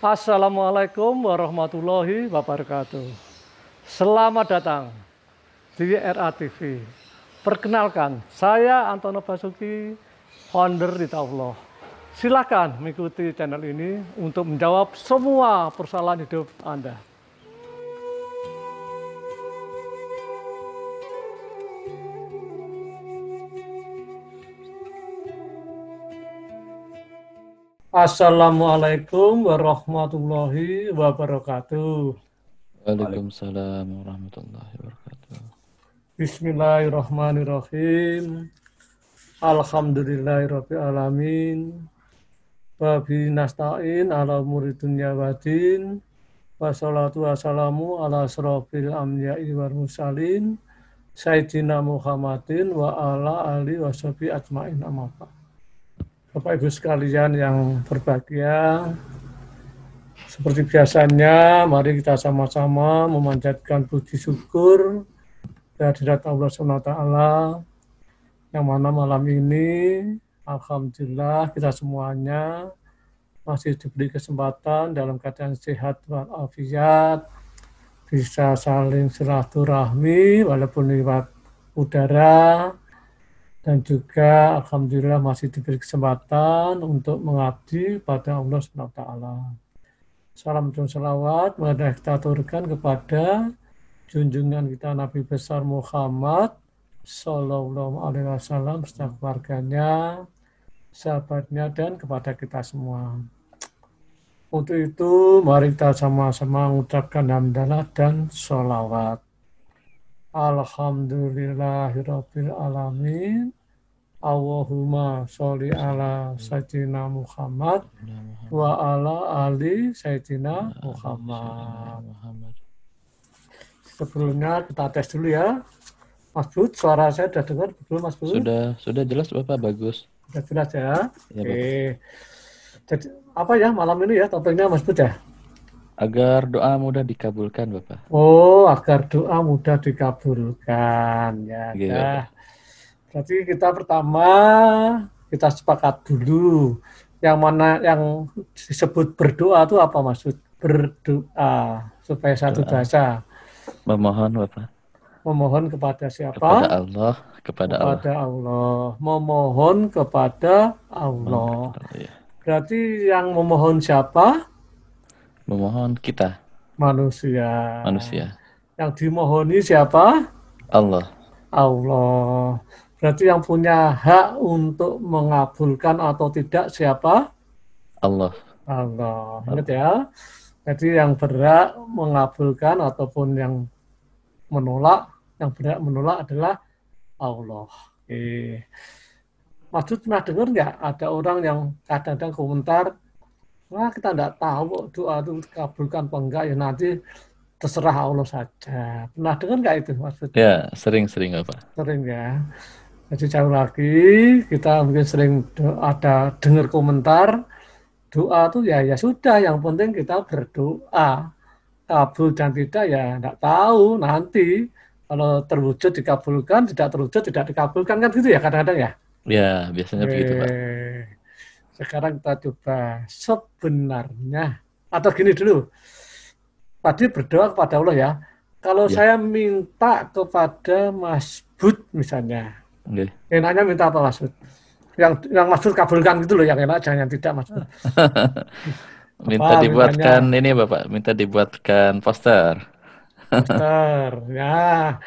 Assalamualaikum warahmatullahi wabarakatuh. Selamat datang di RATV. Perkenalkan, saya Antono Basuki, founder di Taufloh. Silakan mengikuti channel ini untuk menjawab semua persoalan hidup Anda. Assalamualaikum warahmatullahi wabarakatuh. Waalaikumsalam warahmatullahi wabarakatuh. Bismillahirrahmanirrahim. Alhamdulillahirabbil alamin. Babi nasta'in ala umuri dunya wadin. Wassalatu wassalamu ala asrofil amyai wal mursalin. Sayyidina Muhammadin wa ala ali washabi ajmain amma Bapak Ibu sekalian yang berbahagia, seperti biasanya, mari kita sama-sama memanjatkan puji syukur kehadirat Allah SWT yang mana malam ini Alhamdulillah kita semuanya masih diberi kesempatan dalam keadaan sehat walafiat bisa saling silaturahmi walaupun lewat udara dan juga alhamdulillah masih diberi kesempatan untuk mengabdi pada Allah Subhanahu SWT. Salam dan selawat mengadah kita turkan kepada junjungan kita Nabi besar Muhammad Sallallahu Alaihi Wasallam serta keluarganya, sahabatnya dan kepada kita semua. Untuk itu mari kita sama-sama mengucapkan hamdalah dan sholawat. Alhamdulillahirabbil alamin. Allahumma sholli ala sayyidina Muhammad wa ala ali sayyidina Muhammad. Sebelumnya kita tes dulu ya. Mas Bud, suara saya sudah dengar belum Mas Bud? Sudah, sudah jelas Bapak, bagus. Sudah jelas ya. ya Oke. Jadi apa ya malam ini ya topiknya Mas Bud ya? agar doa mudah dikabulkan, Bapak. Oh, agar doa mudah dikabulkan, ya. Gila. Nah, ya. berarti kita pertama kita sepakat dulu yang mana yang disebut berdoa itu apa maksud berdoa supaya satu bahasa. Memohon, Bapak. Memohon kepada siapa? Kepada Allah kepada, kepada Allah. Allah. Memohon kepada Allah. Memohon Allah ya. Berarti yang memohon siapa? Memohon kita. Manusia. Manusia. Yang dimohoni siapa? Allah. Allah. Berarti yang punya hak untuk mengabulkan atau tidak siapa? Allah. Allah. Ingat ya. Jadi yang berhak mengabulkan ataupun yang menolak, yang berhak menolak adalah Allah. eh. Mas pernah dengar nggak ada orang yang kadang-kadang komentar, Wah kita tidak tahu doa itu dikabulkan apa enggak ya nanti terserah Allah saja. Pernah dengar nggak itu maksudnya? Ya sering-sering apa? Sering ya. Jadi jauh lagi kita mungkin sering ada dengar komentar doa tuh ya ya sudah yang penting kita berdoa kabul dan tidak ya tidak tahu nanti kalau terwujud dikabulkan tidak terwujud tidak dikabulkan kan gitu ya kadang-kadang ya ya biasanya Oke. begitu pak sekarang kita coba sebenarnya atau gini dulu. Tadi berdoa kepada Allah ya. Kalau ya. saya minta kepada Mas Bud misalnya. Okay. Enaknya minta apa Mas Bud? Yang yang Mas Bud kabulkan gitu loh, yang enak jangan yang tidak Mas Bud. minta apa, dibuatkan misalnya, ini Bapak, minta dibuatkan poster. poster. Ya.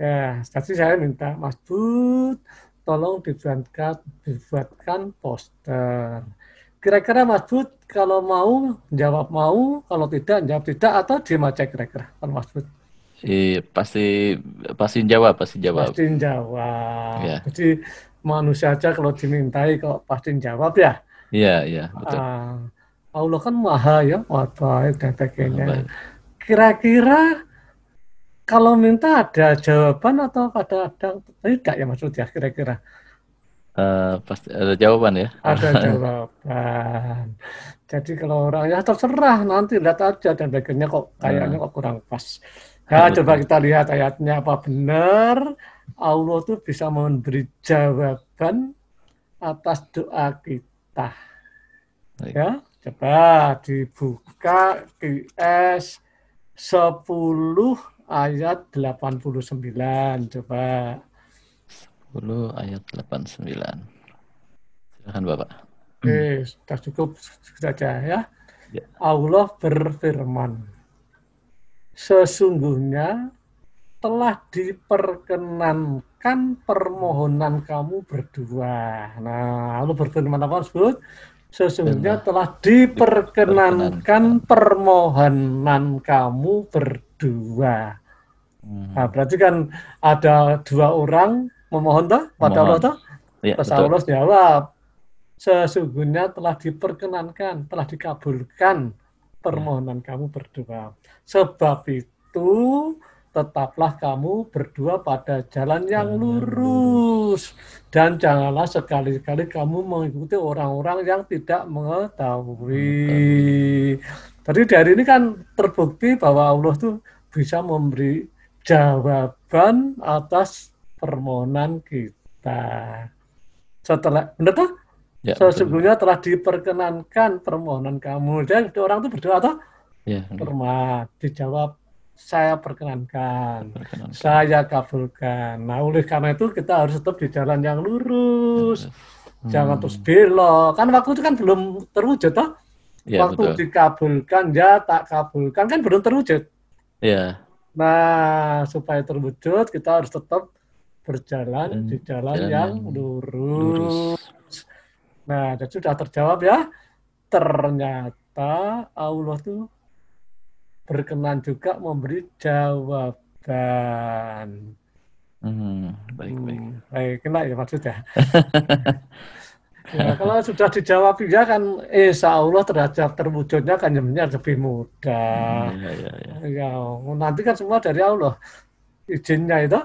Ya, tadi saya minta Mas Bud tolong dibuatkan, dibuatkan poster. Kira-kira Mas Bud kalau mau jawab mau, kalau tidak jawab tidak atau diem aja kira-kira kalau Mas Bud. Si, pasti pasti jawab, pasti jawab. Pasti jawab. Ya. Jadi manusia aja kalau dimintai kok pasti jawab ya. Iya, iya, betul. Uh, Allah kan maha ya, maha baik dan sebagainya. Kira-kira kalau minta ada jawaban atau ada ada tidak ya maksudnya kira-kira? Uh, pasti ada jawaban ya. Ada jawaban. Jadi kalau orang ya terserah nanti lihat aja dan bagiannya kok kayaknya nah. kok kurang pas. Ya nah, coba kita lihat ayatnya apa benar Allah tuh bisa memberi jawaban atas doa kita. Baik. Ya, coba dibuka QS sepuluh ayat 89 coba 10 ayat 89 silakan Bapak oke sudah cukup saja ya ya. Allah berfirman sesungguhnya telah diperkenankan permohonan kamu berdua. Nah, Allah berfirman apa sebut? Sesungguhnya telah diperkenankan permohonan kamu berdua. Hmm. Nah, berarti kan ada dua orang memohon toh pada Allah toh. Ya, Allah jawab, sesungguhnya telah diperkenankan, telah dikabulkan permohonan ya. kamu berdua. Sebab itu tetaplah kamu berdua pada jalan yang lurus dan janganlah sekali-kali kamu mengikuti orang-orang yang tidak mengetahui. Tadi dari ini kan terbukti bahwa Allah tuh bisa memberi jawaban atas permohonan kita. Setelah benar tuh? Ya, Sesungguhnya telah diperkenankan permohonan kamu. Dan orang itu berdoa toh? Ya, Terma dijawab saya perkenankan, perkenankan, saya kabulkan. Nah, oleh karena itu kita harus tetap di jalan yang lurus. Ya, hmm. Jangan terus belok. Kan waktu itu kan belum terwujud toh? Ya, waktu betul. dikabulkan ya tak kabulkan kan belum terwujud. Ya. Nah, supaya terwujud kita harus tetap berjalan hmm, di jalan, jalan yang, lurus. lurus. Nah, jadi sudah terjawab ya. Ternyata Allah tuh berkenan juga memberi jawaban. Hmm, baik, baik. Hmm, baik, kena ya maksudnya. Ya, kalau sudah dijawab ya kan, eh, insya Allah terhadap terwujudnya kan jemnya lebih mudah. Hmm, ya, ya, ya. ya, nanti kan semua dari Allah izinnya itu.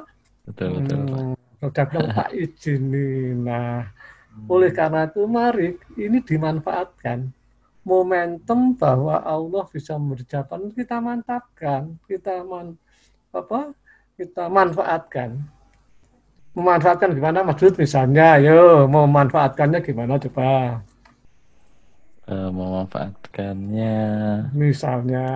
Betul, betul. Hmm, betul. izinin. Nah, hmm. oleh karena itu mari ini dimanfaatkan momentum bahwa Allah bisa memberi kita mantapkan, kita man, apa? Kita manfaatkan memanfaatkan gimana Mas Dut misalnya? Yo, mau memanfaatkannya gimana coba? Uh, memanfaatkannya misalnya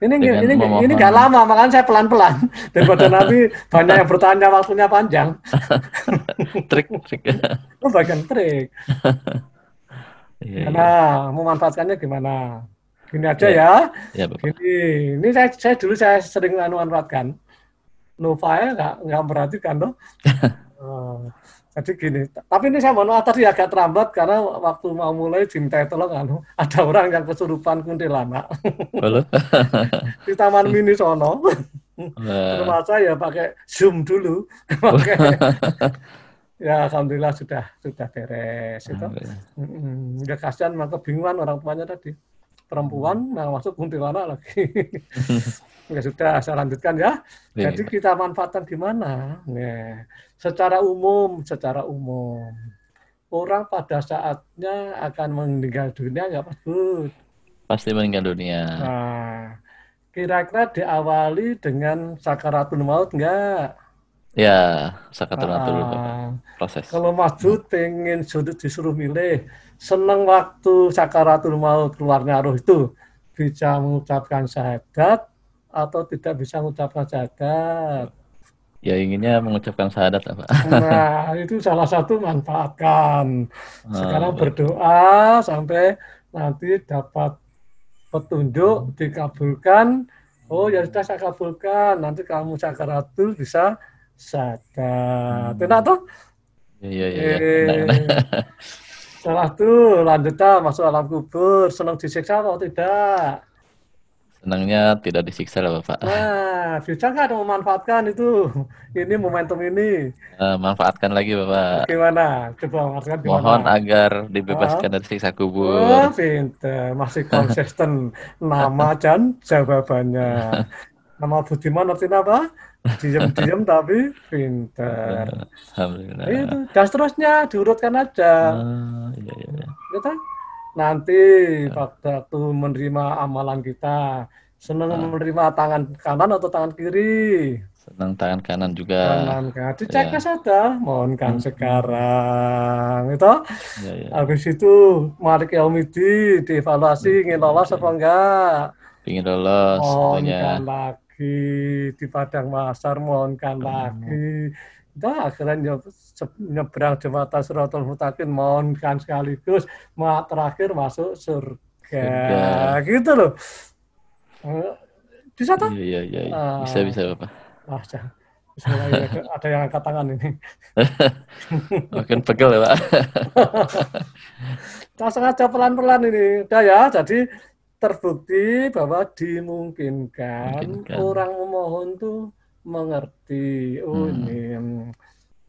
ini Dengan ini ini nggak lama makanya saya pelan-pelan daripada nanti banyak yang bertanya waktunya panjang trik trik oh, bagian trik iya, karena yeah. memanfaatkannya gimana gini aja yeah. ya yeah, ini ini saya, saya dulu saya sering memanfaatkan anu Nova ya nggak nggak memperhatikan dong. Oh, jadi gini, tapi ini saya mau maaf tadi agak terlambat karena waktu mau mulai itu tolong kan ada orang yang kesurupan kuntilanak. di taman mini sono. Nah. Rumah saya pakai zoom dulu. ya alhamdulillah sudah sudah beres itu. Enggak ya, kasihan maka bingungan orang tuanya tadi perempuan nah masuk kuntilanak lagi ya sudah saya lanjutkan ya iya. jadi kita manfaatkan di mana nah, secara umum secara umum orang pada saatnya akan meninggal dunia nggak ya, Mas pasti meninggal dunia nah, kira-kira diawali dengan sakaratul maut nggak ya sakaratul maut nah, proses kalau Mas Bud hmm. pengen disuruh milih senang waktu sakaratul mau keluarnya roh itu bisa mengucapkan syahadat atau tidak bisa mengucapkan syahadat. Ya inginnya mengucapkan syahadat apa? Nah itu salah satu manfaatkan. Ah, Sekarang berdoa sampai nanti dapat petunjuk hmm. dikabulkan. Oh ya sudah saya kabulkan. Nanti kamu sakaratul bisa syahadat. Hmm. tuh? Iya iya iya. Eh. Salah tuh, lanjutan masuk alam kubur. Senang disiksa atau tidak? Senangnya tidak disiksa lah Bapak. Nah, Future kan ada memanfaatkan itu. Ini momentum ini. Uh, manfaatkan lagi Bapak. Gimana? Coba manfaatkan gimana? Mohon agar dibebaskan uh, dari siksa kubur. Oh, pinter. Masih konsisten nama dan jawabannya. Nama Budiman artinya apa? Diam-diam tapi pintar. Alhamdulillah. Iya, itu. Dan seterusnya diurutkan aja. Ah, iya, iya. Kita iya nanti waktu ah. menerima amalan kita senang ah. menerima tangan kanan atau tangan kiri. Senang tangan kanan juga. Tangan kanan. Dicek ya. saja, mohonkan hmm. sekarang. Itu. Ya, ya. Iya. Habis itu Malik Yaumidi dievaluasi ya, ingin lolos ya. apa enggak. Ingin lolos. Mohonkan lagi di padang masar mohonkan lagi kita hmm. akhirnya nyebrang jembatan Suratul Mutakin mohonkan sekaligus ma terakhir masuk surga, Sudah. gitu loh eh, bisa tuh Iya, iya, iya. Ah. bisa, bisa, Bapak. Wah, ada yang angkat tangan ini. Makin pegel ya, Pak. Kita sengaja pelan-pelan ini. Udah ya, jadi terbukti bahwa dimungkinkan, Mungkinkan. orang memohon tuh mengerti. Oh hmm. ini.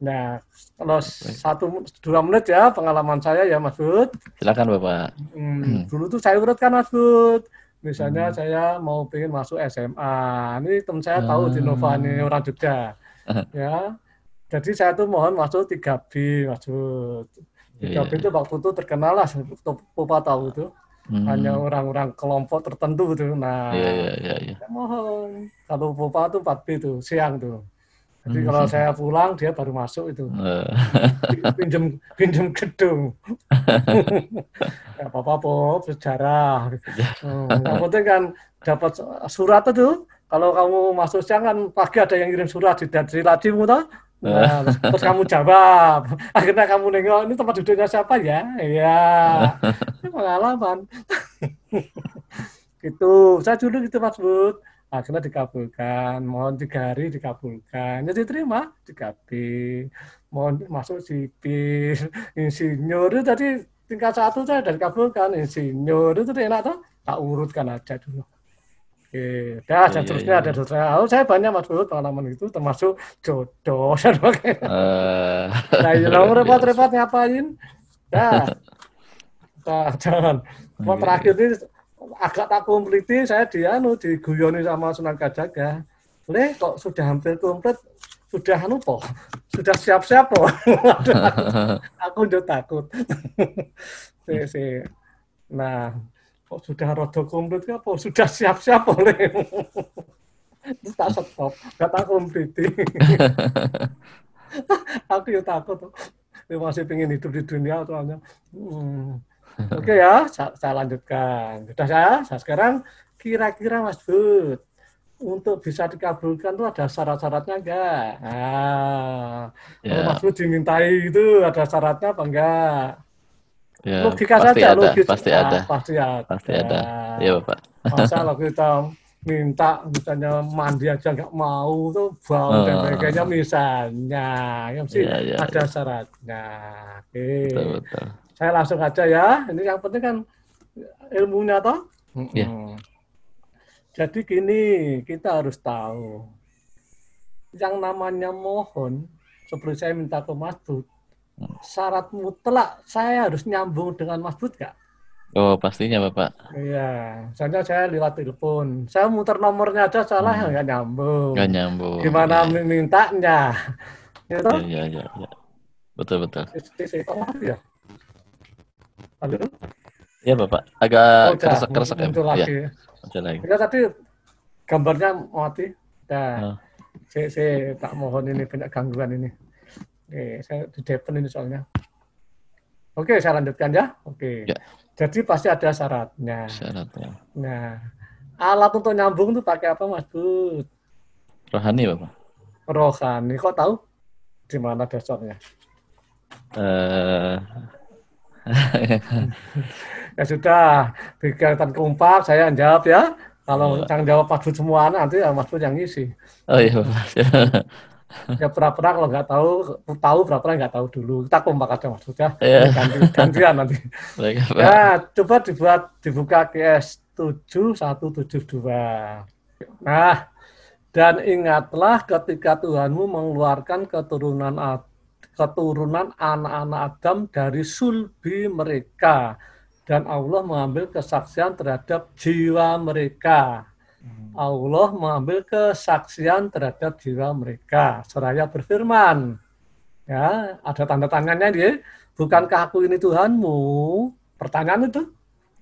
Nah, kalau satu dua menit ya pengalaman saya ya Mas Bud. Silakan Bapak. Hmm, hmm, dulu tuh saya urutkan Mas Bud. Misalnya hmm. saya mau pengen masuk SMA. Ini teman saya hmm. tahu di hmm. Nova ini orang Jogja. ya. Jadi saya tuh mohon masuk 3B Mas Bud. 3B iya, yeah, itu waktu itu terkenal lah, Bapak tahu itu hmm. hanya orang-orang kelompok tertentu tuh. Nah, yeah, yeah, yeah, yeah. saya mohon kalau bapak tuh 4B tuh siang tuh. Jadi hmm. kalau saya pulang dia baru masuk itu. Nah. Uh. pinjam pinjam gedung. ya apa-apa, Pop, sejarah. Hmm. Yang penting kan dapat surat itu kalau kamu masuk siang kan pagi ada yang kirim surat di dari lagi muda Nah, nah terus, kamu jawab. Akhirnya kamu nengok, ini tempat duduknya siapa ya? Iya, pengalaman. itu saya dulu gitu Mas Bud. Akhirnya dikabulkan, mohon tiga hari dikabulkan. Jadi terima dikati mohon masuk sipil, insinyur itu tadi tingkat satu saya dari kabulkan, insinyur itu enak tuh, tak urutkan aja dulu. Oke, dah dan oh, iya, seterusnya iya. ada seterusnya oh, saya banyak mas Bro, pengalaman itu termasuk jodoh dan uh, nah kalau iya, repot-repot ngapain dah nah, jangan okay. terakhir ini agak tak kompliti saya dianu diguyoni sama Sunan Kajaga. Le, kok sudah hampir komplit sudah anu sudah siap-siap po aku udah takut si, si. nah kok sudah rada komplit apa sudah siap-siap oleh terus tak stop gak tak komplit aku yuk ya takut ya masih pengen hidup di dunia soalnya hmm. oke okay ya saya, saya lanjutkan sudah saya saya sekarang kira-kira Mas Bud untuk bisa dikabulkan tuh ada syarat-syaratnya enggak? Nah, yeah. Mas Bud dimintai itu ada syaratnya apa enggak? ya, logika pasti saja, ada, logika. Pasti ah, ada. pasti ada. Pasti ada. ya Bapak. Masa kalau kita minta misalnya mandi aja nggak mau tuh bau oh. dan ah. sebagainya misalnya yang sih ya, ya, ada ya. syaratnya. Oke. Betul, betul. Saya langsung aja ya. Ini yang penting kan ilmunya toh. Ya. Hmm. Jadi gini, kita harus tahu yang namanya mohon seperti saya minta ke Mas Bud, syarat mutlak saya harus nyambung dengan Mas Bud gak? Oh pastinya bapak. Iya, misalnya saya lewat telepon, saya muter nomornya aja salah hmm. nggak hmm. nyambung. Nggak nyambung. Gimana ya. mintanya? Gitu? Iya iya Ya. Betul betul. Ya. Iya bapak, agak oh, keresek keresek ya. Iya. lagi. Ya. Muncul lagi. Ya, tadi gambarnya mati. Nah, oh. saya, saya tak mohon ini banyak gangguan ini. Oke, saya di Depen ini soalnya. Oke, saya lanjutkan ya. Oke. Ya. Jadi pasti ada syaratnya. Syaratnya. Nah, alat untuk nyambung itu pakai apa, Mas Bud? Rohani, Bapak. Rohani. Kok tahu di mana dasarnya? uh... Eh. ya sudah, kegiatan keempat saya yang jawab ya. Kalau oh. yang jawab Pak Bud semua nanti ya Mas Bud yang ngisi. Oh iya, Bapak. ya pura-pura kalau nggak tahu tahu pura-pura nggak tahu dulu kita kompak aja maksudnya yeah. ganti gantian nanti ya coba dibuat dibuka QS dua. nah dan ingatlah ketika Tuhanmu mengeluarkan keturunan keturunan anak-anak Adam dari sulbi mereka dan Allah mengambil kesaksian terhadap jiwa mereka Hmm. Allah mengambil kesaksian terhadap jiwa mereka. Seraya berfirman, ya ada tanda tangannya dia. Bukankah aku ini Tuhanmu? Pertanyaan itu.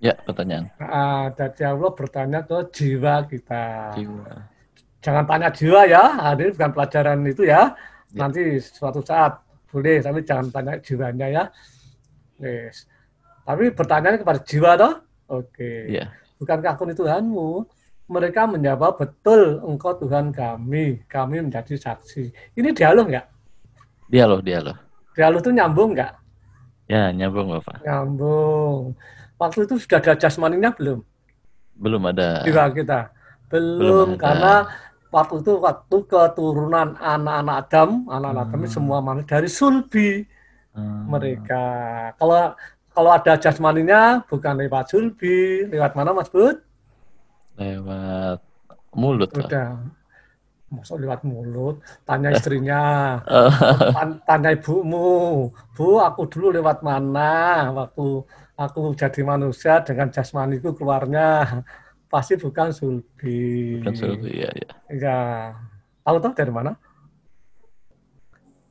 Ya, pertanyaan. Nah, Allah bertanya ke jiwa kita. Jiwa. Jangan tanya jiwa ya, hari nah, ini bukan pelajaran itu ya. ya. Nanti suatu saat boleh, tapi jangan tanya jiwanya ya. Yes. Tapi bertanya kepada jiwa toh? Oke. Okay. Ya. Bukankah aku ini Tuhanmu? mereka menjawab betul engkau Tuhan kami, kami menjadi saksi. Ini dialog nggak? Dialog, dialog. Dialog itu nyambung nggak? Ya, nyambung Bapak. Nyambung. Waktu itu sudah ada jasmaninya belum? Belum ada. Juga kita. Belum, belum ada. karena waktu itu waktu keturunan anak-anak Adam, anak-anak kami hmm. semua manusia dari sulbi hmm. mereka. Kalau kalau ada jasmaninya bukan lewat sulbi, lewat mana Mas Bud? Lewat mulut. Udah. Masuk lewat mulut, tanya istrinya, oh. tanya ibumu, bu aku dulu lewat mana waktu aku jadi manusia dengan jasmaniku keluarnya pasti bukan sulbi. Bukan sulbi, ya. Ya. ya. Tahu tahu dari mana?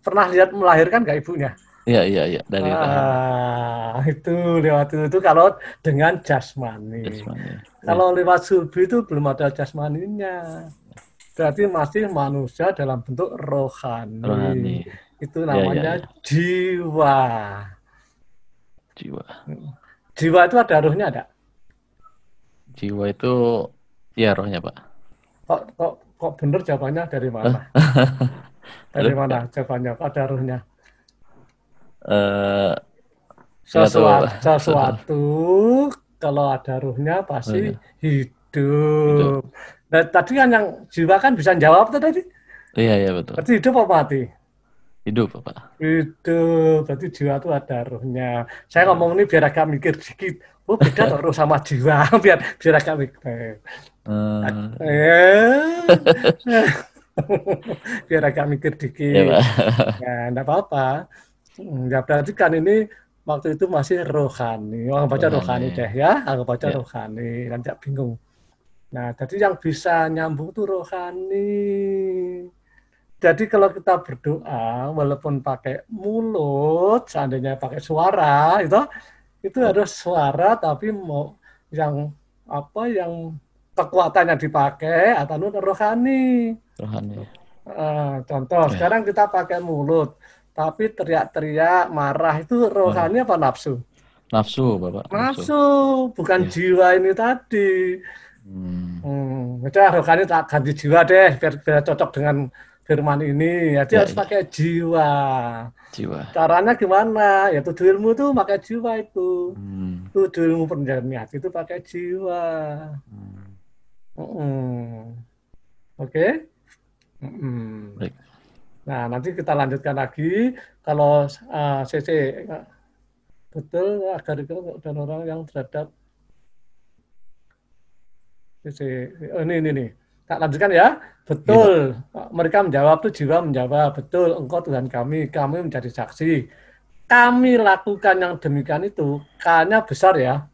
Pernah lihat melahirkan gak ibunya? Iya iya iya dari ah, itu lewat itu, itu kalau dengan jasmani. Iya. Kalau lewat sulbi itu belum ada jasmaninya. Berarti masih manusia dalam bentuk rohani. rohani. Itu iya, namanya ya, ya, ya. jiwa. Jiwa. Jiwa itu ada rohnya ada? Jiwa itu ya rohnya, Pak. Kok kok kok bener jawabannya dari mana? dari mana jawabannya? Ada rohnya. Eh, sesuatu, sesuatu kalau ada ruhnya pasti oh, iya. hidup. hidup. Nah, tadi kan yang jiwa kan bisa jawab tuh tadi. Iya, iya betul. Berarti hidup apa mati? Hidup, Pak. Hidup. Berarti jiwa itu ada ruhnya. Saya iya. ngomong ini biar agak mikir sedikit. Oh, beda ruh sama jiwa. biar biar agak mikir. Hmm. biar agak mikir dikit. Ya, Pak. Ya, apa-apa. Enggak, berarti kan ini waktu itu masih rohani. Orang baca rohani, rohani deh ya, orang baca ya. rohani, Nanti aku bingung. Nah, jadi yang bisa nyambung tuh rohani. Jadi kalau kita berdoa, walaupun pakai mulut, seandainya pakai suara, itu itu ya. harus suara tapi mau yang apa yang kekuatannya dipakai atau rohani. Rohani. Uh, contoh, ya. sekarang kita pakai mulut tapi teriak-teriak marah itu rohani apa nafsu? Nafsu, Bapak. Nafsu, nafsu. bukan ya. jiwa ini tadi. Hmm. Hmm. Udah rohani tak ganti jiwa deh biar, biar cocok dengan firman ini. Jadi ya, harus ya. pakai jiwa. Jiwa. Caranya gimana? Ya tujuh ilmu tuh pakai jiwa itu. Hmm. Tujuh ilmu penjernihan itu pakai jiwa. Hmm. Hmm. Oke? Okay? Hmm. Baik. Nah, nanti kita lanjutkan lagi kalau uh, eh, CC betul agar itu dan orang yang terhadap CC. Oh, ini ini nih. Tak lanjutkan ya. Betul. Ya. Mereka menjawab tuh jiwa menjawab, betul engkau Tuhan kami, kami menjadi saksi. Kami lakukan yang demikian itu karena besar ya.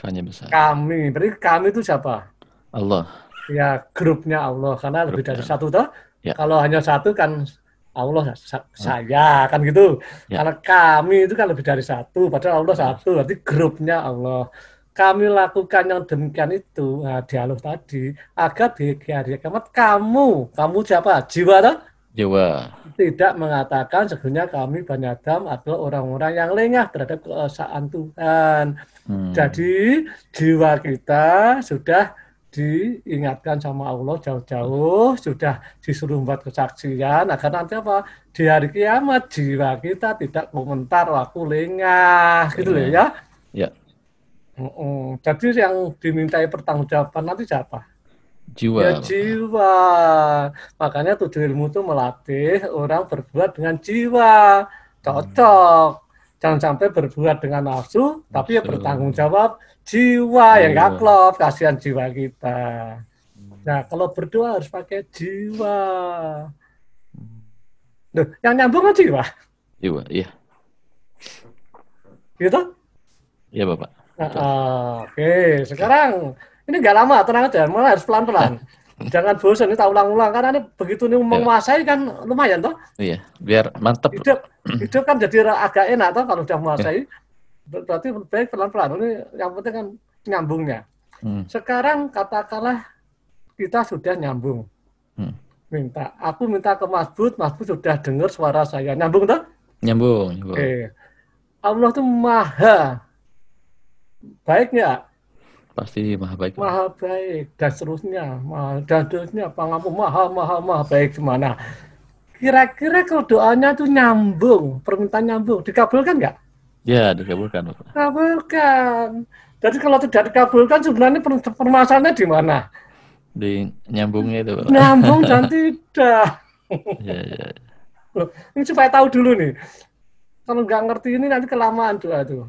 Kanya besar. Kami. Berarti kami itu siapa? Allah. Ya, grupnya Allah karena grupnya. lebih dari satu toh Ya. Kalau hanya satu kan Allah saya hmm. saya kan gitu. Ya. Karena kami itu kan lebih dari satu, padahal Allah hmm. satu, berarti grupnya Allah. Kami lakukan yang demikian itu nah, dialog tadi agar di hari kiamat kamu, kamu siapa? Jiwa toh? Jiwa. Tidak mengatakan sebenarnya kami banyak dam atau orang-orang yang lengah terhadap keesaan Tuhan. Hmm. Jadi jiwa kita sudah diingatkan sama Allah jauh-jauh sudah disuruh buat kesaksian agar nah, nanti apa di hari kiamat jiwa kita tidak komentar laku lengah gitu loh iya. ya. Ya. Jadi yang dimintai pertanggungjawaban nanti siapa? Jiwa. Ya jiwa. Makanya tujuh ilmu itu melatih orang berbuat dengan jiwa. Hmm. Cocok. Hmm. Jangan sampai berbuat dengan nafsu, tapi ya bertanggung jawab jiwa yang nggak iya. klop, kasihan jiwa kita. Hmm. Nah, kalau berdoa harus pakai jiwa. Duh, hmm. yang nyambung kan jiwa. Jiwa, iya. Gitu? Iya, Bapak. Nah, Oke, okay. sekarang ini nggak lama, tenang aja. Mulai harus pelan-pelan. Jangan bosan, ini tak ulang-ulang. Karena ini begitu ini iya. menguasai kan lumayan, toh. Iya, biar mantep. Hidup, hidup kan jadi agak enak, toh, kalau udah menguasai. Iya berarti baik pelan-pelan ini yang penting kan nyambungnya hmm. sekarang katakanlah kita sudah nyambung hmm. minta aku minta ke Mas Bud Mas Bud sudah dengar suara saya nyambung dong? nyambung, nyambung. Oke. Okay. Allah itu maha baiknya. pasti maha baik maha baik dan seterusnya maha, dan seterusnya pengampun maha maha maha baik gimana kira-kira kalau doanya tuh nyambung permintaan nyambung dikabulkan nggak Ya, dikabulkan. Kabulkan. Jadi kalau tidak dikabulkan sebenarnya permasalahannya di mana? Di nyambungnya itu. Pak. Nyambung dan tidak. Ya, ya, ya. Loh, ini supaya tahu dulu nih. Kalau nggak ngerti ini nanti kelamaan doa tuh.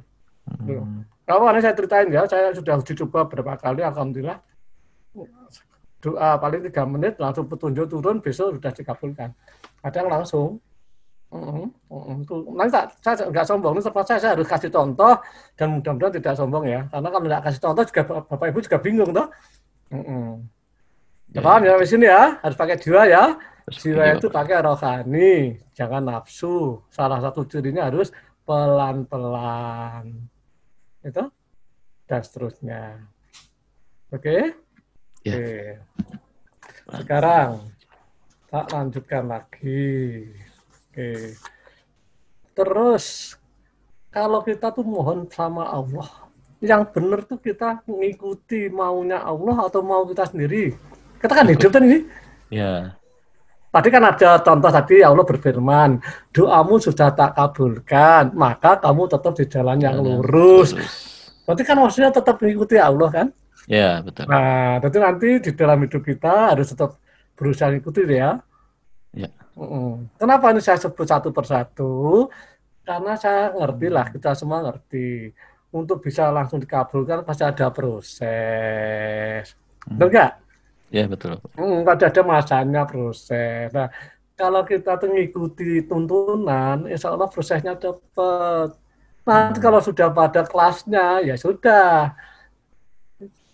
Hmm. Kalau ada saya ceritain ya, saya sudah uji coba beberapa kali, alhamdulillah. Doa paling tiga menit langsung petunjuk turun, besok sudah dikabulkan. Kadang langsung, Nanti mm-hmm. mm-hmm. tak, saya nggak sombong, ini saya, saya harus kasih contoh dan mudah-mudahan tidak sombong ya. Karena kalau nggak kasih contoh juga bapak ibu juga bingung toh. -hmm. Ya, paham ya di sini ya, harus pakai jiwa ya. Jiwa itu pakai rohani, jangan nafsu. Salah satu cirinya harus pelan-pelan, itu dan seterusnya. Oke? Okay? Ya. Oke. Okay. Sekarang tak lanjutkan lagi. Oke. Terus kalau kita tuh mohon sama Allah, yang benar tuh kita mengikuti maunya Allah atau mau kita sendiri. Kita kan hidup kan ini. Ya. Tadi kan ada contoh tadi ya Allah berfirman, doamu sudah tak kabulkan, maka kamu tetap di jalan yang lurus. lurus. Berarti kan maksudnya tetap mengikuti Allah kan? Ya, betul. Nah, berarti nanti di dalam hidup kita harus tetap berusaha mengikuti ya. Kenapa ini saya sebut satu persatu? Karena saya ngerti lah, kita semua ngerti. Untuk bisa langsung dikabulkan pasti ada proses. Iya, betul nggak? Ya, betul. Hmm, pasti ada masanya proses. Nah, kalau kita mengikuti tuntunan, insya Allah prosesnya cepat. Nanti kalau sudah pada kelasnya, ya sudah.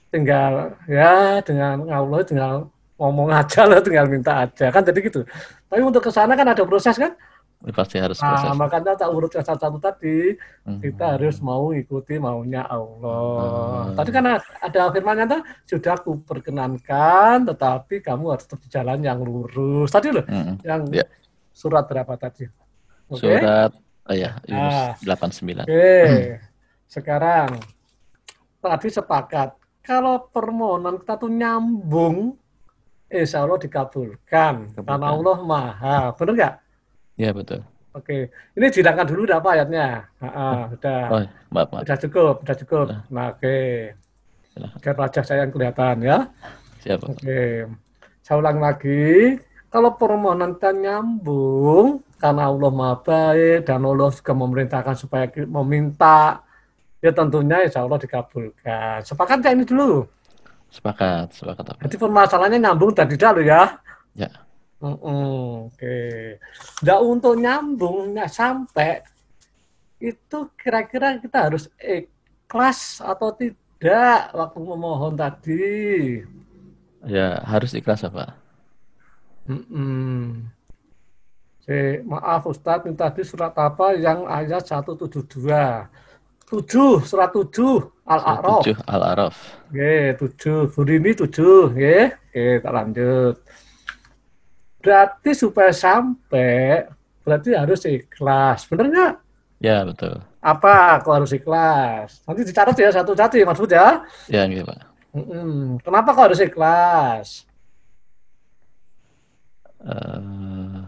Tinggal, ya dengan Allah, tinggal ngomong aja lah, tinggal minta aja. Kan jadi gitu. Tapi untuk ke sana kan ada proses kan? Pasti harus nah, proses. Nah, makanya tak urut satu-satu tadi, hmm. kita harus mau ikuti maunya Allah. Hmm. Tadi kan ada firman yang sudah aku perkenankan, tetapi kamu harus tetap di jalan yang lurus. Tadi loh, hmm. yang yeah. surat berapa tadi? Okay. Surat, oh ya, nah, 89. Oke, okay. hmm. sekarang tadi sepakat, kalau permohonan kita tuh nyambung insya Allah dikabulkan. Kabulkan. Karena Allah maha. Benar nggak? Ya, betul. Oke, ini dihilangkan dulu udah ayatnya? Ha ah, oh, sudah. Oh, maaf, maaf. Sudah cukup, sudah cukup. Nah, nah oke. Okay. Saya wajah saya yang kelihatan ya. Siap. Oke. Saya ulang lagi. Kalau permohonan kita nyambung, karena Allah maha baik dan Allah juga memerintahkan supaya meminta, ya tentunya insya Allah dikabulkan. Sepakat ya ini dulu? Sepakat, sepakat. Apa? Jadi permasalahannya nyambung tidak lo ya. Ya. Mm -mm, Oke. Okay. Nah untuk nyambung nah sampai itu kira-kira kita harus ikhlas atau tidak waktu memohon tadi? Ya harus ikhlas apa? Mm -mm. Eh, maaf Ustadz, ini tadi surat apa yang ayat 172? 7, surat 7. Al-A'raf. Tujuh Al-A'raf. Oke, tujuh. ini tujuh. Oke, oke kita lanjut. Berarti supaya sampai, berarti harus ikhlas. Bener nggak? Ya, betul. Apa? Kok harus ikhlas? Nanti dicatat ya, satu satu ya, maksud ya. Ya, gitu Pak. mm Kenapa kok harus ikhlas? Uh,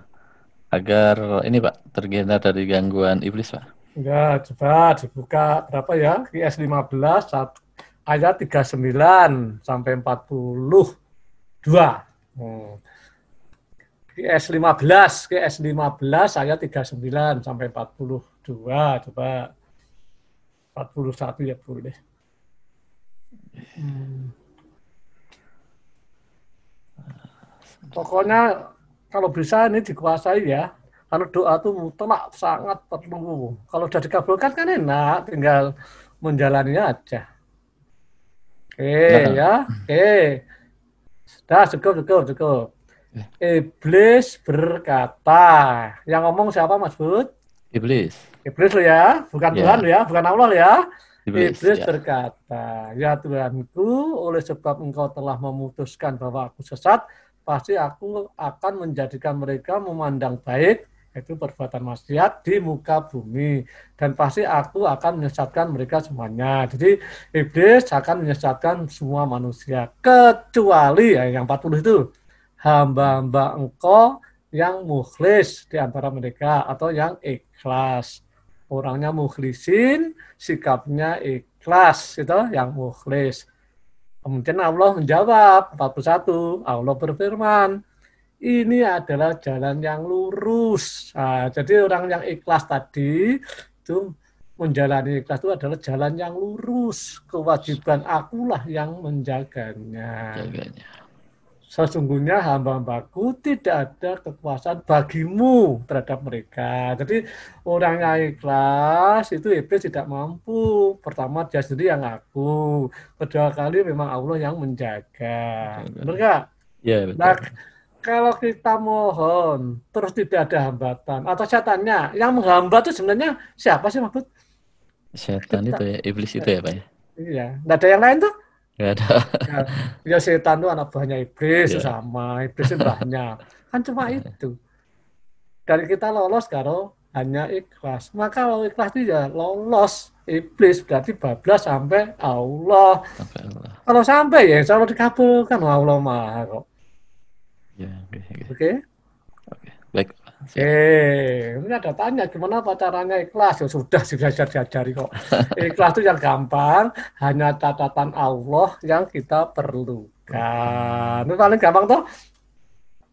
agar ini Pak, terhindar dari gangguan iblis Pak. Enggak, coba dibuka berapa ya? IS 15 hmm. satu, ayat 39 sampai 42. Hmm. IS 15, IS 15 ayat 39 sampai 42. Coba 41 ya boleh. Hmm. Pokoknya kalau bisa ini dikuasai ya kalau doa itu mutlak sangat perlu. Kalau sudah dikabulkan kan enak, tinggal menjalannya aja. Oke okay, ya, oke. Okay. Sudah cukup, cukup, cukup. Ya. Iblis berkata. Yang ngomong siapa Mas Bud? Iblis. Iblis lo ya, bukan yeah. Tuhan lo ya, bukan Allah lo ya. Iblis, Iblis ya. berkata, "Ya Tuhanku, oleh sebab Engkau telah memutuskan bahwa aku sesat, pasti aku akan menjadikan mereka memandang baik itu perbuatan maksiat di muka bumi dan pasti aku akan menyesatkan mereka semuanya. Jadi iblis akan menyesatkan semua manusia kecuali ya, yang 40 itu hamba-hamba engkau yang mukhlis di antara mereka atau yang ikhlas. Orangnya mukhlisin, sikapnya ikhlas itu yang mukhlis. Kemudian Allah menjawab 41, Allah berfirman, ini adalah jalan yang lurus. Nah, jadi orang yang ikhlas tadi itu menjalani ikhlas itu adalah jalan yang lurus. Kewajiban akulah yang menjaganya. Jaganya. Sesungguhnya hamba-hambaku tidak ada kekuasaan bagimu terhadap mereka. Jadi orang yang ikhlas itu iblis tidak mampu. Pertama dia sendiri yang aku. Kedua kali memang Allah yang menjaga. Benar Iya. betul. Nah, kalau kita mohon terus tidak ada hambatan atau setannya yang menghambat itu sebenarnya siapa sih maksud setan itu ya iblis itu ya pak ya iya nggak ada yang lain tuh nggak ada ya, ya setan tuh anak buahnya iblis yeah. Iya. sama iblis itu banyak kan cuma iya. itu dari kita lolos karo hanya ikhlas maka kalau ikhlas itu ya lolos iblis berarti bablas sampai Allah. sampai Allah. Kalau sampai ya insya Allah dikabulkan Allah maha kok. Ya, oke. Okay, oke. Okay. Okay. Baik. Oke, ini ada tanya gimana apa caranya ikhlas? Ya sudah sudah diajari ajari kok. ikhlas itu yang gampang, hanya catatan Allah yang kita perlukan. Itu paling gampang toh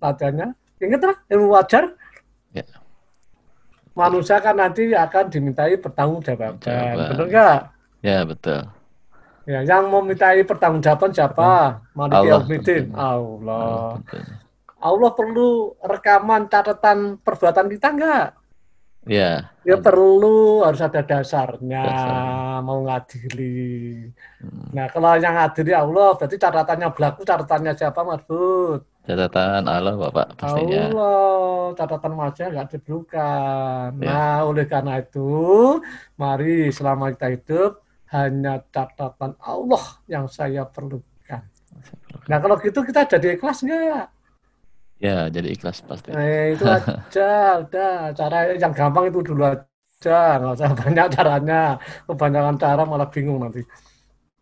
latihannya. Ingat lah, ilmu wajar. Ya. Manusia kan nanti akan dimintai pertanggungjawaban. Benar nggak? Ya betul. Ya, yang memintai pertanggungjawaban siapa? Hmm. Manusia Allah. Allah. Allah. Allah. Allah perlu rekaman catatan perbuatan kita enggak? Ya. Yeah. Ya perlu harus ada dasarnya dasarnya. mau ngadili. Hmm. Nah kalau yang ngadili Allah berarti catatannya berlaku, catatannya siapa maksud? Catatan Allah Bapak pastinya. Allah, catatan wajah nggak diberikan. Ya. Nah oleh karena itu, mari selama kita hidup hanya catatan Allah yang saya perlukan. Nah kalau gitu kita jadi ikhlas nggak? Ya, jadi ikhlas pasti. Eh, itu aja, udah. Cara yang gampang itu dulu aja. Nggak usah banyak caranya. Kebanyakan cara malah bingung nanti.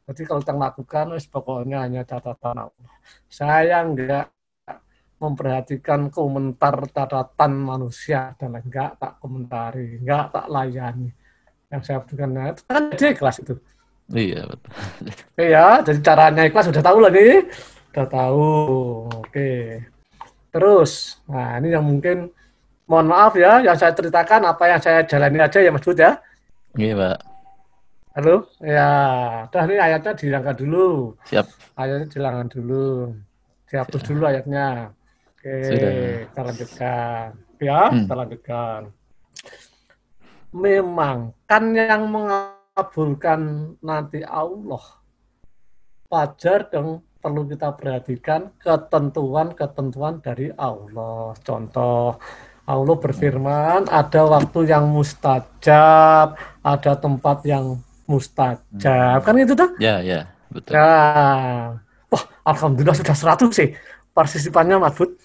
Jadi kalau kita lakukan, pokoknya hanya catatan Allah. Saya nggak memperhatikan komentar catatan manusia dan enggak tak komentari, enggak tak layani. Yang saya butuhkan nah, itu kan jadi ikhlas itu. Iya, betul. Iya, jadi caranya ikhlas sudah tahu lagi. Sudah tahu. Oke. Terus, nah ini yang mungkin mohon maaf ya, yang saya ceritakan apa yang saya jalani aja ya Mas Bud ya. Iya Pak. Halo, ya. Dah ini ayatnya dihilangkan dulu. Siap. Ayatnya dihilangkan dulu. Dihapus Siap. dulu ayatnya. Oke, Sudah. kita lanjutkan. Ya, hmm. kita lanjutkan. Memang kan yang mengabulkan nanti Allah Pajar dong perlu kita perhatikan ketentuan-ketentuan dari Allah. Contoh, Allah berfirman, ada waktu yang mustajab, ada tempat yang mustajab. Kan itu tuh? Ya, ya, betul. Ya. Wah, alhamdulillah sudah 100 sih partisipannya, Mas Bud.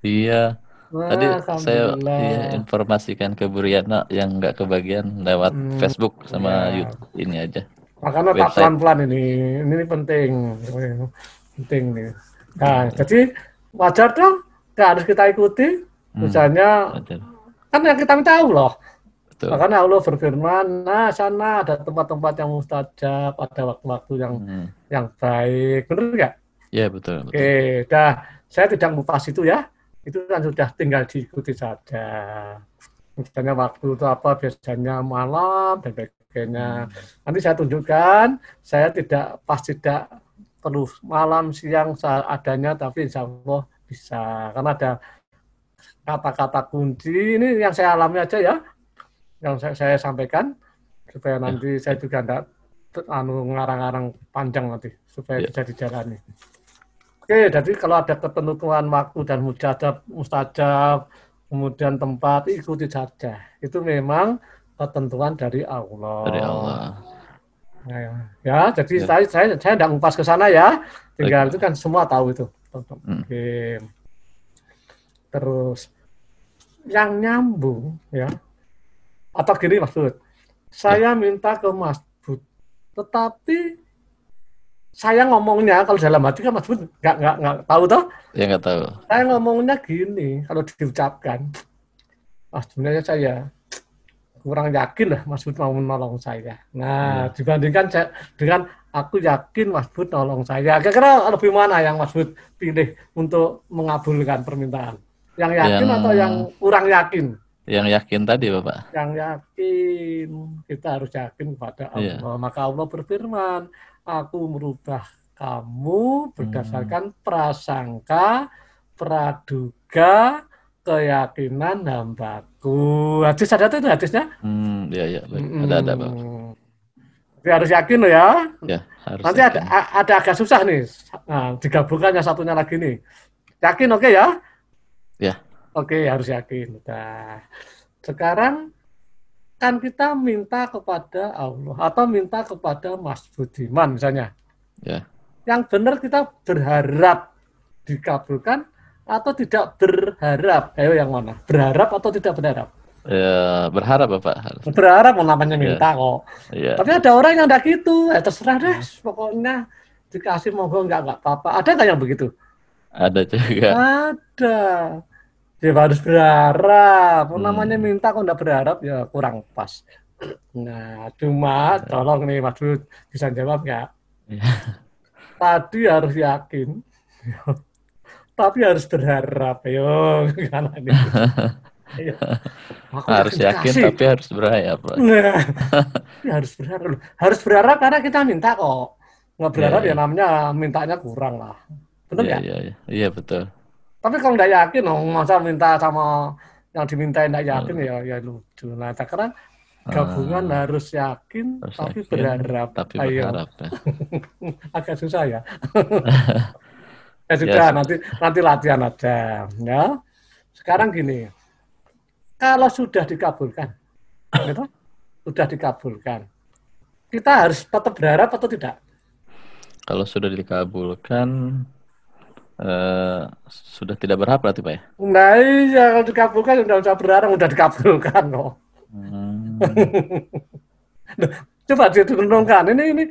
Iya. Tadi saya ya, informasikan ke Bu yang nggak kebagian lewat hmm, Facebook sama ya. YouTube ini aja. Makanya tak pelan-pelan ini. Ini penting. Penting nih. Nah, hmm. jadi wajar dong. Nggak harus kita ikuti. Hmm, Misalnya, hmm, kan yang kita tahu loh. Betul. Makanya Allah berfirman, nah sana ada tempat-tempat yang mustajab, ada waktu-waktu yang hmm. yang baik. Benar nggak? ya betul, betul. Oke, dah. Saya tidak mengupas itu ya. Itu kan sudah tinggal diikuti saja. Misalnya waktu itu apa, biasanya malam, dan sebagainya. Hmm. Nanti saya tunjukkan, saya tidak pas tidak perlu malam siang adanya, tapi insya Allah bisa. Karena ada kata-kata kunci, ini yang saya alami aja ya, yang saya, saya sampaikan, supaya ya. nanti ya. saya juga tidak anu ngarang-ngarang panjang nanti, supaya ya. bisa dijalani. Oke, jadi kalau ada ketentuan waktu dan mujadab, mustajab, kemudian tempat, ikuti saja. Itu memang ketentuan dari Allah. Dari Allah. Nah, ya. jadi ya. saya saya saya tidak ngupas ke sana ya. Tinggal okay. itu kan semua tahu itu. Hmm. Terus yang nyambung ya. Atau gini maksud. Saya ya. minta ke Mas Bud, tetapi saya ngomongnya kalau dalam hati kan Mas Bud nggak nggak nggak tahu toh? Ya nggak tahu. Saya ngomongnya gini kalau diucapkan. Ah, sebenarnya saya kurang yakin lah Mas Bud mau menolong saya. Nah, hmm. dibandingkan saya, dengan aku yakin Mas Bud nolong saya. Kira-kira lebih mana yang Mas Bud pilih untuk mengabulkan permintaan? Yang yakin yang, atau yang kurang yakin? Yang yakin tadi, Bapak. Yang yakin. Kita harus yakin kepada iya. Allah. Yeah. Maka Allah berfirman, aku merubah kamu hmm. berdasarkan hmm. prasangka, praduga, keyakinan hambaku. Hadis ada tuh itu hadisnya? Hmm, ya ya, hmm. ada ada Pak. Jadi harus yakin loh ya. Ya, harus. Nanti ada, ada agak susah nih. Nah, digabungkan yang satunya lagi nih. Yakin oke okay, ya? Ya. Oke, okay, harus yakin. Nah, sekarang kan kita minta kepada Allah atau minta kepada Mas Budiman misalnya. Ya. Yang benar kita berharap dikabulkan atau tidak berharap? Ayo yang mana? Berharap atau tidak berharap? Ya, berharap Bapak. Berharap Berharap namanya ya. minta ya. kok. Ya. Tapi ada orang yang enggak gitu. ya terserah deh, hmm. pokoknya dikasih monggo enggak enggak apa-apa. Ada enggak yang begitu? Ada juga. Ada. Dia ya, harus berharap. Hmm. Namanya minta kok enggak berharap ya kurang pas. Nah, cuma ya. tolong nih Mas bisa jawab nggak? Ya. Tadi harus yakin tapi harus berharap yo karena ini iya. Aku harus yakin kasih. tapi harus berharap. Nah, harus berharap. Harus berharap karena kita minta kok. Nggak berharap yeah, ya iya. namanya mintanya kurang lah. Benar yeah, ya? Iya, yeah, yeah. Iya, betul. Tapi kalau nggak yakin, oh, masa minta sama yang dimintain nggak yakin hmm. ya ya lucu. Nah, karena ah. gabungan hmm. harus yakin harus tapi yakin, berharap. Tapi berharap. Ya. Agak susah ya. Ya sudah, yes. nanti nanti latihan aja. Ya. Sekarang gini, kalau sudah dikabulkan, gitu, sudah dikabulkan, kita harus tetap berharap atau tidak? Kalau sudah dikabulkan, eh, sudah tidak berharap berarti Pak ya? Nah iya, kalau dikabulkan sudah berharap, sudah dikabulkan loh. Hmm. coba direnungkan ini ini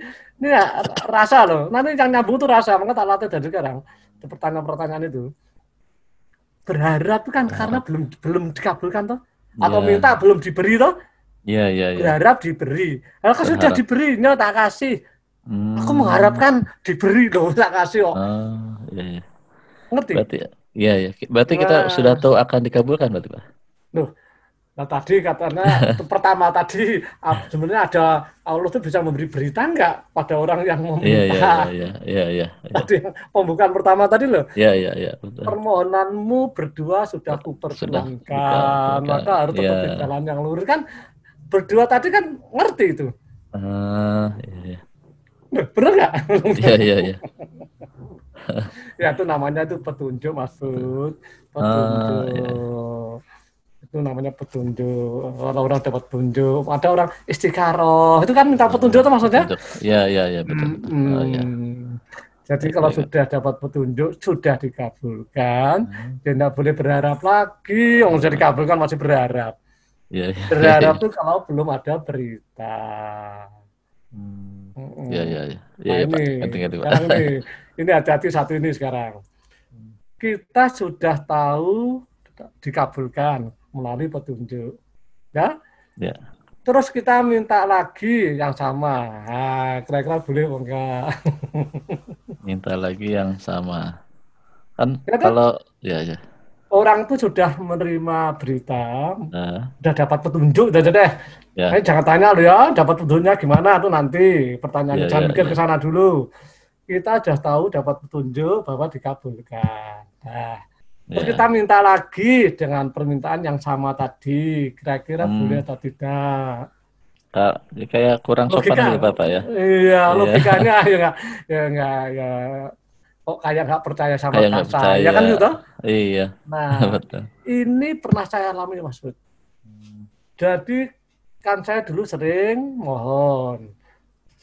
ini ya, rasa loh nanti yang nyambung tuh rasa maka tak latih dari sekarang pertanyaan-pertanyaan itu berharap tuh kan karena belum belum dikabulkan toh atau yeah. minta belum diberi toh Iya, yeah, iya, Berharap diberi. Kalau berharap. sudah diberi, nyawa tak kasih. Hmm. Aku mengharapkan diberi loh, tak kasih Oh, iya, iya. Ngerti? Berarti, ya iya. iya. Berarti nah. kita sudah tahu akan dikabulkan berarti, Pak? Loh, Nah tadi katanya pertama tadi ah, sebenarnya ada Allah tuh bisa memberi berita enggak pada orang yang meminta. Iya iya iya. iya, iya, iya. Tadi pembukaan pertama tadi loh. Iya iya iya. Permohonanmu berdua sudah kuperjuangkan, maka harus tetap di jalan yang lurus kan. Berdua tadi kan ngerti itu. Uh, iya, Benar Bener nggak? Iya iya iya. ya itu namanya itu petunjuk maksud ah, petunjuk itu namanya petunjuk orang-orang dapat petunjuk ada orang istikharah itu kan minta petunjuk itu maksudnya ya ya ya betul, Hmm. Oh, ya. jadi iya, kalau ya. sudah dapat petunjuk sudah dikabulkan hmm. dan tidak boleh berharap lagi yang sudah dikabulkan masih berharap ya, ya, berharap itu ya, ya. kalau belum ada berita hmm. Hmm. Iya iya iya. ya ya, ya, ini, sekarang ini ini hati-hati satu ini sekarang hmm. kita sudah tahu dikabulkan melalui petunjuk. Ya? Ya. Terus kita minta lagi yang sama. Ah, kira-kira boleh enggak? minta lagi yang sama. Kan ya, kalau kan? ya ya. Orang itu sudah menerima berita, nah. sudah dapat petunjuk, udah deh. Ya. Eh, jangan tanya loh ya, dapat petunjuknya gimana tuh nanti. Pertanyaan ya, jangan ya, mikir ya. ke sana dulu. Kita sudah tahu dapat petunjuk bahwa dikabulkan. Nah, Terus yeah. kita minta lagi dengan permintaan yang sama tadi, kira-kira hmm. boleh atau tidak? ya kayak kurang Logika, sopan ya, bapak ya? Iya, iya. logikanya ya nggak, ya nggak, ya kok kayak nggak percaya sama kayak kasa, percaya. ya kan gitu? Iya. Nah, Betul. ini pernah saya alami mas Bud. Hmm. Jadi kan saya dulu sering mohon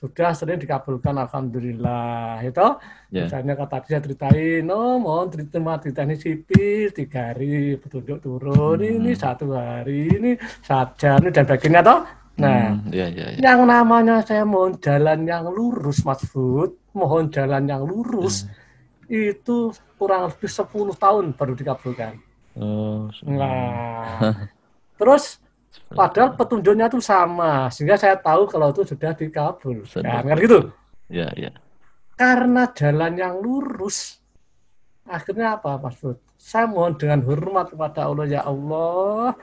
sudah sering dikabulkan alhamdulillah itu yeah. misalnya kata dia ceritain no mohon terima ceritanya sipil tiga hari petunjuk turun hmm. ini satu hari ini saja ini dan baginya toh nah hmm. yeah, yeah, yeah. yang namanya saya mohon jalan yang lurus mas food mohon jalan yang lurus yeah. itu kurang lebih sepuluh tahun baru dikabulkan oh, nah terus Padahal iya. petunjuknya itu sama, sehingga saya tahu kalau itu sudah dikabul. Kan gitu? Ya, ya. Karena jalan yang lurus, akhirnya apa, maksud? Saya mohon dengan hormat kepada Allah, ya Allah,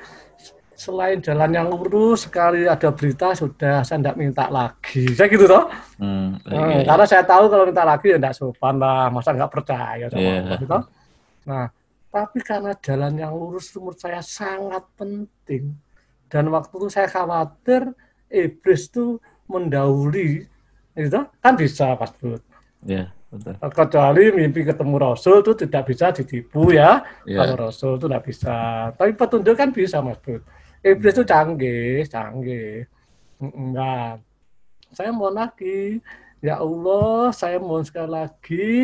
selain jalan yang lurus, sekali ada berita sudah saya tidak minta lagi. Saya gitu toh. Hmm, iya, hmm, iya, Karena saya tahu kalau minta lagi ya tidak sopan lah, masa nggak percaya sama yeah. Allah, gitu. Nah, tapi karena jalan yang lurus menurut saya sangat penting dan waktu itu saya khawatir iblis itu mendahului itu kan bisa Mas Ya, betul. Eh, kecuali mimpi ketemu Rasul itu tidak bisa ditipu ya. ya. Kalau Rasul itu tidak bisa. Tapi petunjuk kan bisa Mas Bud. Iblis itu iya. canggih, canggih. Enggak. Saya mohon lagi, ya Allah, saya mohon sekali lagi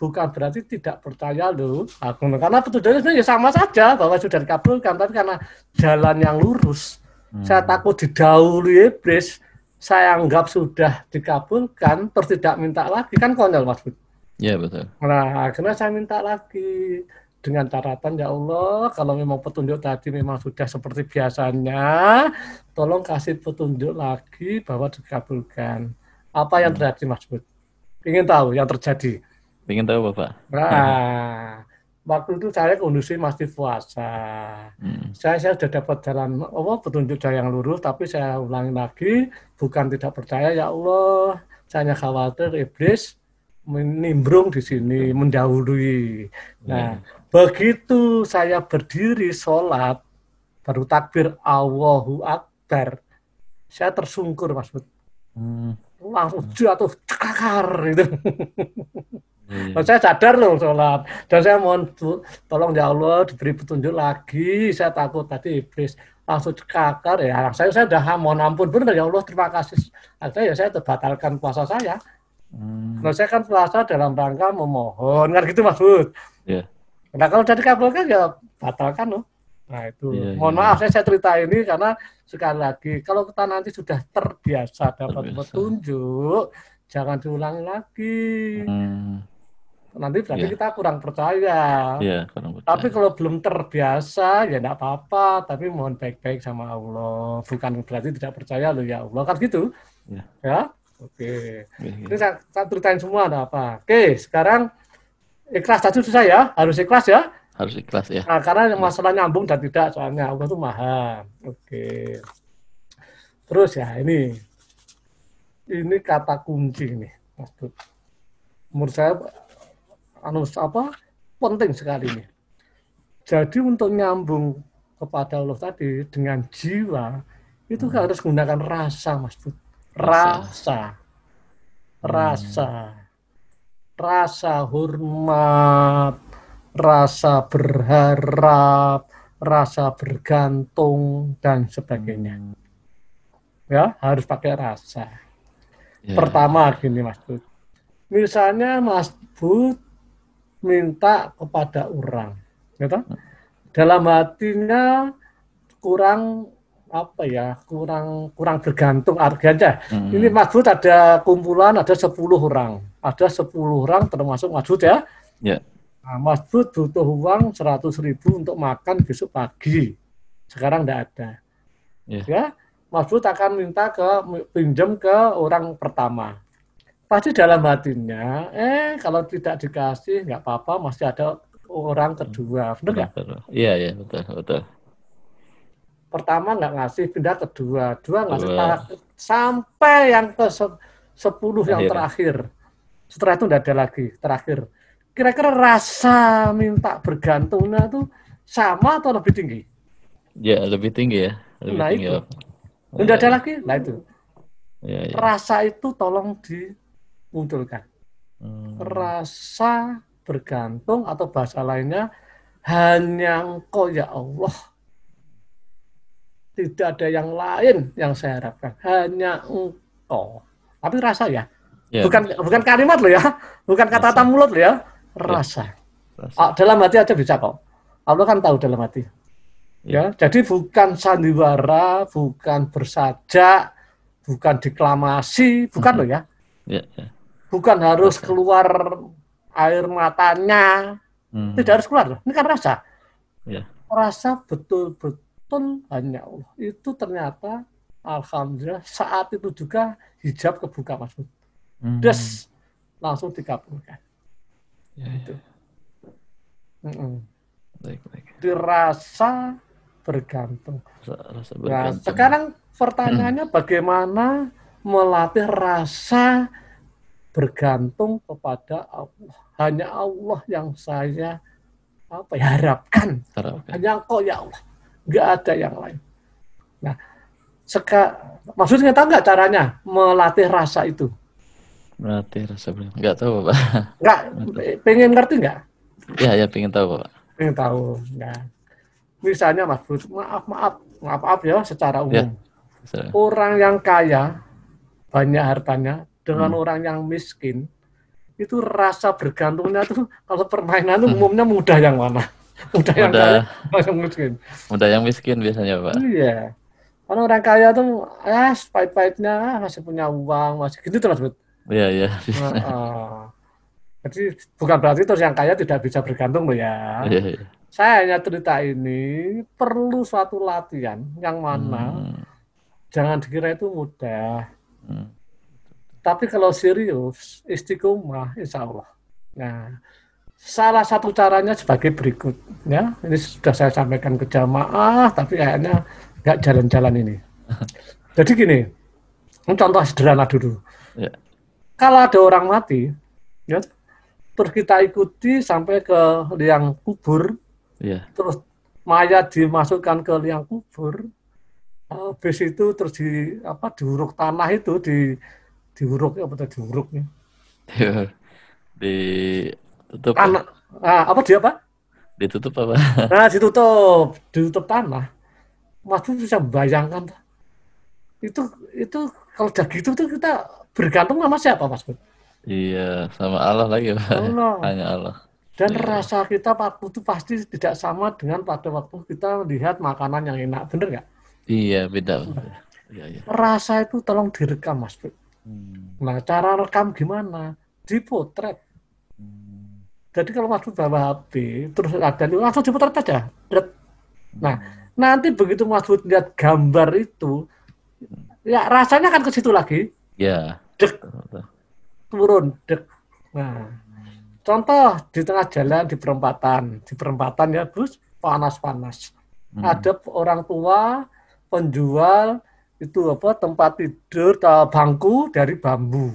bukan berarti tidak percaya lu agung karena petunjuknya ya sama saja bahwa sudah dikabulkan tapi karena jalan yang lurus hmm. saya takut didahului iblis saya anggap sudah dikabulkan terus tidak minta lagi kan konyol mas Bud ya betul nah akhirnya saya minta lagi dengan catatan ya Allah kalau memang petunjuk tadi memang sudah seperti biasanya tolong kasih petunjuk lagi bahwa dikabulkan apa yang hmm. terjadi Mas Bud ingin tahu yang terjadi Pengen tahu Bapak? Nah, waktu itu saya kondisi masih puasa. Hmm. Saya saya sudah dapat jalan Allah oh, petunjuk jalan yang lurus, tapi saya ulangi lagi, bukan tidak percaya ya Allah, saya hanya khawatir iblis menimbrung di sini, mendahului. Nah, hmm. begitu saya berdiri sholat, baru takbir Allahu Akbar, saya tersungkur Bud. Hmm langsung jatuh cekakar gitu. Hmm. Nah, saya sadar loh sholat dan saya mohon tolong ya Allah diberi petunjuk lagi. Saya takut tadi iblis langsung cakar. ya. Saya saya udah mohon ampun benar ya Allah terima kasih. Akhirnya ya saya terbatalkan puasa saya. Hmm. Nah saya kan puasa dalam rangka memohon kan gitu maksud. Yeah. Nah kalau dari kabulkan ya batalkan loh. Nah itu, iya, iya, mohon iya. maaf saya, saya cerita ini karena sekali lagi kalau kita nanti sudah terbiasa dapat terbiasa. petunjuk, jangan diulang lagi. Hmm. Nanti berarti yeah. kita kurang percaya. Yeah, kurang percaya. Tapi kalau belum terbiasa ya tidak apa-apa. Tapi mohon baik-baik sama Allah. Bukan berarti tidak percaya loh ya Allah kan gitu. Ya. ya? Oke. Okay. Ini saya, saya ceritain semua ada apa. Oke, sekarang ikhlas tadi susah ya. Harus ikhlas ya harus ikhlas ya. Nah, karena masalah nyambung dan tidak soalnya Allah itu maha. Oke. Terus ya ini ini kata kunci nih maksud, Menurut saya anu apa penting sekali nih. Jadi untuk nyambung kepada Allah tadi dengan jiwa itu hmm. harus menggunakan rasa Mas Rasa. Rasa. Hmm. Rasa hormat rasa berharap, rasa bergantung dan sebagainya. Ya, harus pakai rasa. Yeah. Pertama gini Mas Bud. Misalnya Mas Bud minta kepada orang, gitu. Dalam hatinya kurang apa ya kurang kurang bergantung harganya. Hmm. Ini maksud ada kumpulan ada 10 orang, ada 10 orang termasuk maksud ya. Yeah. Nah, Mas Bud butuh uang 100 ribu untuk makan besok pagi. Sekarang tidak ada. Yeah. Ya, Mas Bud akan minta ke pinjam ke orang pertama. Pasti dalam hatinya, eh kalau tidak dikasih nggak apa-apa, masih ada orang kedua. Benar nggak? Iya, iya, betul, betul. Pertama nggak ngasih, pindah kedua, dua nggak ngasih, sampai yang ke sepuluh yang terakhir. Setelah itu nggak ada lagi, terakhir kira-kira rasa minta bergantungnya tuh sama atau lebih tinggi? Ya, lebih tinggi ya. Lebih nah tinggi itu. Tidak ya. ada iya. lagi? Nah itu. Ya, ya. Rasa itu tolong dimunculkan. Hmm. Rasa bergantung atau bahasa lainnya hanya engkau ya Allah. Tidak ada yang lain yang saya harapkan. Hanya engkau. Tapi rasa ya. ya. Bukan bukan kalimat loh ya. Bukan kata-kata mulut loh ya Iya. rasa. Ya, rasa. Ah, dalam hati aja bisa kok. Allah kan tahu dalam hati. Ya, ya jadi bukan sandiwara, bukan bersajak, bukan deklamasi, bukan hmm. loh ya. Ya, ya. Bukan harus rasa. keluar air matanya. Hmm. Tidak harus keluar. Ini kan rasa. Ya. Rasa betul-betul hanya Allah. Itu ternyata Alhamdulillah saat itu juga hijab kebuka Mas. Hmm. Des langsung dikabulkan ya, itu, Ya. Mm -mm. Baik, baik. rasa bergantung. Rasa nah, bergantung. Nah, sekarang pertanyaannya hmm. bagaimana melatih rasa bergantung kepada Allah. Hanya Allah yang saya apa ya harapkan. harapkan. Hanya kok ya Allah. Enggak ada yang lain. Nah, seka, maksudnya tahu nggak caranya melatih rasa itu? Berarti rasa belum. Enggak tahu, Pak. Enggak, pengen ngerti enggak? Iya, ya pengen tahu, Pak. Pengen tahu, enggak. Misalnya Mas Bud, maaf, maaf, maaf, maaf ya secara ya, umum. Ya, Orang yang kaya, banyak hartanya, dengan hmm. orang yang miskin, itu rasa bergantungnya tuh kalau permainan tuh hmm. umumnya mudah yang mana? Mudah, yang kaya, mudah yang miskin. Mudah yang miskin biasanya, Pak. Iya. Karena orang kaya tuh, ah, pahit-pahitnya, ah, masih punya uang, masih gitu terus, Bud. Iya, iya. Jadi bukan berarti terus yang kaya tidak bisa bergantung loh ya. Iya, iya. Saya hanya cerita ini perlu suatu latihan yang mana hmm. jangan dikira itu mudah. Hmm. Tapi kalau serius, istiqomah, insya Allah. Nah, salah satu caranya sebagai berikut. Ya, ini sudah saya sampaikan ke jamaah, tapi kayaknya nggak jalan-jalan ini. Jadi gini, ini contoh sederhana dulu. Yeah kalau ada orang mati, ya, terus kita ikuti sampai ke liang kubur, yeah. terus mayat dimasukkan ke liang kubur, eh, habis itu terus di apa diuruk tanah itu di diuruk apa tuh diuruknya? Iya. Di tutup. Ya? Tanah, ah, apa dia apa? Ditutup apa? Nah ditutup, ditutup tanah. Masih bisa bayangkan itu itu kalau udah itu tuh kita bergantung sama siapa Mas Bud? Iya, sama Allah lagi Pak. Allah. Hanya Allah. Dan iya. rasa kita waktu itu pasti tidak sama dengan pada waktu kita melihat makanan yang enak, bener nggak? Iya, beda. Iya, iya. Rasa itu tolong direkam, Mas Bud. Hmm. Nah, cara rekam gimana? Dipotret. Hmm. Jadi kalau Mas Bud bawa HP, terus ada langsung potret aja. Nah, hmm. nanti begitu Mas Bud lihat gambar itu, ya rasanya akan ke situ lagi Ya. Dek. Turun, dek. Nah, contoh di tengah jalan di perempatan, di perempatan ya bus panas-panas. Hmm. Ada orang tua penjual itu apa tempat tidur atau bangku dari bambu.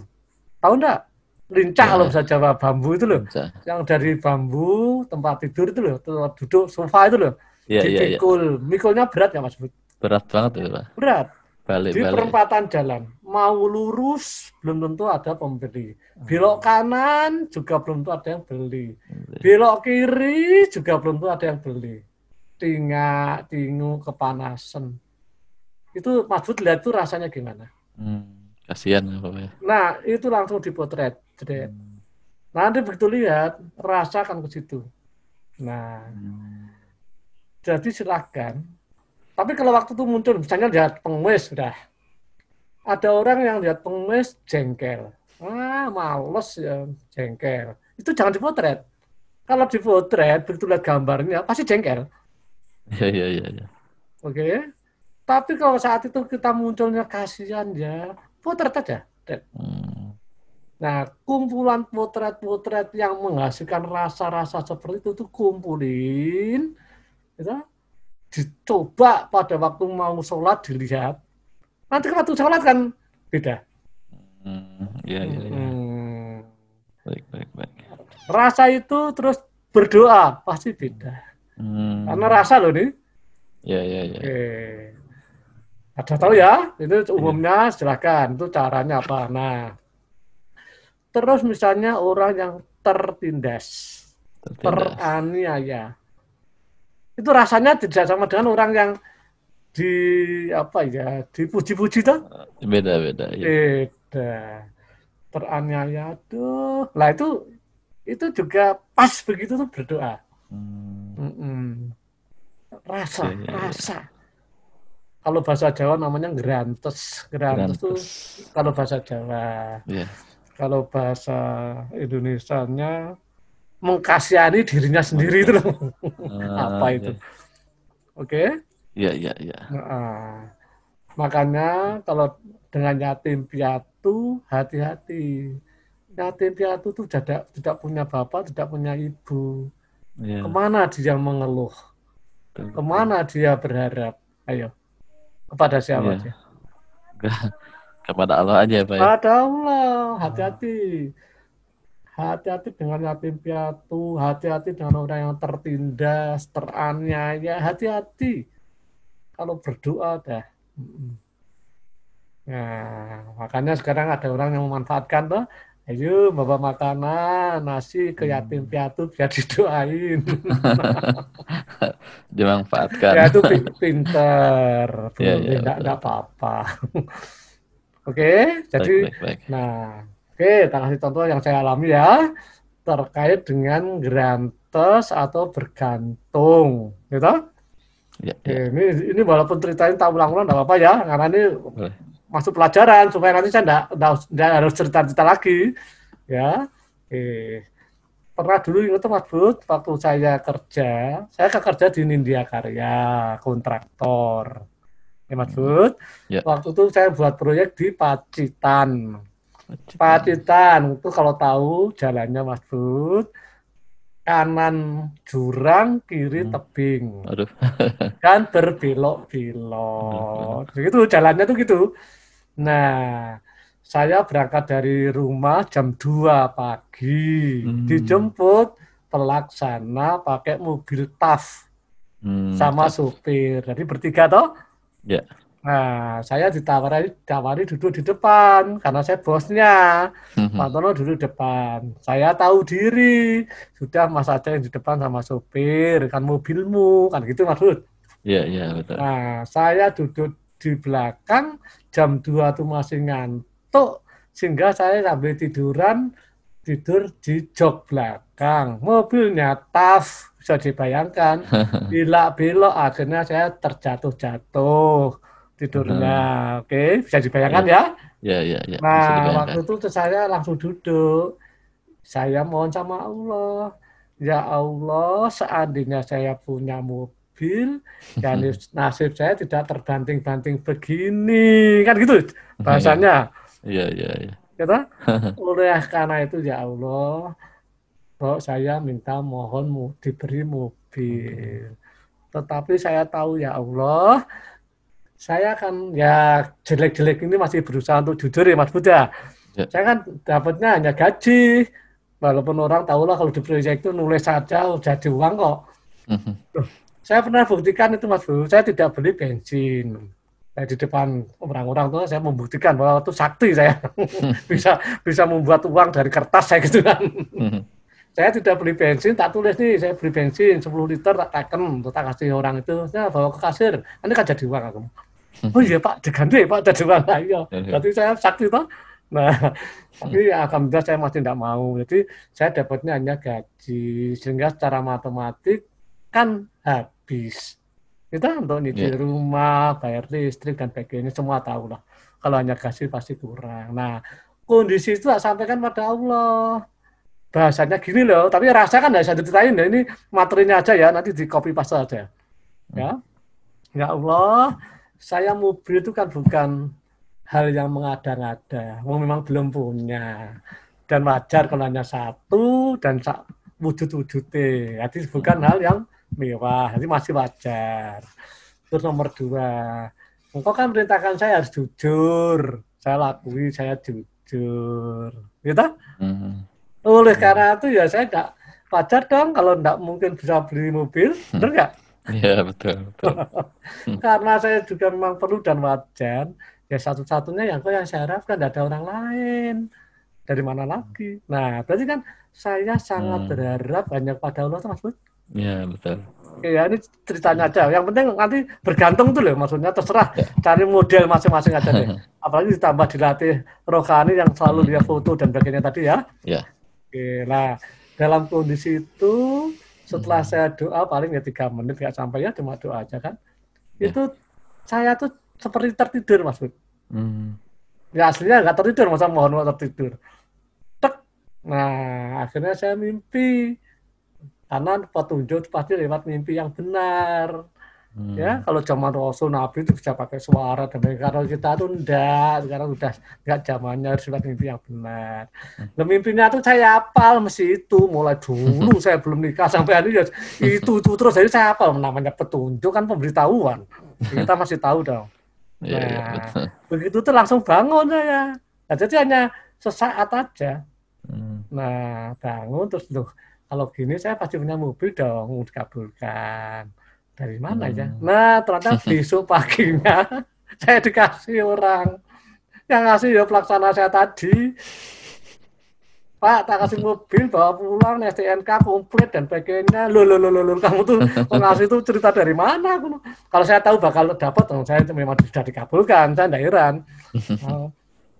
Tahu enggak? Lincah ya. loh bisa Jawa bambu itu loh. Lincah. Yang dari bambu tempat tidur itu loh, tempat duduk sofa itu loh. Ya, dipikul. Ya, ya. Mikulnya berat ya Mas Bud? Berat banget itu, Pak. Berat balik di balik. perempatan jalan mau lurus belum tentu ada pembeli hmm. belok kanan juga belum tentu ada yang beli belok kiri juga belum tentu ada yang beli tinga tingu kepanasan itu maksud lihat tuh rasanya gimana hmm, kasihan ya, ya. nah itu langsung dipotret hmm. nanti begitu lihat rasakan ke situ nah hmm. jadi silakan. Tapi kalau waktu itu muncul, misalnya lihat pengemis sudah. Ada orang yang lihat pengemis jengkel. Ah, males ya, jengkel. Itu jangan dipotret. Kalau dipotret, begitu lihat gambarnya, pasti jengkel. Iya, iya, iya. Ya. Oke. Okay. Tapi kalau saat itu kita munculnya kasihan ya, potret aja. Hmm. Nah, kumpulan potret-potret yang menghasilkan rasa-rasa seperti itu itu kumpulin, gitu, dicoba pada waktu mau sholat dilihat nanti waktu sholat kan beda hmm, ya, ya, ya. baik baik baik rasa itu terus berdoa pasti beda hmm. karena rasa loh nih ya ya ya Oke. ada tahu ya itu iya. umumnya ya. silahkan itu caranya apa nah terus misalnya orang yang tertindas, tertindas. teraniaya itu rasanya tidak sama dengan orang yang di apa ya dipuji-puji tuh eh, beda beda ya. beda teraniaya tuh lah itu itu juga pas begitu tuh berdoa hmm. Mm -mm. rasa ya, ya, rasa kalau bahasa Jawa namanya gerantes gerantes, gerantes. tuh kalau bahasa Jawa ya. kalau bahasa Indonesia nya mengkasihani dirinya sendiri itu ah, Apa itu? Iya. Oke? Iya, iya, iya. makanya kalau dengan yatim piatu hati-hati. Yatim piatu itu tidak tidak punya bapak, tidak punya ibu. Yeah. Kemana dia mengeluh? Kemana dia berharap? Ayo. Kepada siapa yeah. dia? Kepada Allah aja, Pak. Ya. Kepada Allah. Hati-hati hati-hati dengan yatim piatu, hati-hati dengan orang yang tertindas, teraniaya, hati-hati kalau berdoa dah. Nah, makanya sekarang ada orang yang memanfaatkan tuh, ayo bawa makanan, nasi ke hmm. yatim piatu biar didoain. Dimanfaatkan. Ya itu pintar. Ya, ya, tidak ya, ya, apa-apa. Oke, jadi, baik, baik, baik. nah Oke, kita kasih contoh yang saya alami ya terkait dengan grantes atau bergantung, gitu. Ya, Ini ini walaupun ceritanya tak ulang-ulang tidak apa-apa ya, karena ini Boleh. masuk pelajaran supaya nanti saya tidak tidak harus cerita-cerita lagi, ya. Oke. Pernah dulu ingat tuh Mas Bud, waktu saya kerja, saya kerja di India Karya, kontraktor. Ya Mas hmm. Bud, ya. waktu itu saya buat proyek di Pacitan Pacitan itu kalau tahu jalannya Mas Bud kanan jurang, kiri hmm. tebing. Aduh. Dan berbelok-belok. Begitu jalannya tuh gitu. Nah, saya berangkat dari rumah jam 2 pagi. Hmm. Dijemput pelaksana pakai mobil TAF. Hmm. Sama supir. Jadi bertiga toh? Ya. Yeah. Nah, saya ditawari, ditawari duduk di depan karena saya bosnya. Mm-hmm. Pak duduk depan. Saya tahu diri. Sudah Mas Aceh yang di depan sama sopir, kan mobilmu, kan gitu maksud. Iya, iya betul. Nah, saya duduk di belakang jam 2 tuh masih ngantuk sehingga saya sambil tiduran tidur di jok belakang. Mobilnya taf bisa dibayangkan. Bila belok akhirnya saya terjatuh-jatuh tidurnya. Nah, oke, bisa dibayangkan iya. ya? Ya, ya, ya. ya. Nah, waktu itu saya langsung duduk. Saya mohon sama Allah, ya Allah, seandainya saya punya mobil, dan ya nasib saya tidak terbanting-banting begini, kan gitu bahasanya. Iya, iya, iya. Ya oleh karena itu ya Allah, kok saya minta mohon diberi mobil. Tetapi saya tahu ya Allah, saya kan ya jelek-jelek ini masih berusaha untuk jujur ya Mas Buddha. Ya. Saya kan dapatnya hanya gaji, walaupun orang tahu lah kalau di proyek itu nulis saja udah di uang kok. Uh-huh. saya pernah buktikan itu Mas Bu, saya tidak beli bensin. Saya nah, di depan orang-orang itu. saya membuktikan bahwa itu sakti saya mhm. bisa bisa membuat uang dari kertas saya gitu kan. Uh-huh saya tidak beli bensin, tak tulis nih, saya beli bensin 10 liter, tak taken, tak kasih orang itu, saya bawa ke kasir, Ini kan jadi uang aku. Oh iya Pak, diganti Pak, jadi uang. Nah, iya. Iya, iya. Jadi saya sakit toh. Nah, tapi alhamdulillah saya masih tidak mau. Jadi saya dapatnya hanya gaji, sehingga secara matematik kan habis. Kita ya, untuk nyicil yeah. rumah, bayar listrik, dan sebagainya, semua tahu lah. Kalau hanya gaji pasti kurang. Nah, kondisi itu tak sampaikan pada Allah bahasanya gini loh, tapi rasa kan saya bisa deh. Ya, ini materinya aja ya, nanti di copy paste aja. Hmm. Ya. Ya Allah, saya mobil itu kan bukan hal yang mengada-ngada. Memang belum punya. Dan wajar kalau hanya satu dan wujud-wujudnya. Jadi bukan hmm. hal yang mewah. Jadi masih wajar. Terus nomor dua. Engkau kan perintahkan saya harus jujur. Saya lakui, saya jujur. Gitu? Mm -hmm oleh iya. karena itu ya saya enggak pajak dong kalau enggak mungkin bisa beli mobil, hmm. benar nggak? Iya betul. betul. Hmm. karena saya juga memang perlu dan wajar, ya satu-satunya yang kok yang saya harapkan tidak ada orang lain dari mana hmm. lagi. Nah berarti kan saya sangat hmm. berharap banyak pada Allah Mas Iya betul. Ya ini ceritanya aja. Yang penting nanti bergantung tuh loh, maksudnya terserah ya. cari model masing-masing aja deh. Apalagi ditambah dilatih rohani yang selalu dia foto dan bagiannya tadi ya. Iya. Oke, nah dalam kondisi itu setelah hmm. saya doa paling ya tiga menit nggak sampai ya cuma doa aja kan. Ya. Itu saya tuh seperti tertidur Mas Bud. Hmm. Ya aslinya nggak tertidur, masa mohon maaf tertidur. Tek. Nah akhirnya saya mimpi karena petunjuk pasti lewat mimpi yang benar. Hmm. Ya, kalau zaman Rasul Nabi itu bisa pakai suara dan kalau kita tuh enggak, sekarang udah enggak zamannya harus lihat mimpi yang benar. Nah, mimpinya tuh saya hafal mesti itu mulai dulu saya belum nikah sampai hari ini ya. itu itu terus jadi saya hafal namanya petunjuk kan pemberitahuan. Kita masih tahu dong. Iya, iya, nah, ya, ya, begitu tuh langsung bangun saya. Nah, jadi hanya sesaat aja. Hmm. Nah, bangun terus loh kalau gini saya pasti punya mobil dong dikabulkan dari mana ya? hmm. ya? Nah, ternyata besok paginya saya dikasih orang yang ngasih ya pelaksana saya tadi. Pak, tak kasih mobil, bawa pulang, STNK komplit dan Lo, lo, lo, lo, lo, kamu tuh ngasih itu cerita dari mana? Kalau saya tahu bakal dapat, saya memang sudah dikabulkan, saya tidak heran.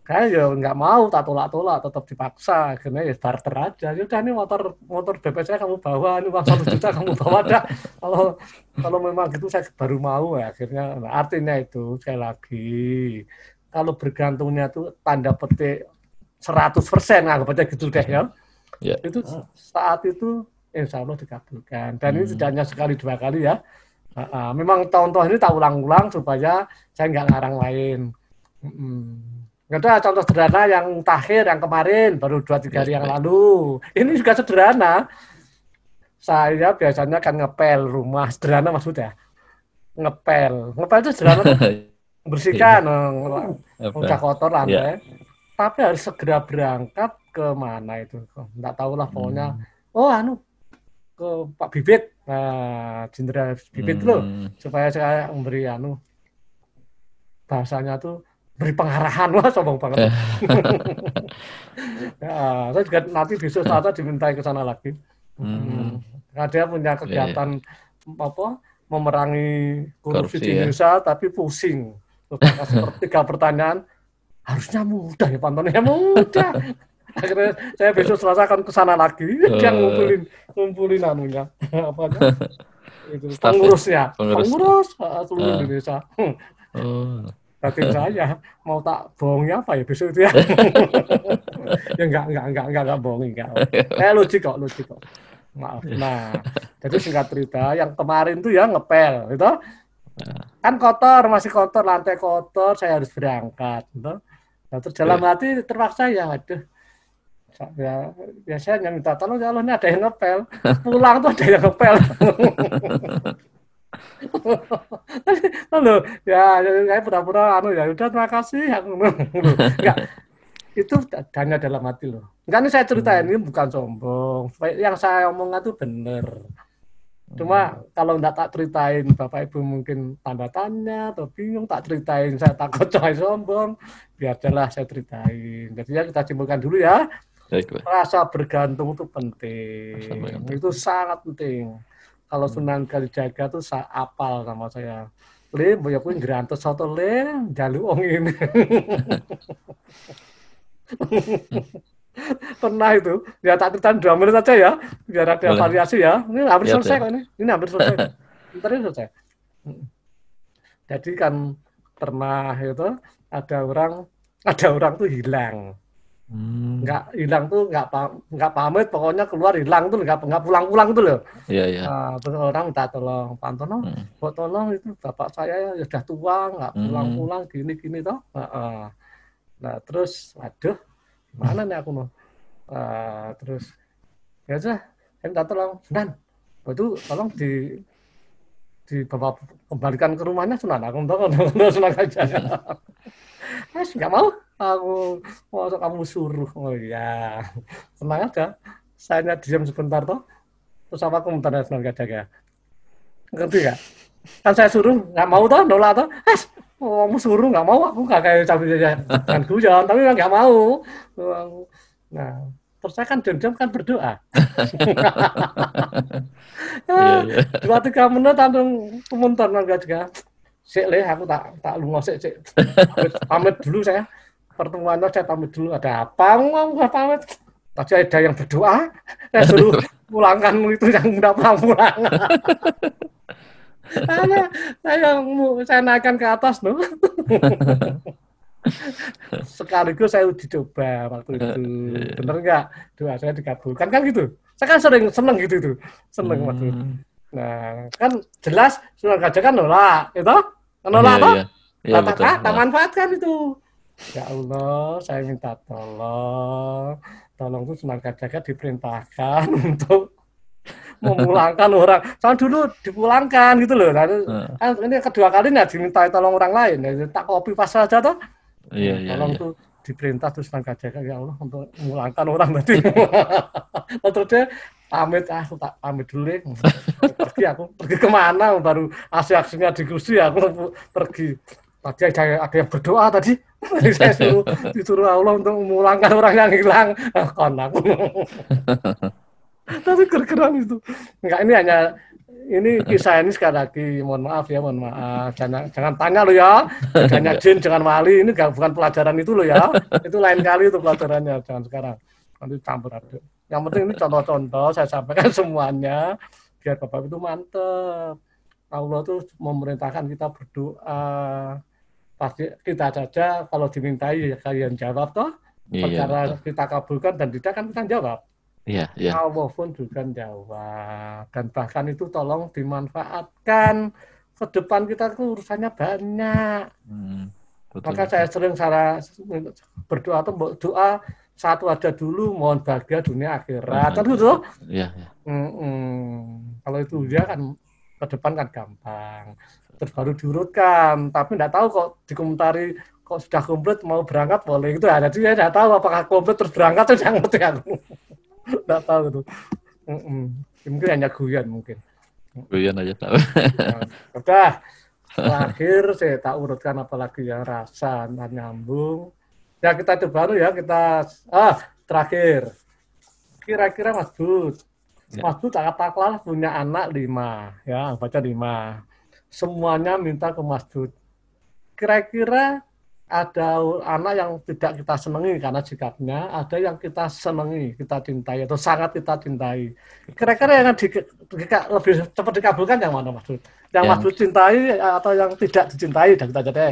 Kayaknya ya nggak mau tak tolak-tolak tetap dipaksa akhirnya ya barter aja yaudah ini motor motor BP saya kamu bawa ini uang satu juta kamu bawa dah kalau kalau memang gitu saya baru mau ya akhirnya nah, artinya itu sekali lagi kalau bergantungnya tuh tanda petik 100 persen aja nah, gitu deh ya yeah. itu ah. saat itu ya insya Allah dikabulkan dan ini tidak hmm. hanya sekali dua kali ya uh, memang tahun-tahun ini tak ulang-ulang supaya saya nggak ngarang lain mm Nggak ada contoh sederhana yang terakhir yang kemarin baru dua tiga iya, hari yang iya. lalu. Ini juga sederhana. Saya biasanya kan ngepel rumah sederhana maksudnya. Ngepel, ngepel itu sederhana bersihkan, udah iya. eh, kotor lah. Yeah. Ya. Tapi harus segera berangkat ke mana itu? Nggak tahu lah pokoknya. Hmm. Oh anu ke Pak Bibit, nah Jenderal Bibit hmm. loh supaya saya memberi anu bahasanya tuh beri pengarahan lah sombong banget. Eh. ya, saya juga nanti besok saatnya dimintai ke sana lagi. Hmm. Ada punya iya, iya. kegiatan yeah. apa memerangi korupsi, di ya. Indonesia ya. tapi pusing. tiga pertanyaan harusnya mudah ya pantunnya mudah. Akhirnya saya besok Selasa akan ke sana lagi uh. Eh. yang ngumpulin ngumpulin anunya apa itu pengurusnya. Pengurus, pengurus seluruh uh. Indonesia. Uh batin saya mau tak bohongnya apa ya besok itu ya ya enggak enggak enggak enggak nggak bohongin enggak eh lucu kok lucu kok maaf iya. nah jadi singkat cerita yang kemarin tuh ya ngepel itu nah. kan kotor masih kotor lantai kotor saya harus berangkat gitu. nah, terus dalam iya. hati terpaksa ya aduh ya biasanya ya minta tolong ya Allah ini ada yang ngepel pulang tuh ada yang ngepel Lalu ya saya pura-pura anu ya udah terima kasih aku ya, enggak itu hanya dalam hati loh. Enggak ini saya cerita hmm. ini bukan sombong. Yang saya omongkan itu benar. Cuma hmm. kalau enggak tak ceritain Bapak Ibu mungkin tanda tanya atau bingung tak ceritain saya takut coy sombong. Biar jelas saya ceritain. Jadi ya kita simpulkan dulu ya. Baik, Rasa bergantung itu penting. Itu sangat penting kalau hmm. Sunan Kalijaga tuh saya apal sama saya. Le, boyo ya kuwi grantos soto le, jalu wong ini. Pernah itu. Ya tak ceritain dua menit saja ya, biar ada Boleh. variasi ya. Ini hampir ya, selesai ya. kok ini. Ini hampir selesai. Ntar ini selesai. Jadi kan pernah itu ada orang ada orang tuh hilang. Hmm. hilang tuh nggak nggak pamit pokoknya keluar hilang tuh nggak nggak pulang-pulang tuh loh yeah, yeah. Uh, orang minta tolong pantono hmm. buat tolong itu bapak saya ya sudah tua nggak hmm. pulang-pulang hmm. gini gini toh nah, uh. nah terus waduh mana nih aku mau uh, terus ya sudah saya minta tolong dan itu tolong di di bapak kembalikan ke rumahnya sunan aku sunan aja eh, nggak mau aku mau oh, kamu suruh oh ya tenang aja saya diam sebentar toh terus apa aku minta dan gak jaga ngerti gak kan saya suruh nggak mau toh nolak toh eh oh, kamu suruh nggak mau aku gak kayak cabut jajan kan jalan tapi kan nggak mau nah terus saya kan diam-diam kan berdoa ah, iya, iya. dua tiga menit langsung kemuntun gak jaga sik leh aku tak tak lunga sik sik pamit dulu saya pertemuan lo saya pamit dulu ada apa mau nggak pamit tadi ada yang berdoa saya suruh pulangkan itu yang udah pulang pulang saya saya saya naikkan ke atas loh sekaligus saya uji coba waktu iya, itu iya. bener nggak doa saya dikabulkan kan gitu saya kan sering seneng gitu itu seneng hmm. waktu itu. nah kan jelas surat kerja kan nolak itu nolak yeah, apa iya. iya tak manfaatkan itu Ya Allah, saya minta tolong. Tolong tuh tenaga jaga diperintahkan untuk memulangkan orang. Soalnya dulu dipulangkan gitu loh. Nah, ini kedua kalinya diminta tolong orang lain. Ya, ya tak kopi pas saja toh. Iya, nah, iya, tolong iya. tuh diperintah terus tenaga jaga ya Allah untuk memulangkan orang tadi. terus dia pamit ah aku tak pamit dulu deh. Ya. pergi aku pergi kemana baru aksi aksinya diskusi aku pergi tadi ada, ada yang berdoa tadi saya suruh disuruh Allah untuk memulangkan orang yang hilang ah, kon aku tapi kerkeran itu enggak ini hanya ini kisah ini sekali lagi mohon maaf ya mohon maaf jangan jangan tanya lo ya jangan jin jangan wali ini gak, bukan pelajaran itu lo ya itu lain kali itu pelajarannya jangan sekarang nanti campur aduk yang penting ini contoh-contoh saya sampaikan semuanya biar bapak itu mantep Allah tuh memerintahkan kita berdoa pasti kita saja kalau dimintai ya kalian jawab toh iya, perkara betul. kita kabulkan dan tidak kan kita jawab iya, iya. Allah pun juga jawab dan bahkan itu tolong dimanfaatkan ke depan kita tuh urusannya banyak hmm, betul, maka betul. saya sering cara berdoa tuh doa satu aja dulu mohon bahagia dunia akhirat kan gitu, iya, iya. Mm -mm. kalau itu dia ya kan ke depan kan gampang terbaru diurutkan tapi nggak tahu kok dikomentari kok sudah komplit mau berangkat boleh itu ada ya, jadi saya nggak tahu apakah komplit terus berangkat atau yang ngerti aku nggak tahu itu, mm ya, mungkin hanya guyon mungkin guyon aja tahu ya, nah, terakhir saya tak urutkan apalagi yang rasa dan nyambung ya kita itu baru ya kita ah terakhir kira-kira Mas Bud ya. Mas Bud tak punya anak lima ya baca lima semuanya minta ke masjid. Kira-kira ada anak yang tidak kita senangi karena sikapnya, ada yang kita senangi, kita cintai, atau sangat kita cintai. Kira-kira yang di, di, lebih cepat dikabulkan yang mana maksud? Yang, yang cintai atau yang tidak dicintai dan kita jadi?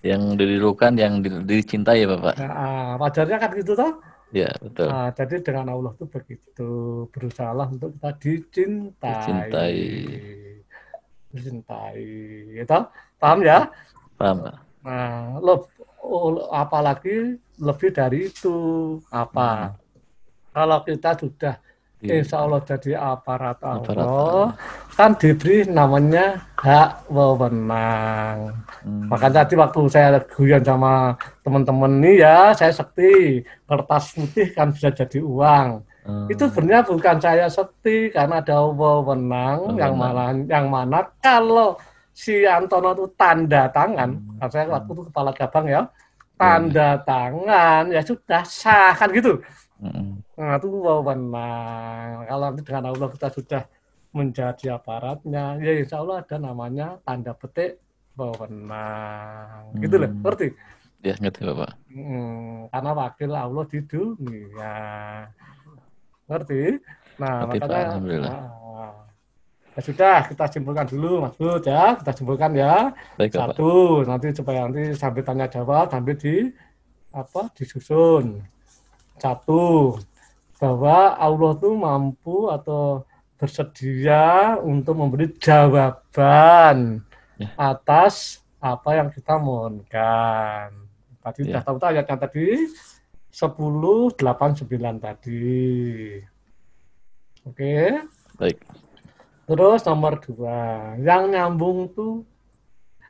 Yang dirindukan, yang dicintai ya, Bapak. Nah, ah, wajarnya kan gitu toh? Ya, betul. Nah, jadi dengan Allah itu begitu. berusaha untuk kita dicintai. Dicintai dicintai gitu ya paham ya paham nah lo oh, apalagi lebih dari itu apa hmm. kalau kita sudah yeah. insya Allah jadi aparat Allah aparat. kan diberi namanya hak wewenang hmm. maka tadi waktu saya guyon sama teman-teman ini ya saya sekti kertas putih kan bisa jadi uang Hmm. Itu sebenarnya bukan saya seti karena ada wewenang yang mana yang mana kalau si Antono itu tanda tangan, hmm. kan saya waktu itu kepala cabang ya, iya. tanda hmm. tangan ya sudah sah kan gitu. Hmm. Nah itu wewenang. Kalau nanti dengan Allah kita sudah menjadi aparatnya, ya insya Allah ada namanya tanda petik wewenang. Hmm. Gitu loh, hmm. ngerti? Ya, ngerti Bapak. Hmm, karena wakil Allah di dunia ngerti nah Tapi makanya nah, ya sudah kita simpulkan dulu Mas Bud ya kita simpulkan ya Baik, satu Pak. nanti supaya nanti sambil tanya jawab sambil di apa disusun satu bahwa Allah tuh mampu atau bersedia untuk memberi jawaban ya. atas apa yang kita mohonkan. Tadi ya. sudah tahu ayatnya tadi Sepuluh, delapan, sembilan tadi. Oke. Okay. Baik. Terus nomor dua, yang nyambung tuh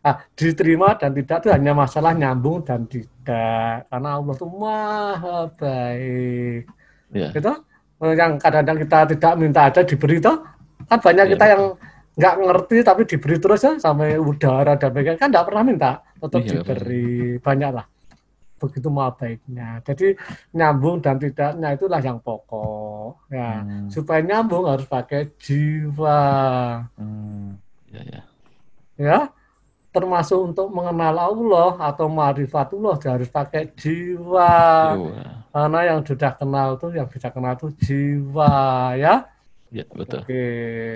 ah, diterima dan tidak itu hanya masalah nyambung dan tidak karena Allah tuh maha baik. Yeah. Itu eh, yang kadang-kadang kita tidak minta ada diberi tuh, kan banyak yeah. kita yang nggak ngerti tapi diberi terus ya sampai udara dan bagian. kan nggak pernah minta tetap yeah, iya, diberi banyak lah begitu mau baiknya. Jadi nyambung dan tidaknya itulah yang pokok. Ya, hmm. supaya nyambung harus pakai jiwa. Hmm. Ya, ya. ya, termasuk untuk mengenal Allah atau ma'rifatullah harus pakai jiwa. ya. Karena yang sudah kenal tuh yang bisa kenal tuh jiwa, ya. Ya, betul. Oke,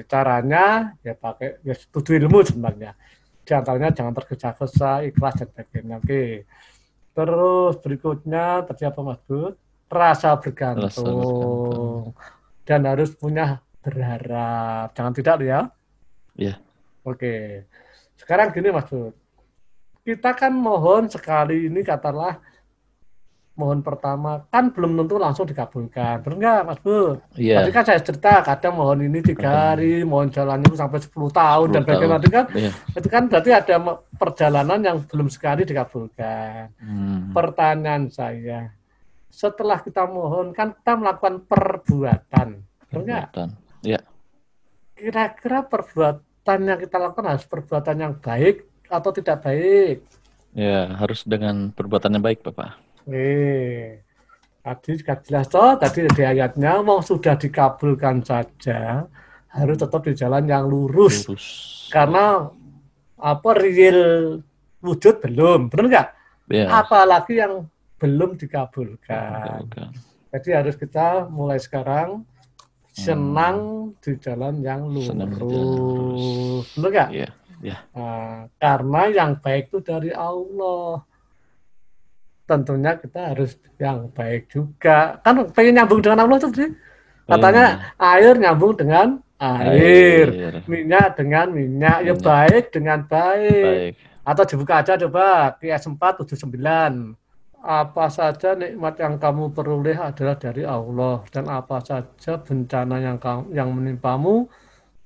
caranya ya pakai ya studi ilmu sebenarnya. Di antaranya jangan tergesa-gesa, ikhlas dan sebagainya. Oke. Terus berikutnya apa Mas Bud, rasa bergantung. rasa bergantung dan harus punya berharap. Jangan tidak ya. Iya. Oke. Sekarang gini Mas Bud. Kita kan mohon sekali ini katalah mohon pertama kan belum tentu langsung dikabulkan benar nggak mas bu? Iya. Tadi kan saya cerita kadang mohon ini tiga hari, iya. mohon jalannya itu sampai 10 tahun 10 dan bagaimana kan yeah. itu kan berarti ada perjalanan yang belum sekali dikabulkan. Hmm. Pertanyaan saya, setelah kita mohon kan kita melakukan perbuatan, benar nggak? Iya. Kira-kira perbuatan yang kita lakukan harus perbuatan yang baik atau tidak baik? Ya, harus dengan perbuatan yang baik, Bapak. Eh, tadi sudah jelas toh, tadi di ayatnya mau sudah dikabulkan saja harus tetap di jalan yang lurus. lurus. Karena apa real wujud belum, benar nggak? Iya. Apalagi yang belum dikabulkan. okay. Jadi harus kita mulai sekarang senang hmm. di jalan yang lurus. Senang lurus. Benar nggak? Yeah. Yeah. Nah, karena yang baik itu dari Allah tentunya kita harus yang baik juga. Kan pengen nyambung dengan Allah tuh, sih. Katanya hmm. air nyambung dengan air, air, minyak dengan minyak, ya minyak. ya baik dengan baik. baik. Atau dibuka aja coba PS 4 79. Apa saja nikmat yang kamu peroleh adalah dari Allah dan apa saja bencana yang kamu, yang menimpamu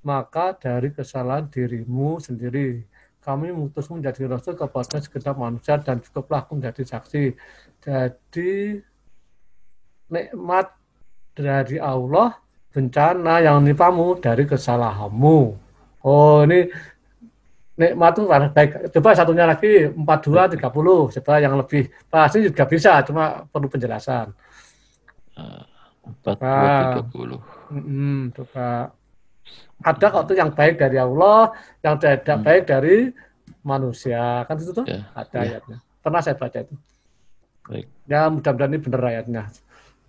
maka dari kesalahan dirimu sendiri kami memutuskan menjadi rasul kepada segenap manusia dan cukuplah aku menjadi saksi. Jadi nikmat dari Allah, bencana yang menimpamu dari kesalahanmu. Oh, ini nikmat itu baik. Coba satunya lagi 42 30, coba yang lebih pasti juga bisa, cuma perlu penjelasan. 42 30. Nah, mm, coba ada kok tuh yang baik dari Allah, yang tidak hmm. baik dari manusia. Kan itu tuh yeah. ada yeah. ayatnya. Pernah saya baca itu. Baik. Ya mudah-mudahan ini benar ayatnya.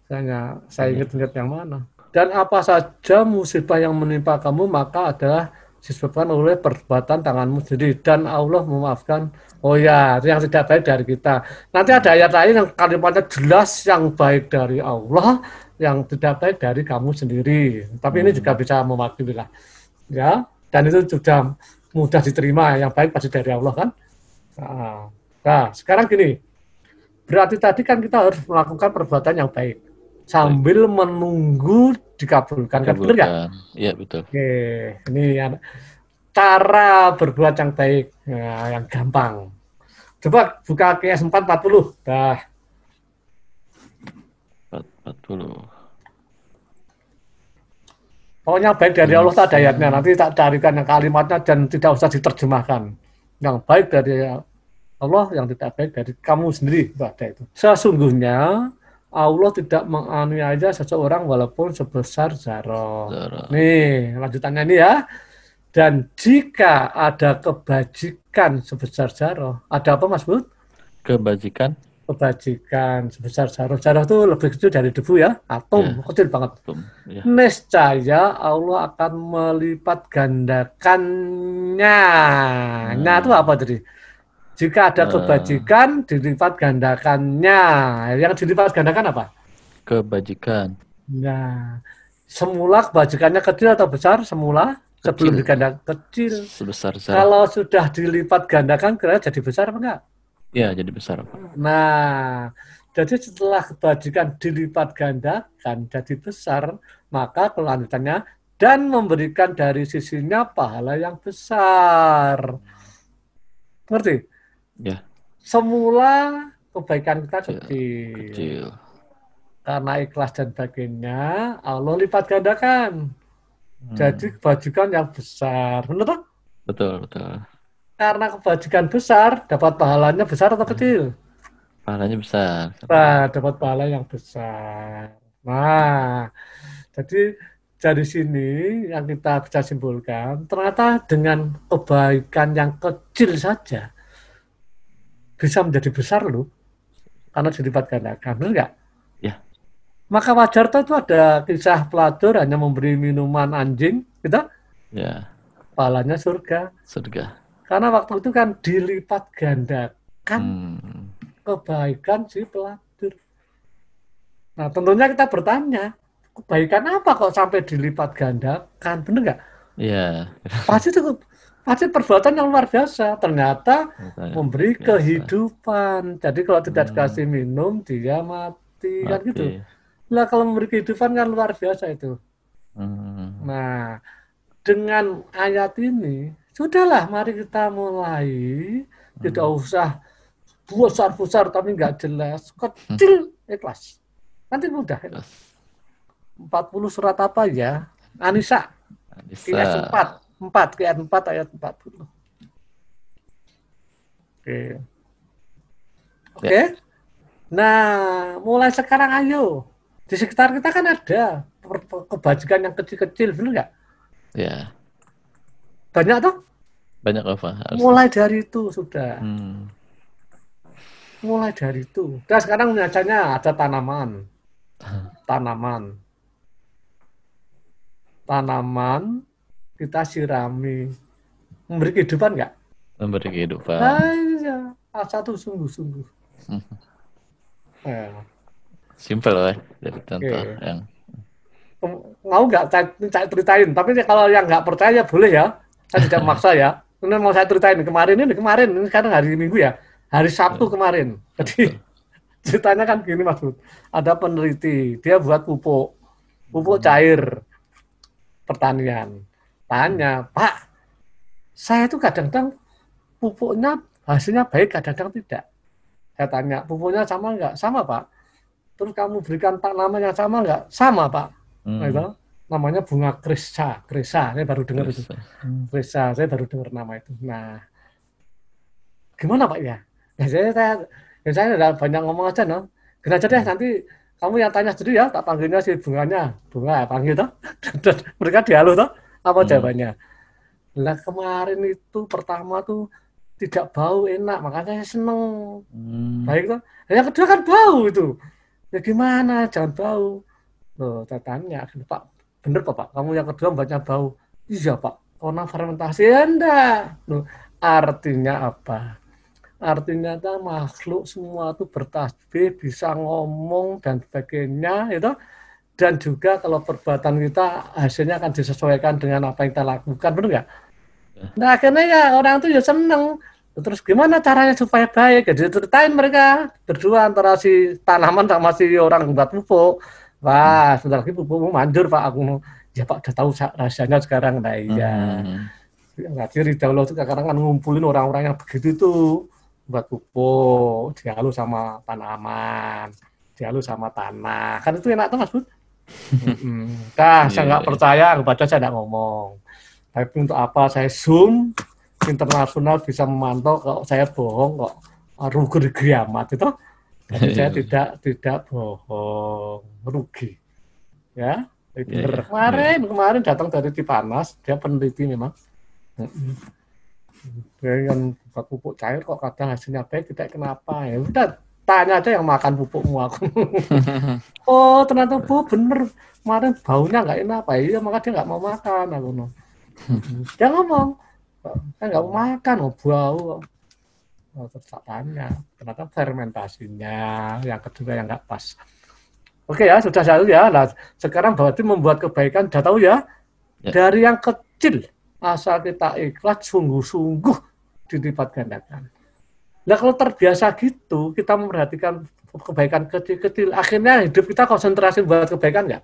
Saya saya ingat-ingat yang mana. Dan apa saja musibah yang menimpa kamu maka adalah disebabkan oleh perbuatan tanganmu sendiri dan Allah memaafkan oh ya yang tidak baik dari kita nanti ada ayat lain yang kalimatnya jelas yang baik dari Allah yang didatai dari kamu sendiri. Tapi hmm. ini juga bisa mewakili lah. Ya, dan itu sudah mudah diterima. Yang baik pasti dari Allah kan. Nah, nah sekarang gini, berarti tadi kan kita harus melakukan perbuatan yang baik sambil baik. menunggu dikabulkan. Kan ya? Iya betul. Oke, ini ya, cara berbuat yang baik, nah, yang gampang. Coba buka KS 440. Dah. 40. Pokoknya baik dari iya, Allah tak ada ayatnya. Nanti tak carikan yang kalimatnya dan tidak usah diterjemahkan. Yang baik dari Allah, yang tidak baik dari kamu sendiri. Ibadah itu. Sesungguhnya Allah tidak menganiaya seseorang walaupun sebesar zarah. Nih, lanjutannya ini ya. Dan jika ada kebajikan sebesar zarah, ada apa Mas Bud? Kebajikan? kebajikan sebesar jarah. Jarah itu lebih kecil dari debu ya, atom ya, kecil banget. Atom, ya. Niscaya Allah akan melipat gandakannya. Hmm. Nah, itu apa tadi Jika ada eh. kebajikan dilipat gandakannya. Yang dilipat gandakan apa? Kebajikan. Nah, semula kebajikannya kecil atau besar semula? Kecil. Sebelum digandakan kecil. Sebesar zarah. Kalau sudah dilipat gandakan kira jadi besar apa enggak? Iya, jadi besar. Nah, jadi setelah kebajikan dilipat dan jadi besar, maka kelanjutannya dan memberikan dari sisinya pahala yang besar. Ngerti? Ya. Semula kebaikan kita kecil. kecil. Karena ikhlas dan baginya, Allah lipat gandakan. Hmm. Jadi kebajikan yang besar. Benar? Betul, betul karena kebajikan besar dapat pahalanya besar atau hmm. kecil? Pahalanya besar. Nah, dapat pahala yang besar. Nah, jadi dari sini yang kita bisa simpulkan, ternyata dengan kebaikan yang kecil saja bisa menjadi besar loh. Karena dilipat gandakan, benar nggak? Ya. Maka wajar itu ada kisah pelatur hanya memberi minuman anjing, gitu? Ya. Pahalanya surga. Surga karena waktu itu kan dilipat gandakan hmm. kebaikan si pelatih. Nah tentunya kita bertanya, kebaikan apa kok sampai dilipat gandakan? benar nggak? Iya. Yeah. Pasti itu pasti perbuatan yang luar biasa. Ternyata Betanya, memberi biasa. kehidupan. Jadi kalau tidak hmm. dikasih minum, dia mati. Kan mati. Kan gitu. Nah kalau memberi kehidupan kan luar biasa itu. Hmm. Nah, dengan ayat ini Sudahlah, mari kita mulai. Tidak hmm. usah besar-besar tapi nggak jelas. Kecil, hmm. ikhlas. Nanti mudah. Ikhlas. 40 surat apa ya? Anissa. Anissa. Kias 4. 4. Kias 4 ayat 40. Oke. Okay. Oke. Okay? Ya. Nah, mulai sekarang ayo. Di sekitar kita kan ada kebajikan yang kecil-kecil, benar nggak? Ya. Banyak tuh Banyak apa? Harus Mulai dari itu sudah. Hmm. Mulai dari itu. Dan sekarang nyacanya ada tanaman. Tanaman. Tanaman kita sirami. Memberi kehidupan nggak? Memberi kehidupan. Nah, Satu sungguh-sungguh. ya. Simple lah eh, dari contoh yang mau nggak ceritain tapi kalau yang nggak percaya boleh ya saya kan tidak memaksa ya. Ini mau saya ceritain kemarin ini kemarin ini sekarang hari Minggu ya, hari Sabtu iya. kemarin. Jadi iya. ceritanya kan gini Mas Bud. Ada peneliti, dia buat pupuk pupuk hmm. cair pertanian. Tanya, hmm. Pak, saya itu kadang-kadang pupuknya hasilnya baik, kadang-kadang tidak. Saya tanya, pupuknya sama nggak? Sama, Pak. Terus kamu berikan tanaman yang sama nggak? Sama, Pak. Nah, hmm namanya bunga krisa krisa Saya baru dengar itu. krisa hmm. saya baru dengar nama itu. Nah, gimana Pak ya? Nah, saya, saya, ya saya ada banyak ngomong aja, no. kenapa aja deh, hmm. nanti kamu yang tanya sendiri ya, tak panggilnya si bunganya. Bunga, ya panggil toh. Dan mereka dialog toh. Apa hmm. jawabannya? Nah, kemarin itu pertama tuh tidak bau enak, makanya saya seneng. Hmm. Baik toh. Yang kedua kan bau itu. Ya gimana, jangan bau. Loh, saya tanya, Pak, bener kok pak kamu yang kedua banyak bau iya pak karena fermentasi anda ya, Loh, artinya apa artinya ada makhluk semua itu bertasbih bisa ngomong dan sebagainya itu ya dan juga kalau perbuatan kita hasilnya akan disesuaikan dengan apa yang kita lakukan benar nggak nah akhirnya ya orang itu ya seneng terus gimana caranya supaya baik jadi ya, ceritain mereka berdua antara si tanaman sama si orang buat pupuk Wah, sebentar lagi mau manjur Pak. Aku ya Pak udah tahu rahasianya sekarang. Nah iya. Hmm. di Allah itu kadang kan ngumpulin orang-orang yang begitu tuh buat pupuk, dialu sama tanaman, dialu sama tanah. Kan itu enak tuh Mas Bud. kah saya iya, nggak iya. percaya, aku baca saya nggak ngomong. Tapi untuk apa saya zoom internasional bisa memantau kalau saya bohong kok rugi kiamat itu tapi iya. saya tidak tidak bohong, rugi Ya, benar. Iya, iya. Kemarin kemarin datang dari Cipanas, dia peneliti memang. Dengan buat pupuk cair kok kadang hasilnya baik, tidak kenapa ya. Udah tanya aja yang makan pupukmu aku. oh ternyata bu bener kemarin baunya nggak enak apa ya maka dia nggak mau makan aku no. dia ngomong, saya nggak mau makan, oh bau Oh, terus ternyata fermentasinya yang kedua yang nggak pas oke ya sudah satu ya nah sekarang berarti membuat kebaikan sudah tahu ya, ya. dari yang kecil asal kita ikhlas sungguh-sungguh dilipat gandakan nah kalau terbiasa gitu kita memperhatikan kebaikan kecil-kecil akhirnya hidup kita konsentrasi buat kebaikan nggak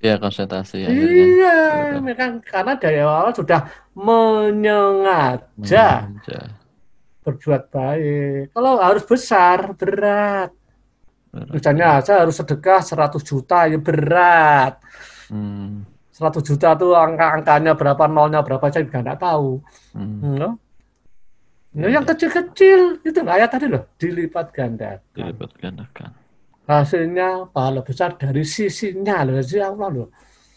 Iya konsentrasi. ya. Iya, mereka karena dari awal sudah menyengaja. menyengaja berbuat baik. Kalau harus besar, berat. Misalnya saya harus sedekah 100 juta, ya berat. Hmm. 100 juta tuh angka-angkanya berapa, nolnya berapa, saya juga nggak tahu. Hmm. No? Ya, ya iya. yang kecil-kecil itu ayat tadi loh dilipat ganda. Dilipat gandakan. Hasilnya pahala besar dari sisinya loh, sisi Allah loh.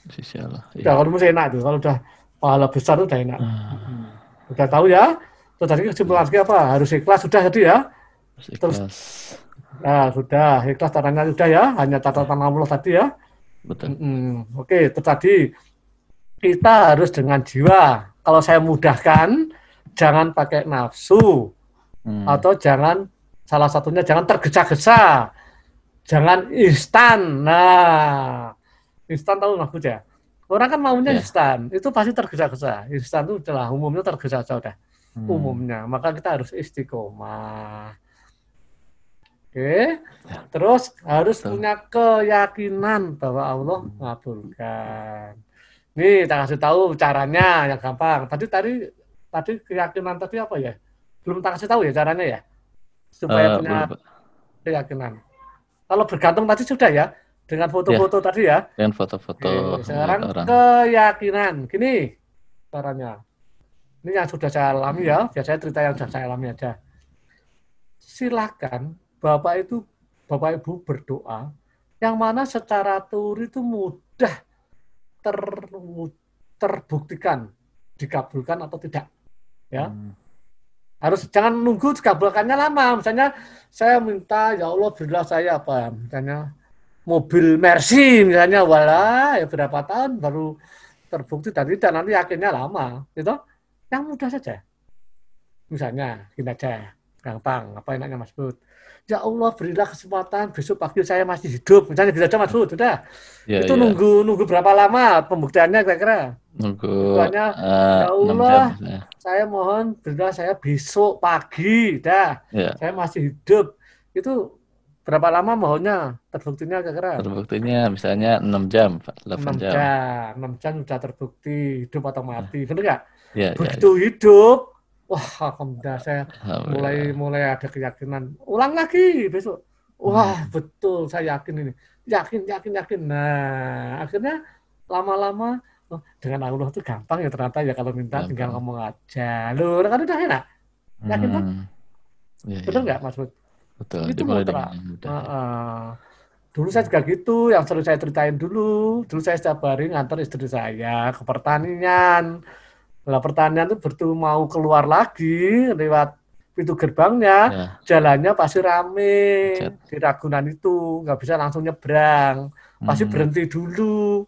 Sisi Allah. Iya. Ya, kalau enak tuh, kalau udah pahala besar itu udah enak. Hmm. Udah tahu ya, Terus tadi kesimpulan apa? Harus ikhlas sudah tadi ya. Terus nah, sudah ikhlas caranya sudah ya, hanya catatan ya. Allah tadi ya. Betul. Oke, terus tadi kita harus dengan jiwa. Kalau saya mudahkan, jangan pakai nafsu hmm. atau jangan salah satunya jangan tergesa-gesa, jangan instan. Nah, instan tahu maksudnya? Orang kan maunya yeah. instan, itu pasti tergesa-gesa. Instan itu adalah umumnya tergesa-gesa udah hmm. umumnya. Maka kita harus istiqomah. Oke, okay. ya. terus harus Betul. punya keyakinan bahwa Allah hmm. mengabulkan. Nih, kita kasih tahu caranya yang gampang. Tadi tadi tadi keyakinan tapi apa ya? Belum tak kasih tahu ya caranya ya, supaya uh, punya belum. keyakinan. Kalau bergantung tadi sudah ya, dengan ya. foto-foto ya. tadi ya. Dengan foto-foto. Okay. sekarang orang. keyakinan, gini caranya ini yang sudah saya alami ya, hmm. biasanya cerita yang sudah saya alami aja. Silakan Bapak itu, Bapak Ibu berdoa, yang mana secara turi itu mudah ter, terbuktikan dikabulkan atau tidak. Ya. Hmm. Harus jangan nunggu dikabulkannya lama. Misalnya saya minta ya Allah berilah saya apa? Misalnya mobil Mercy misalnya wala ya berapa tahun baru terbukti dan tidak nanti akhirnya lama gitu yang mudah saja. Misalnya, gini aja, gampang, apa enaknya Mas Bud. Ya Allah, berilah kesempatan besok pagi saya masih hidup. Misalnya gitu aja Mas Bud, udah. Ya, itu ya. nunggu nunggu berapa lama pembuktiannya kira-kira? Nunggu. Tuanya, uh, eh, ya Allah, jam, ya. saya mohon berilah saya besok pagi, dah. Ya. Saya masih hidup. Itu berapa lama mohonnya terbuktinya kira-kira? Terbuktinya misalnya enam jam, 8 6 jam. jam. 6 jam sudah terbukti hidup atau mati, benar nggak? Ya, ya, Begitu ya, hidup, wah alhamdulillah saya mulai mulai ada keyakinan. Ulang lagi besok. Hmm. Wah hmm. betul saya yakin ini. Yakin, yakin, yakin. Nah akhirnya lama-lama oh, dengan Allah itu gampang ya ternyata ya kalau minta gampang. tinggal ngomong aja. Lu kan udah enak. Yakin hmm. Ya, Betul ya. nggak ya. Mas Betul. Itu mudah. Uh, uh. Dulu saya juga gitu, yang selalu saya ceritain dulu. Dulu saya setiap hari ngantar istri saya ke pertanian. Nah, pertanian itu bertu mau keluar lagi lewat pintu gerbangnya, ya. jalannya pasti rame Cet. di Ragunan itu, nggak bisa langsung nyebrang, pasti hmm. berhenti dulu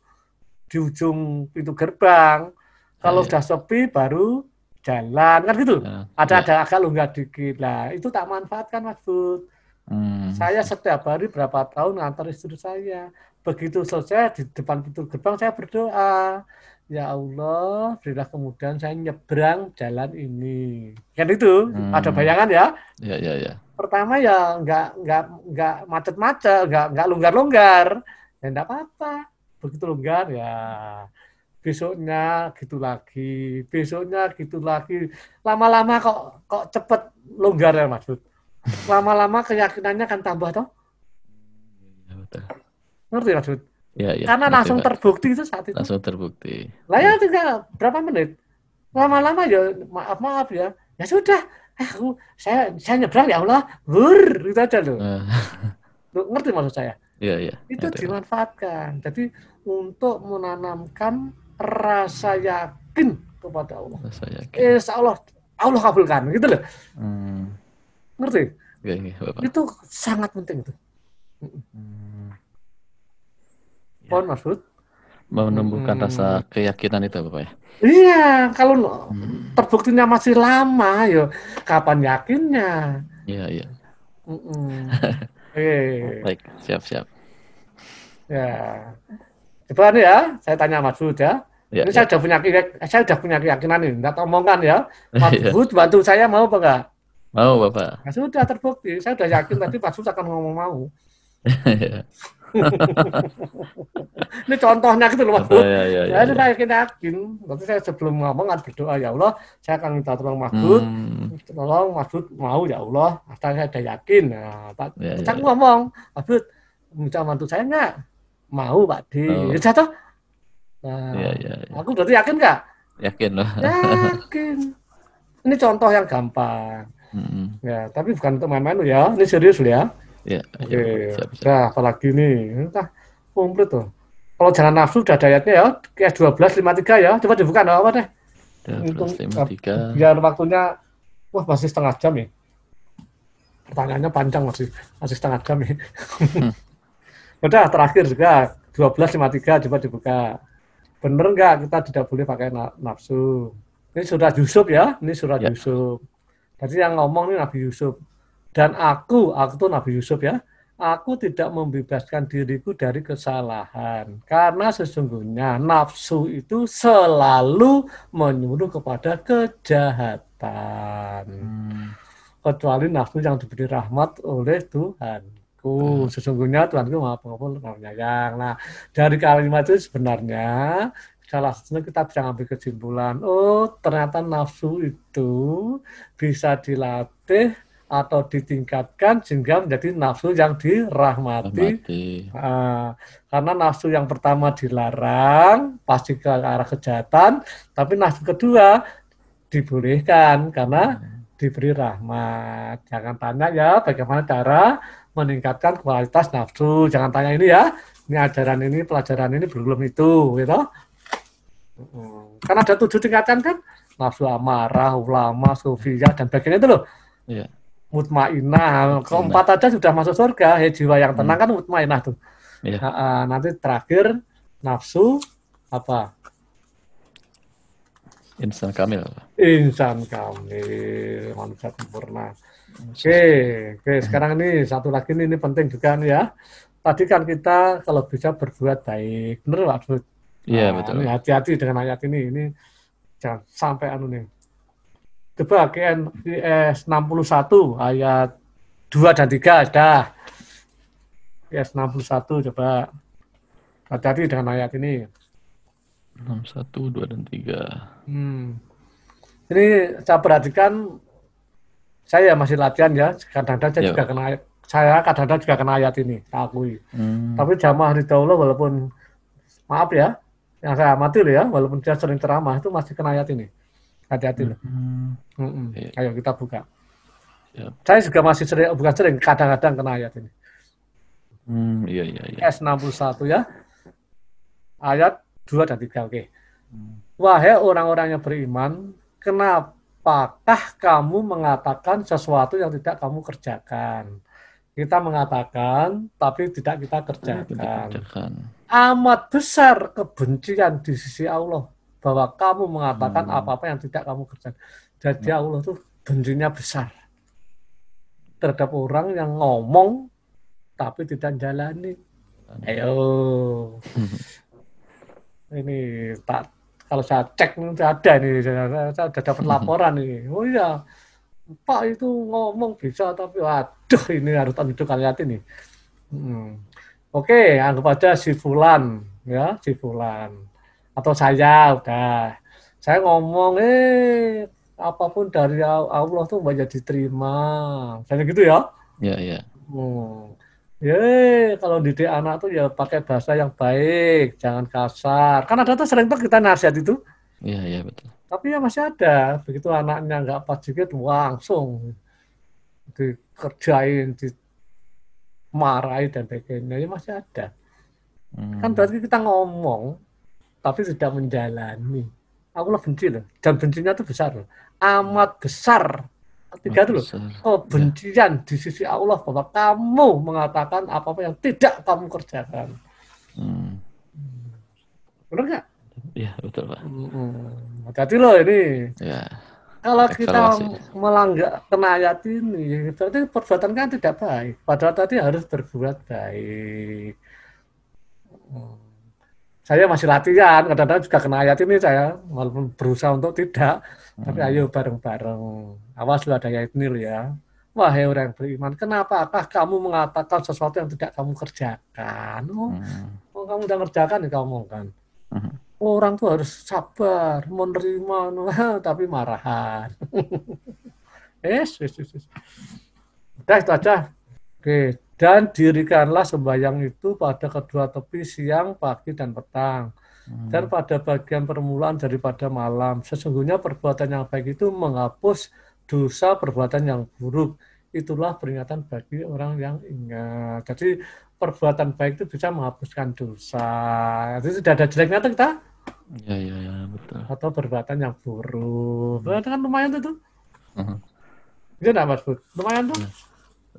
di ujung pintu gerbang. Kalau ya. ya. sudah sepi baru jalan kan gitu. Ya. Ada ada ya. agak longgar dikit lah. Itu tak manfaatkan waktu. Hmm. Saya setiap hari berapa tahun antar istri saya. Begitu selesai di depan pintu gerbang saya berdoa ya Allah berilah kemudian saya nyebrang jalan ini kan itu hmm. ada bayangan ya ya ya ya pertama ya nggak nggak nggak macet-macet nggak nggak longgar-longgar ya enggak apa-apa begitu longgar ya besoknya gitu lagi besoknya gitu lagi lama-lama kok kok cepet longgar ya maksud lama-lama keyakinannya akan tambah toh iya, ngerti maksud Ya, ya, Karena langsung terbukti itu saat itu. Langsung terbukti. Lah ya tinggal berapa menit. Lama-lama ya maaf maaf ya. Ya sudah, eh, aku saya saya nyebrang ya Allah, wur itu aja loh. Ah. Lu ngerti maksud saya? Iya, iya. Itu ngerti. dimanfaatkan. Jadi untuk menanamkan rasa yakin kepada Allah. Rasa yakin. Eh, insya Allah Allah kabulkan gitu loh. Hmm. Ngerti? Ya, ya, Bapak. Itu sangat penting itu. Hmm. Ya. Pohon maksud? Menumbuhkan hmm. rasa keyakinan itu Bapak ya? Iya, kalau hmm. terbuktinya masih lama, yo kapan yakinnya? Iya, iya. oke Baik, siap, siap. Ya, itu nih ya, saya tanya Mas ya. ya ini ya. saya sudah punya keyakinan, saya sudah punya keyakinan ini, tidak omongan ya. Mas Bud iya. ya. bantu saya mau apa enggak? Mau Bapak. Nah, sudah terbukti, saya sudah yakin tadi Pak Bud akan ngomong mau. Ya ini contohnya gitu loh Mas. Ya, ya, ya, saya ya, yakin yakin. Berarti saya sebelum ngomong harus berdoa ya Allah, saya akan minta tolong Mas Hmm. Tolong Mas mau ya Allah, asal saya sudah yakin. Nah, Pak, ya, saya ya, ngomong, Mas minta mantu saya enggak? Mau Pak D. Oh. Ya Nah, ya, ya, ya. aku berarti yakin enggak? Yakin loh. Yakin. Ini contoh yang gampang. -hmm. Ya, tapi bukan untuk main-main ya. Ini serius ya. Ya, Oke. Ya, iya. Siap, siap. Nah, apalagi nih. Entah, komplit tuh. Kalau jalan nafsu udah ada ayatnya ya, kayak tiga ya. Coba dibuka ada apa deh. 12.53. Eh, biar waktunya, wah masih setengah jam ya. Pertanyaannya panjang masih, masih setengah jam ya. Hmm. udah, terakhir juga. tiga coba dibuka. Bener nggak kita tidak boleh pakai nafsu? Ini surat Yusuf ya, ini surat ya. Yusuf. Tadi yang ngomong ini Nabi Yusuf. Dan aku, aku tuh Nabi Yusuf ya, aku tidak membebaskan diriku dari kesalahan. Karena sesungguhnya nafsu itu selalu menyuruh kepada kejahatan. Hmm. Kecuali nafsu yang diberi rahmat oleh Tuhanku. Hmm. Sesungguhnya Tuhanku maha pengampun, maha penyayang. Nah, dari kalimat itu sebenarnya salah satunya kita bisa ambil kesimpulan, oh ternyata nafsu itu bisa dilatih atau ditingkatkan sehingga menjadi nafsu yang dirahmati. Uh, karena nafsu yang pertama dilarang, pasti ke arah kejahatan, tapi nafsu kedua dibolehkan karena iya. diberi rahmat. Jangan tanya ya bagaimana cara meningkatkan kualitas nafsu. Jangan tanya ini ya, ini ajaran ini, pelajaran ini belum itu, gitu. Kan ada tujuh tingkatan kan, nafsu amarah, ulama, sufiyah, dan sebagainya itu loh. Iya mutmainah. Keempat aja sudah masuk surga. Hei ya, jiwa yang tenang hmm. kan mutmainah tuh. Yeah. Iya. uh, nanti terakhir nafsu apa? Insan kamil. Insan kamil, manusia sempurna. Oke, oke. Hmm. Sekarang ini satu lagi nih, ini penting juga nih ya. Tadi kan kita kalau bisa berbuat baik, benar Pak Iya nah, betul. Hati-hati dengan ayat ini. Ini jangan sampai anu nih coba GNVS 61 ayat 2 dan 3 ada. GS 61 coba hati-hati dengan ayat ini. 61, 2, dan 3. Hmm. Ini saya perhatikan, saya masih latihan ya, kadang-kadang saya yep. Iya. juga kena ayat, saya kadang-kadang juga kena ayat ini, saya akui. Hmm. Tapi jamaah di Allah walaupun, maaf ya, yang saya amati ya, walaupun dia sering ceramah itu masih kena ayat ini. Hati-hati loh. Hmm. Hmm. Yeah. Ayo kita buka. Yeah. Saya juga masih sering, bukan sering, kadang-kadang kena ayat ini. Hmm, iya, iya, iya. S61 ya. Ayat 2 dan 3, oke. Okay. Mm. Wahai orang-orang yang beriman, kenapakah kamu mengatakan sesuatu yang tidak kamu kerjakan? Kita mengatakan, tapi tidak kita kerjakan. Tidak kerjakan. Amat besar kebencian di sisi Allah bahwa kamu mengatakan hmm. apa-apa yang tidak kamu kerjakan. Jadi hmm. Allah tuh bencinya besar terhadap orang yang ngomong tapi tidak jalani. Ayo. ini tak kalau saya cek ada nih saya, sudah dapat laporan nih. Oh iya. Pak itu ngomong bisa tapi waduh ini harus tentu kalian ini. Hmm. Oke, anggap aja si Fulan ya, si Fulan atau saya udah saya ngomong eh apapun dari Allah tuh banyak diterima saya gitu ya ya ya hmm. Ye, eh, kalau didik anak tuh ya pakai bahasa yang baik, jangan kasar. Kan ada tuh sering tuh kita nasihat itu. Iya, iya betul. Tapi ya masih ada. Begitu anaknya nggak pas dikit, langsung dikerjain, dimarahi dan sebagainya. Ya masih ada. Kan hmm. Kan berarti kita ngomong, tapi sudah menjalani. Aku lah benci loh. Dan bencinya tuh besar loh. Amat besar. Tiga tuh loh. Kebencian oh, ya. di sisi Allah bahwa kamu mengatakan apa-apa yang tidak kamu kerjakan. Hmm. Benar nggak? Iya, betul Pak. Hmm. hati loh ini. Ya. Kalau kita melanggar kena ayat ini, berarti perbuatan kan tidak baik. Padahal tadi harus berbuat baik. Hmm saya masih latihan, kadang-kadang juga kena ayat ini saya, walaupun berusaha untuk tidak, hmm. tapi ayo bareng-bareng. Awas lu ada ayat nil ya. Wahai orang yang beriman, kenapa apakah kamu mengatakan sesuatu yang tidak kamu kerjakan? Oh, hmm. oh kamu udah ngerjakan ya kamu kan. Hmm. Orang tuh harus sabar, menerima, tapi marahan. yes, yes, yes. Udah, itu aja. Oke, dan dirikanlah sembahyang itu pada kedua tepi siang, pagi, dan petang. Hmm. Dan pada bagian permulaan daripada malam. Sesungguhnya perbuatan yang baik itu menghapus dosa perbuatan yang buruk. Itulah peringatan bagi orang yang ingat. Jadi perbuatan baik itu bisa menghapuskan dosa. Jadi tidak ada jeleknya tuh kita. Ya, ya, ya, betul. Atau perbuatan yang buruk. Hmm. Itu kan lumayan tuh tuh. Uh hmm. -huh. Iya enggak, Mas Bud? Lumayan tuh. Ya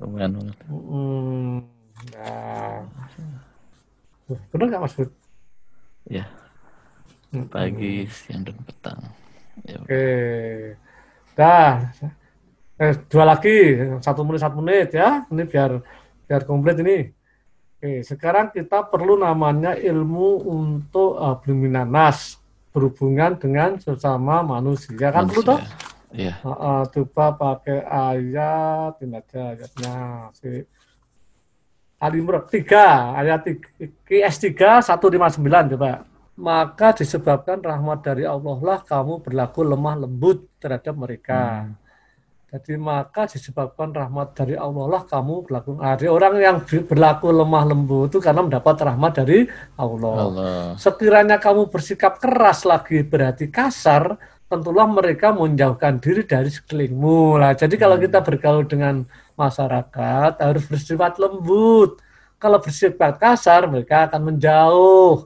lumayan banget. Hmm, nah. Benar nggak Mas Bud? Ya. Pagi, siang, dan petang. Ya, Oke. Dah. Eh, dua lagi, satu menit, satu menit ya. Ini biar biar komplit ini. Oke, sekarang kita perlu namanya ilmu untuk uh, eh, nas berhubungan dengan sesama manusia. manusia. Kan perlu toh? yeah. Iya. Uh, uh, coba pakai ayat ini aja ayatnya si tiga ayat tiga ayat tiga satu lima sembilan coba. Maka disebabkan rahmat dari Allah lah kamu berlaku lemah lembut terhadap mereka. Hmm. Jadi maka disebabkan rahmat dari Allah lah kamu berlaku. Nah, ada orang yang berlaku lemah lembut itu karena mendapat rahmat dari Allah. Allah. Sekiranya kamu bersikap keras lagi berarti kasar, tentulah mereka menjauhkan diri dari sekelilingmu lah. Jadi kalau hmm. kita bergaul dengan masyarakat harus bersifat lembut. Kalau bersifat kasar mereka akan menjauh.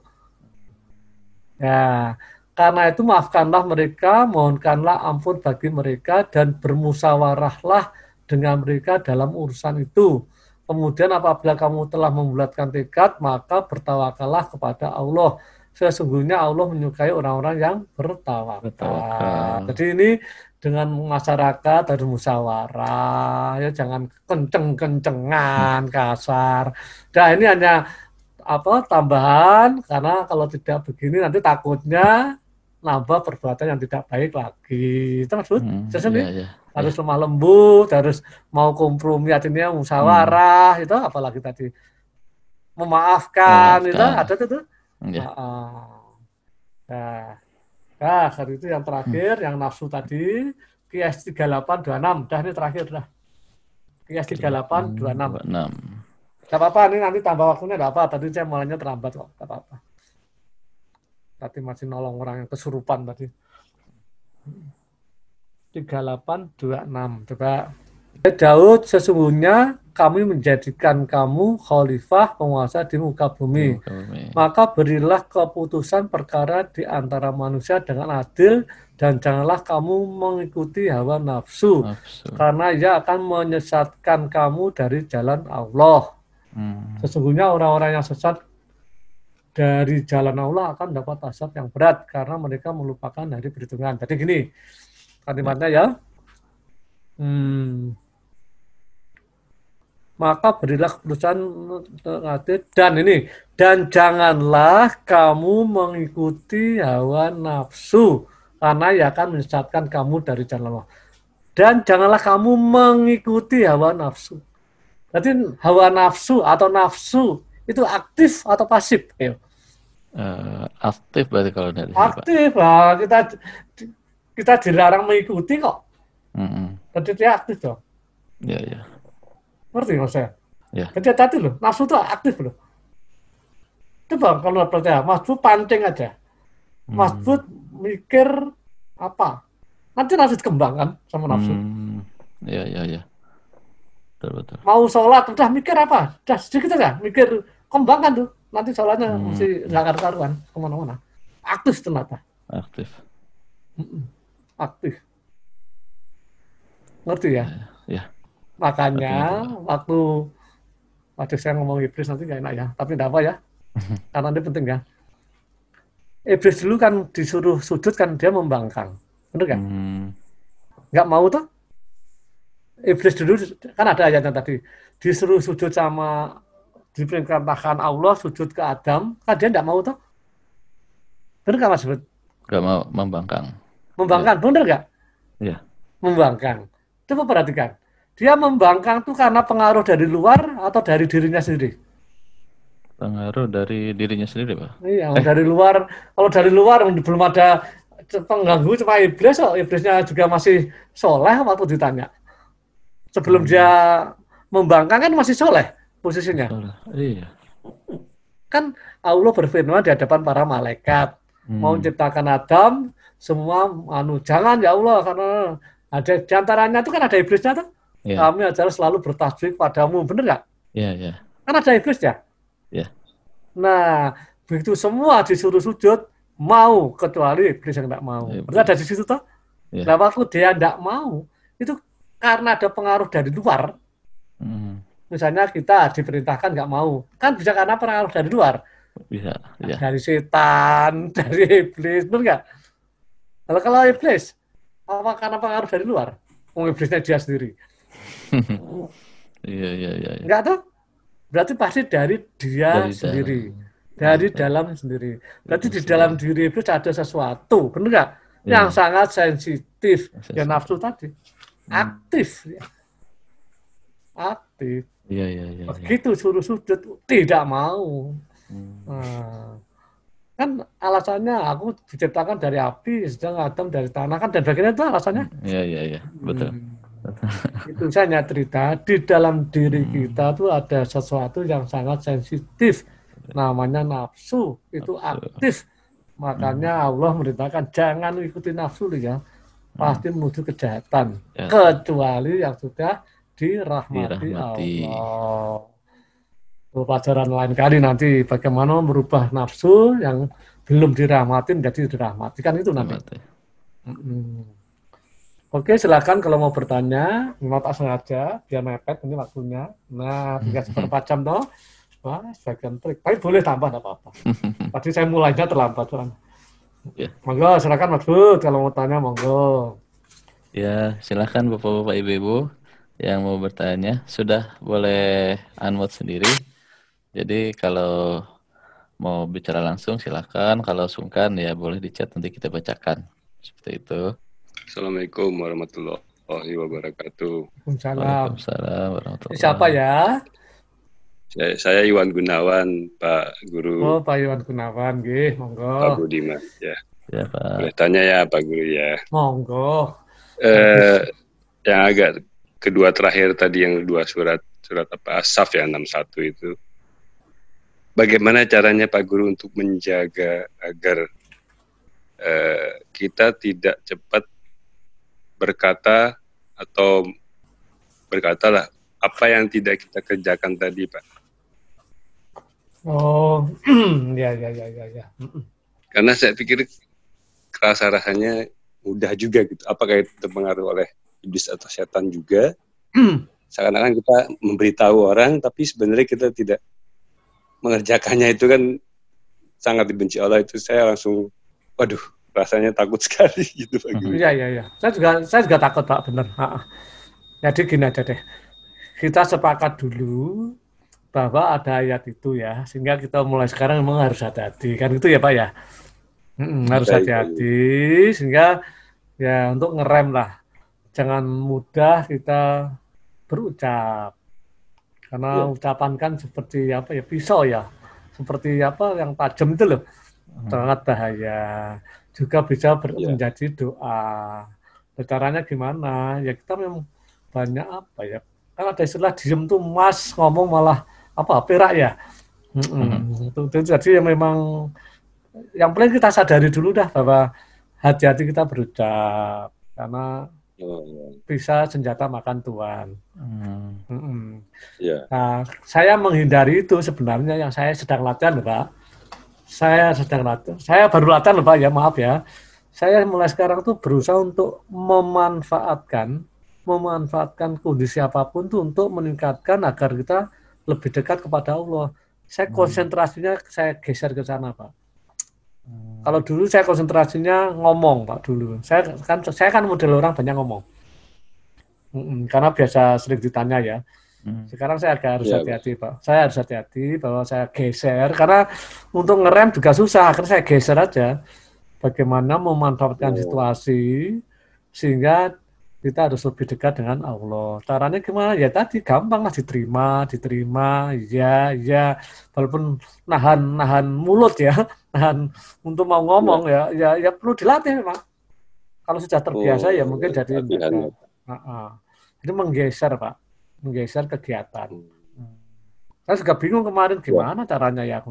Ya, karena itu maafkanlah mereka, mohonkanlah ampun bagi mereka dan bermusyawarahlah dengan mereka dalam urusan itu. Kemudian apabila kamu telah membulatkan tekad, maka bertawakallah kepada Allah sesungguhnya Allah menyukai orang-orang yang bertawakal. bertawakal. Jadi ini dengan masyarakat harus musyawarah, ya jangan kenceng-kencengan, kasar. Nah ini hanya apa tambahan karena kalau tidak begini nanti takutnya nambah perbuatan yang tidak baik lagi. Itu maksud hmm, saya Iya, iya. Harus lemah lembut, harus mau kompromi artinya musyawarah, hmm. itu apalagi tadi memaafkan, Memaafkan. itu ada itu ya, nah, nah, hari itu yang terakhir, hmm. yang nafsu tadi, KS 3826. Dah, ini terakhir, dah. KS 3826. 26. Gak apa-apa, ini nanti tambah waktunya gak apa. Tadi saya mulainya terlambat kok, gak apa-apa. Tadi masih nolong orang yang kesurupan tadi. 3826, coba Daud sesungguhnya kami menjadikan kamu khalifah penguasa di muka bumi. Maka berilah keputusan perkara di antara manusia dengan adil dan janganlah kamu mengikuti hawa nafsu, nafsu. karena ia akan menyesatkan kamu dari jalan Allah. Hmm. Sesungguhnya orang-orang yang sesat dari jalan Allah akan dapat asap yang berat karena mereka melupakan dari perhitungan. Jadi gini kalimatnya ya. Hmm, maka berilah keputusan dan ini dan janganlah kamu mengikuti hawa nafsu karena ia akan menyesatkan kamu dari jalan Allah. Dan janganlah kamu mengikuti hawa nafsu. Jadi hawa nafsu atau nafsu itu aktif atau pasif? Uh, aktif berarti kalau dari aktif lah kita kita dilarang mengikuti kok. Mm -hmm. dia aktif dong. Ya yeah, ya. Yeah. Ngerti nggak saya? Ya. Jadi hati-hati loh, nafsu itu aktif loh. Coba kalau percaya, Mas Bu pancing aja. Mas hmm. mikir apa? Nanti nafsu dikembangkan sama nafsu. Hmm. Ya, ya, ya. Betul, betul. Mau sholat, udah mikir apa? Udah sedikit aja, mikir kembangkan tuh. Nanti sholatnya hmm. mesti nggak karu-karuan kemana-mana. Aktif ternyata. Aktif. Aktif. Ngerti ya? Ya. ya. Makanya Betul. waktu waktu saya ngomong iblis nanti nggak enak ya, tapi enggak apa ya. Karena ini penting ya. Iblis dulu kan disuruh sujud kan dia membangkang. Benar kan? Hmm. mau tuh? Iblis dulu kan ada ayatnya tadi disuruh sujud sama diperintahkan Allah sujud ke Adam kan dia nggak mau tuh? Benar kan Mas Bud? Nggak mau membangkang. Membangkang, ya. benar nggak? Iya. Membangkang. Coba perhatikan. Dia membangkang tuh karena pengaruh dari luar atau dari dirinya sendiri? Pengaruh dari dirinya sendiri, Pak. Iya, eh. dari luar. Kalau dari luar belum ada pengganggu cuma iblis, oh, iblisnya juga masih soleh waktu ditanya. Sebelum hmm. dia membangkang kan masih soleh posisinya. Soleh. Iya. Kan Allah berfirman di hadapan para malaikat hmm. mau menciptakan Adam semua anu jangan ya Allah karena ada diantaranya itu kan ada iblisnya tuh yeah. kami adalah selalu bertasbih padamu. Benar nggak? Yeah, yeah. Kan ada iblis ya. Yeah. Nah, begitu semua disuruh sujud, mau kecuali iblis yang tidak mau. Yeah, Berarti ada di situ toh. Yeah. Iya. Nah, waktu dia tidak mau, itu karena ada pengaruh dari luar. Mm. Misalnya kita diperintahkan nggak mau, kan bisa karena pengaruh dari luar. Bisa. Yeah, iya. Dari setan, dari iblis, benar nggak? Kalau kalau iblis, apa karena pengaruh dari luar? Mau iblisnya dia sendiri. Iya, iya iya iya. Enggak tuh? Berarti pasti dari dia dari sendiri. Iya, iya. Dalam. Dari ya, dalam ya. sendiri. Berarti ya, di dalam diri itu ada sesuatu, benar nggak? Yang sangat sensitif, ya nafsu tadi. Hmm. Aktif. Aktif. Iya iya iya. Begitu suruh sujud tidak mau. Hmm. Nah, kan alasannya aku diciptakan dari api, sedang Adam dari tanah kan dan bagiannya itu alasannya. Iya iya iya, betul. Hmm itu saya hanya cerita di dalam diri hmm. kita tuh ada sesuatu yang sangat sensitif namanya nafsu itu aktif makanya hmm. Allah merintahkan jangan ikuti nafsu ya pasti hmm. menuju kejahatan ya. kecuali yang sudah dirahmati, dirahmati. Allah pelajaran lain kali nanti bagaimana merubah nafsu yang belum dirahmati menjadi dirahmati kan itu nanti. Mm Hmm. Oke, silakan kalau mau bertanya, memang tak sengaja, biar mepet ini waktunya. Nah, tiga seperempat jam toh. Wah, sebagian trik. Tapi boleh tambah, tidak apa-apa. Tadi saya mulainya terlambat. tuan. Ya. Monggo, silakan Mas Bud, kalau mau tanya, monggo. Ya, silakan Bapak-Bapak, Ibu-Ibu yang mau bertanya. Sudah boleh unmute sendiri. Jadi kalau mau bicara langsung silakan, kalau sungkan ya boleh dicat nanti kita bacakan. Seperti itu. Assalamualaikum warahmatullahi wabarakatuh. Waalaikumsalam. Waalaikumsalam warahmatullahi Siapa ya? Saya, saya Iwan Gunawan, Pak Guru. Oh, Pak Iwan Gunawan, gih, monggo. Pak Budiman, ya. Ya, Pak. Boleh tanya ya, Pak Guru ya. Monggo. Eh, yang agak kedua terakhir tadi yang dua surat surat apa Asaf ya 61 itu. Bagaimana caranya Pak Guru untuk menjaga agar eh, kita tidak cepat berkata atau berkatalah apa yang tidak kita kerjakan tadi, Pak. Oh, ya, ya, ya, ya, ya. Karena saya pikir kerasa rasanya mudah juga gitu. Apakah itu terpengaruh oleh iblis atau setan juga? Seakan-akan kita memberitahu orang, tapi sebenarnya kita tidak mengerjakannya itu kan sangat dibenci Allah itu saya langsung, waduh, rasanya takut sekali gitu Pak hmm. Guru. Iya iya iya. Saya juga saya juga takut Pak benar. Jadi ya, gini aja deh. Kita sepakat dulu bahwa ada ayat itu ya, sehingga kita mulai sekarang memang harus hati-hati kan itu ya Pak ya. Hmm, harus hati-hati sehingga ya untuk ngerem lah. Jangan mudah kita berucap. Karena ya. ucapan kan seperti apa ya pisau ya. Seperti apa yang tajam itu loh. Hmm. Sangat bahaya juga bisa ber yeah. menjadi doa. Caranya gimana? Ya kita memang banyak apa ya? Kan ada istilah diem tuh mas ngomong malah apa perak ya. Mm -hmm. Mm -hmm. Jadi yang memang yang paling kita sadari dulu dah bahwa hati-hati kita berucap karena oh. bisa senjata makan tuan. Mm hmm Yeah. Nah, saya menghindari itu sebenarnya yang saya sedang latihan, Pak saya sedang latihan. Saya baru latihan lho Pak ya, maaf ya. Saya mulai sekarang tuh berusaha untuk memanfaatkan memanfaatkan kondisi apapun tuh untuk meningkatkan agar kita lebih dekat kepada Allah. Saya hmm. konsentrasinya hmm. saya geser ke sana, Pak. Hmm. Kalau dulu saya konsentrasinya ngomong, Pak dulu. Saya kan saya kan model orang banyak ngomong. Hmm, karena biasa sering ditanya ya Hmm. Sekarang saya agak harus iya, hati-hati, yeah. Pak. Saya harus hati-hati bahwa saya geser karena untuk ngerem juga susah. Akhirnya saya geser aja. Bagaimana memanfaatkan oh. situasi sehingga kita harus lebih dekat dengan Allah. Caranya gimana? Ya tadi gampang lah diterima, diterima, ya, ya. Walaupun nahan, nahan mulut ya, nahan untuk mau ngomong iya. ya, ya, ya perlu dilatih memang. Kalau sudah terbiasa ya oh, ya mungkin iya, jadi. Ya. Uh -uh. Jadi menggeser pak menggeser kegiatan. Hmm. Saya juga bingung kemarin iya. gimana caranya ya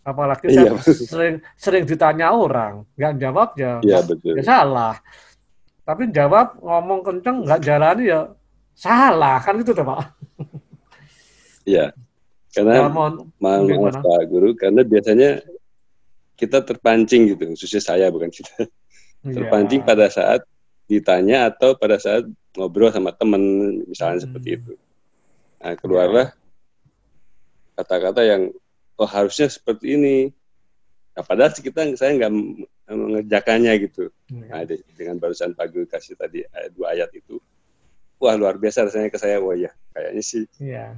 Apalagi saya iya, sering sering ditanya orang, nggak jawab ya, ya, ya salah. Tapi jawab ngomong kenceng nggak jalani ya salah kan gitu tuh pak. Iya, karena ya, mau Pak Guru, karena biasanya kita terpancing gitu, khususnya saya bukan kita iya. terpancing ya. pada saat ditanya atau pada saat ngobrol sama temen misalnya hmm. seperti itu nah keluarlah ya, ya. kata-kata yang oh harusnya seperti ini nah, padahal kita saya nggak mengerjakannya gitu hmm. nah, dengan barusan pagi kasih tadi eh, dua ayat itu wah luar biasa rasanya ke saya wah ya kayaknya sih ya.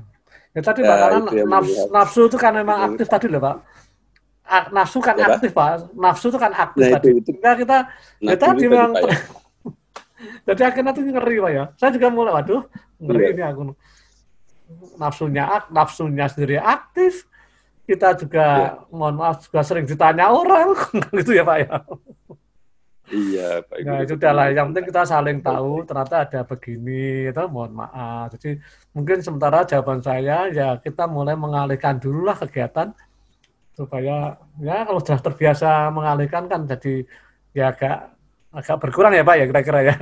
Ya, tadi ya, karena nafsu, nafsu itu kan memang aktif tadi loh pak nafsu kan ya, aktif pak nafsu itu kan aktif nah, tadi itu, Nah, kita nah, kita memang ya. Jadi akhirnya tuh ngeri pak ya. Saya juga mulai waduh ngeri yeah. ini aku. Nafsunya nafsunya sendiri aktif. Kita juga yeah. mohon maaf juga sering ditanya orang gitu ya pak ya. Iya pak. Nah itu lah. Yang penting kita saling tahu ternyata ada begini. Itu mohon maaf. Jadi mungkin sementara jawaban saya ya kita mulai mengalihkan dulu lah kegiatan supaya ya kalau sudah terbiasa mengalihkan kan jadi ya agak agak berkurang ya Pak ya kira-kira ya.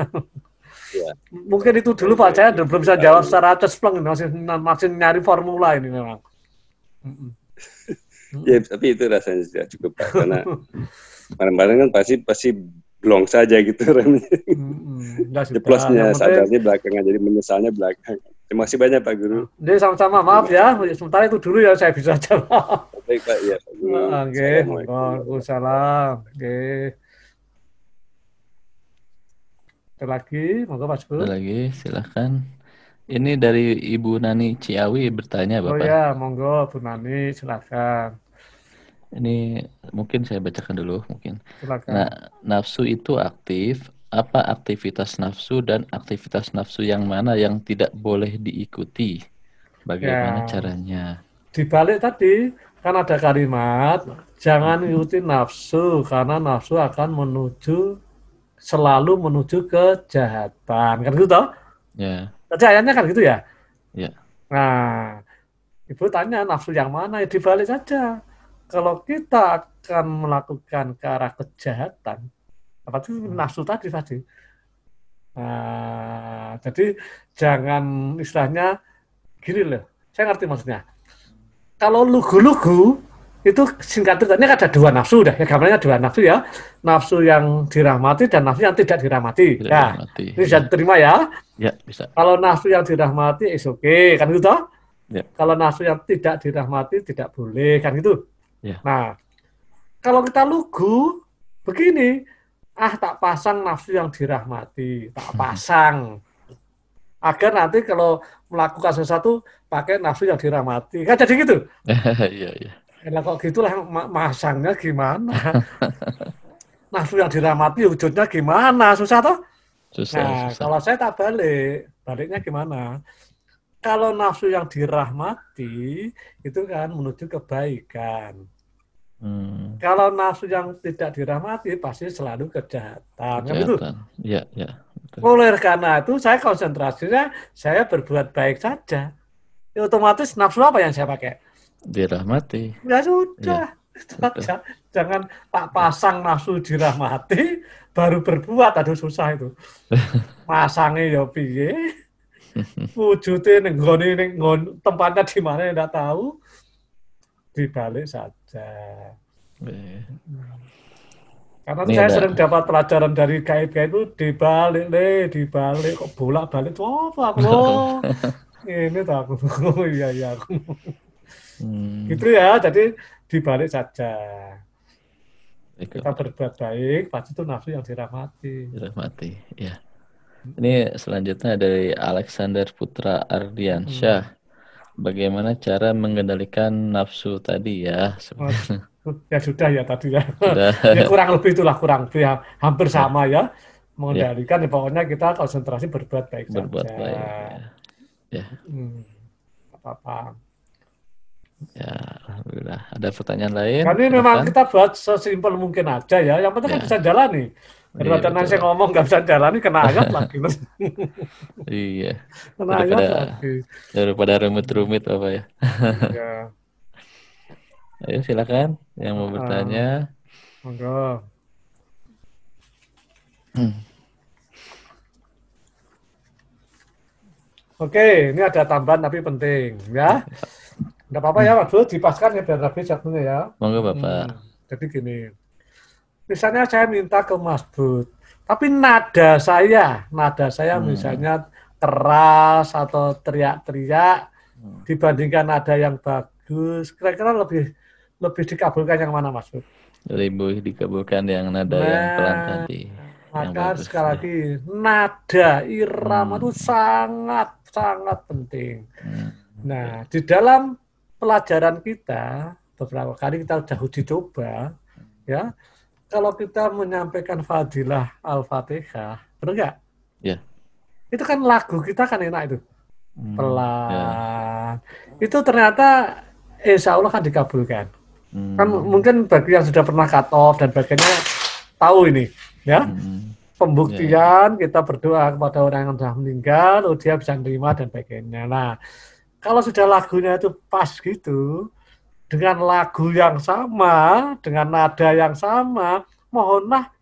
ya. Mungkin itu dulu Pak, saya belum bisa jawab secara cespleng, masih, masih nyari formula ini memang. ya, tapi itu rasanya sudah cukup Pak, karena barang-barang kan pasti pasti blong saja gitu remnya. Mm, Jeplosnya, sadarnya belakangan, jadi menyesalnya belakang Terima kasih banyak Pak Guru. Jadi sama-sama, maaf ya. Sementara itu dulu ya saya bisa jawab. Baik Pak, ya Pak Oke, Waalaikumsalam. Oke lagi, monggo Pak Sebut. lagi, silahkan. Ini dari Ibu Nani Ciawi bertanya, oh Bapak. Oh ya, monggo Bu Nani, silahkan. Ini mungkin saya bacakan dulu, mungkin. Silakan. Nah, nafsu itu aktif, apa aktivitas nafsu dan aktivitas nafsu yang mana yang tidak boleh diikuti? Bagaimana ya. caranya? balik tadi, kan ada kalimat, jangan ikuti nafsu, karena nafsu akan menuju selalu menuju kejahatan. Kan gitu toh? Ya. Yeah. Tadi ayatnya kan gitu ya? Ya. Yeah. Nah, Ibu tanya nafsu yang mana? Ya dibalik saja. Kalau kita akan melakukan ke arah kejahatan, itu hmm. nafsu tadi tadi. Nah, jadi jangan istilahnya gini loh. Saya ngerti maksudnya. Kalau lugu-lugu itu singkat ceritanya ada dua nafsu udah, ya gambarnya dua nafsu ya nafsu yang dirahmati dan nafsu yang tidak dirahmati, tidak ya dirahmati. ini bisa iya. terima ya ya bisa kalau nafsu yang dirahmati is oke okay. kan gitu toh ya. kalau nafsu yang tidak dirahmati tidak boleh kan gitu ya. nah kalau kita lugu begini ah tak pasang nafsu yang dirahmati tak hmm. pasang agar nanti kalau melakukan sesuatu pakai nafsu yang dirahmati kan jadi gitu iya iya kalau kok gitulah masangnya gimana? nafsu yang diramati wujudnya gimana? Susah toh? Susah, nah, susah. kalau saya tak balik, baliknya gimana? Kalau nafsu yang dirahmati itu kan menuju kebaikan. Hmm. Kalau nafsu yang tidak dirahmati pasti selalu kejahatan. Kan gitu? Kejahatan. Itu. Ya, ya. Betul. Oleh karena itu saya konsentrasinya saya berbuat baik saja. Ya, otomatis nafsu apa yang saya pakai? dirahmati ya sudah ya, jangan tak pasang nafsu dirahmati baru berbuat aduh susah itu pasangnya ya piye wujudnya ning nggone ning tempatnya di mana tidak tahu dibalik saja iya. karena Ini saya ada. sering dapat pelajaran dari KIP itu dibalik le dibalik kok bolak balik tuh apa aku ini tuh aku iya iya aku Hmm. Gitu ya, jadi dibalik saja. Eko. Kita berbuat baik, pasti itu nafsu yang dirahmati. Dirahmati, ya. Ini selanjutnya dari Alexander Putra Ardiansyah. Hmm. Bagaimana cara mengendalikan nafsu tadi ya? Ya sudah ya tadi ya. ya kurang lebih itulah kurang lebih ya. hampir sama ya. Mengendalikan ya. ya. pokoknya kita konsentrasi berbuat baik berbuat saja. baik. Ya. ya. Hmm. Apa-apa. Ya, alhamdulillah. Ada pertanyaan lain? Kami Silahkan. memang kita buat sesimpel mungkin aja ya. Yang penting kan ya. kan bisa nih. Daripada iya, nanti ngomong nggak bisa jalan nih, kena ayat lagi. mas. iya. Kena daripada, lagi. Daripada rumit-rumit apa ya. Ya. Ayo silakan yang mau bertanya. Ah, monggo. Hmm. Oke, ini ada tambahan tapi penting ya. ya. Enggak apa-apa ya, Pak dipaskan ya biar habis satunya ya. Monggo Bapak. Hmm. Jadi gini, misalnya saya minta ke Mas Bud, tapi nada saya, nada saya hmm. misalnya keras atau teriak-teriak hmm. dibandingkan nada yang bagus, kira-kira lebih lebih dikabulkan yang mana Mas Bud? Lebih dikabulkan yang nada nah, yang pelan tadi. Maka sekali nah. lagi nada irama hmm. itu sangat sangat penting. Hmm. Nah, di dalam pelajaran kita beberapa kali kita sudah uji coba ya kalau kita menyampaikan fadilah al-fatihah benar nggak? Ya. Itu kan lagu kita kan enak itu hmm, pelan. ya. Itu ternyata insya Allah kan dikabulkan. Hmm. Kan mungkin bagi yang sudah pernah cut off dan bagiannya tahu ini ya. Hmm. hmm. Pembuktian yeah. kita berdoa kepada orang yang sudah meninggal, oh dia bisa menerima dan bagainya. Nah, kalau sudah lagunya itu pas gitu dengan lagu yang sama, dengan nada yang sama, mohonlah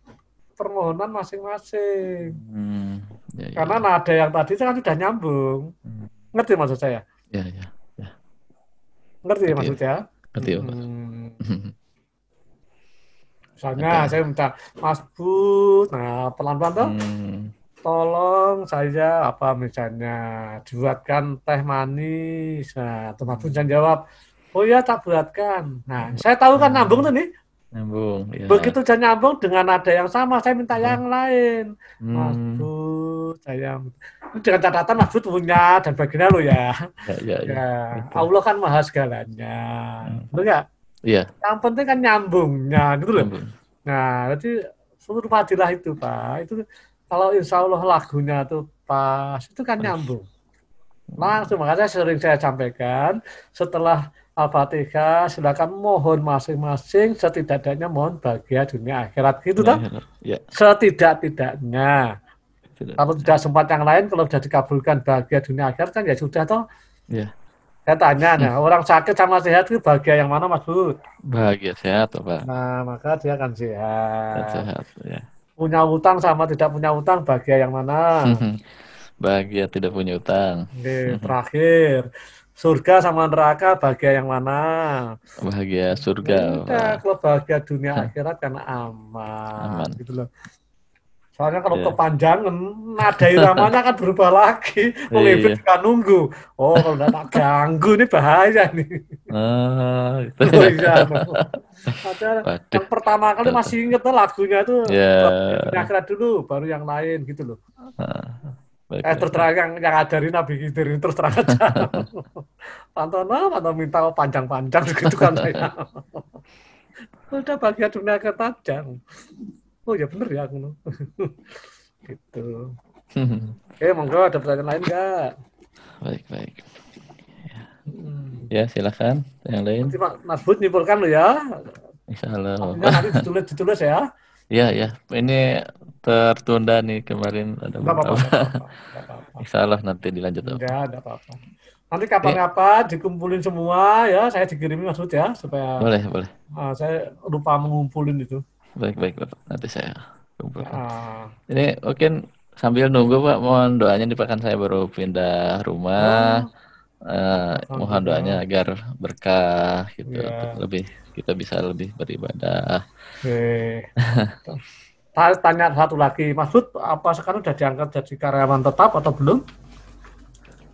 permohonan masing-masing. Hmm, ya, ya. Karena nada yang tadi itu kan sudah nyambung. Hmm. Ngerti maksud saya? Ya, ya. ya. Ngerti, ya Ngerti maksudnya? Ya? Ngerti, ya, Hmm. Misalnya ya. saya minta Mas Bu, nah pelan-pelan tuh. Hmm tolong saja apa misalnya dibuatkan teh manis. Nah, teman hmm. Buncan jawab, oh ya tak buatkan. Nah, saya tahu kan hmm. nambung tuh nih. nambung Ya. Begitu saya nyambung dengan ada yang sama, saya minta hmm. yang lain. Hmm. Mas saya dengan catatan maksud punya dan bagiannya lo ya. Ya, ya, ya. ya Allah kan maha segalanya. Hmm. Betul nggak? Iya. Yang penting kan nyambungnya, gitu loh. Nah, berarti seluruh fadilah itu, Pak. Itu kalau insya Allah lagunya itu pas, itu kan nyambung. Langsung, makanya sering saya sampaikan, setelah Al-Fatihah, silakan mohon masing-masing setidak-tidaknya mohon bahagia dunia akhirat. Gitu kan? Ya. Setidak-tidaknya. Kalau tidak sempat yang lain, kalau sudah dikabulkan bahagia dunia akhirat kan ya sudah toh. Ya. Saya tanya, nah hmm. orang sakit sama sehat itu bahagia yang mana Mas Bud? Bahagia sehat, Pak. Nah, maka dia akan sehat. Sehat, ya punya utang sama tidak punya utang bahagia yang mana? bahagia tidak punya utang. Oke, terakhir. Surga sama neraka bahagia yang mana? Bahagia surga. Tidak, ya kalau bahagia dunia akhirat kan aman. aman. Gitu loh. Soalnya kalau yeah. kepanjangan, nada iramanya kan berubah lagi. Mau yeah. Iya. Kan nunggu. Oh, kalau nggak tak ganggu, ini bahaya nih. Uh, gitu. oh, iya, Padahal Waduh. yang pertama kali masih inget tuh lagunya itu Yeah. kira dulu, baru yang lain gitu loh. Ah, eh, terus yang, yang ajarin Nabi Khidir ini terus terang aja. Pantau, pantau minta panjang-panjang gitu kan. ya. Udah bagian dunia ketajam. Oh ya bener ya. gitu. Oke, eh, monggo ada pertanyaan lain nggak? Baik, baik. Hmm. Ya, silakan yang lain. Nanti Mas Bud nyimpulkan lo ya. insyaallah Nanti ditulis, ditulis ya. Iya, ya. Ini tertunda nih kemarin ada apa-apa. Insya Allah nanti dilanjut. Enggak, ada apa-apa. Nanti kapan-kapan ya. dikumpulin semua ya, saya dikirimin Mas Bud ya supaya Boleh, boleh. Uh, saya lupa mengumpulin itu. Baik, baik, Bapak. Nanti saya kumpulkan. Uh. Ini mungkin sambil nunggu Pak, mohon doanya dipakan saya baru pindah rumah. Oh uh, mohon doanya agar berkah gitu yeah. lebih kita bisa lebih beribadah. Oke. Okay. Tanya satu lagi, maksud apa sekarang sudah diangkat jadi karyawan tetap atau belum?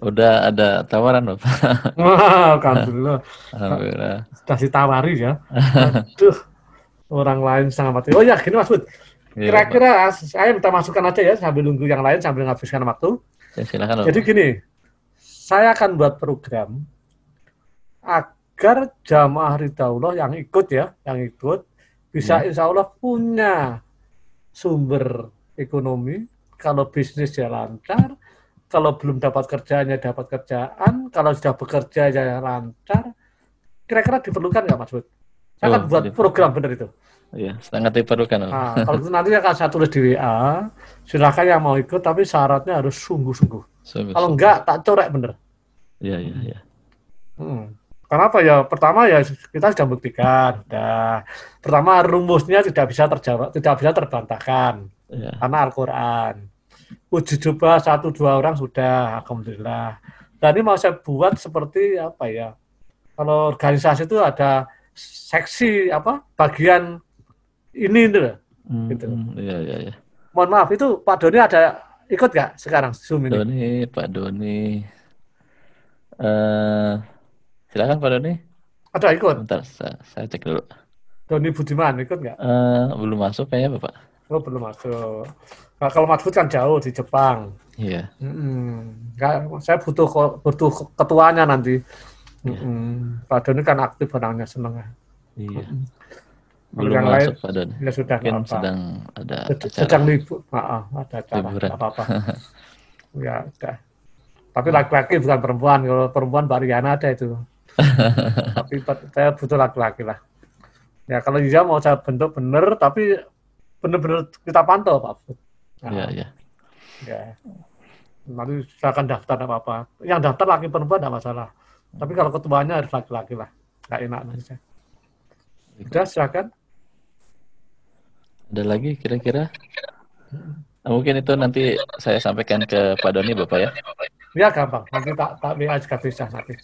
Udah ada tawaran Bapak. Wow, Alhamdulillah. Alhamdulillah. Sudah ditawari ya. Aduh, orang lain sangat mati. Oh ya, gini maksud. Iya, Kira-kira saya minta masukan aja ya sambil nunggu yang lain sambil menghabiskan waktu. Ya, silakan. Jadi gini, saya akan buat program agar jamaah Ridhaullah yang ikut ya, yang ikut bisa hmm. insya Allah punya sumber ekonomi. Kalau bisnis ya lancar, kalau belum dapat kerjaannya dapat kerjaan, kalau sudah bekerja ya lancar. Kira-kira diperlukan nggak Mas Bud? Saya oh, akan buat iya. program benar itu. Iya, sangat diperlukan. Nah, kalau itu nanti akan saya tulis di WA, silahkan yang mau ikut, tapi syaratnya harus sungguh-sungguh. Kalau enggak tak corek bener. Iya iya iya. Hmm. Kenapa ya? Pertama ya kita sudah buktikan. Nah, pertama rumusnya tidak bisa terjawab, tidak bisa terbantahkan ya. karena Al-Quran. Uji coba satu dua orang sudah, alhamdulillah. Dan ini mau saya buat seperti apa ya? Kalau organisasi itu ada seksi apa bagian ini itu, hmm, gitu. Hmm, iya, iya, iya. Mohon maaf itu Pak Doni ada ikut gak sekarang Zoom ini? Doni, Pak Doni. Uh, silakan Pak Doni. Ada ikut? Bentar, saya, saya cek dulu. Doni Budiman ikut nggak? Uh, belum masuk kayaknya Bapak. Oh, belum masuk. Nah, kalau Mahfud kan jauh di Jepang. Iya. Yeah. Mm -hmm. Saya butuh butuh ketuanya nanti. Yeah. Mm -hmm. Pak Doni kan aktif orangnya seneng. Iya. Yeah. Mm -hmm belum yang lain pada ya sudah mungkin apa. sedang ada sedang libur ah, ada acara apa apa ya sudah tapi laki-laki bukan perempuan kalau perempuan Mbak Riana ada itu tapi saya butuh laki-laki lah ya kalau dia mau saya bentuk bener tapi bener-bener kita pantau Pak nah, ya ya ya nanti saya akan daftar apa apa yang daftar laki perempuan tidak masalah tapi kalau ketuanya harus laki-laki lah nggak enak nanti saya. Sudah, silakan. Ada lagi kira-kira? Nah, mungkin itu nanti saya sampaikan ke Pak Doni Bapak ya. Ya gampang, nanti tak tak WA juga bisa nanti.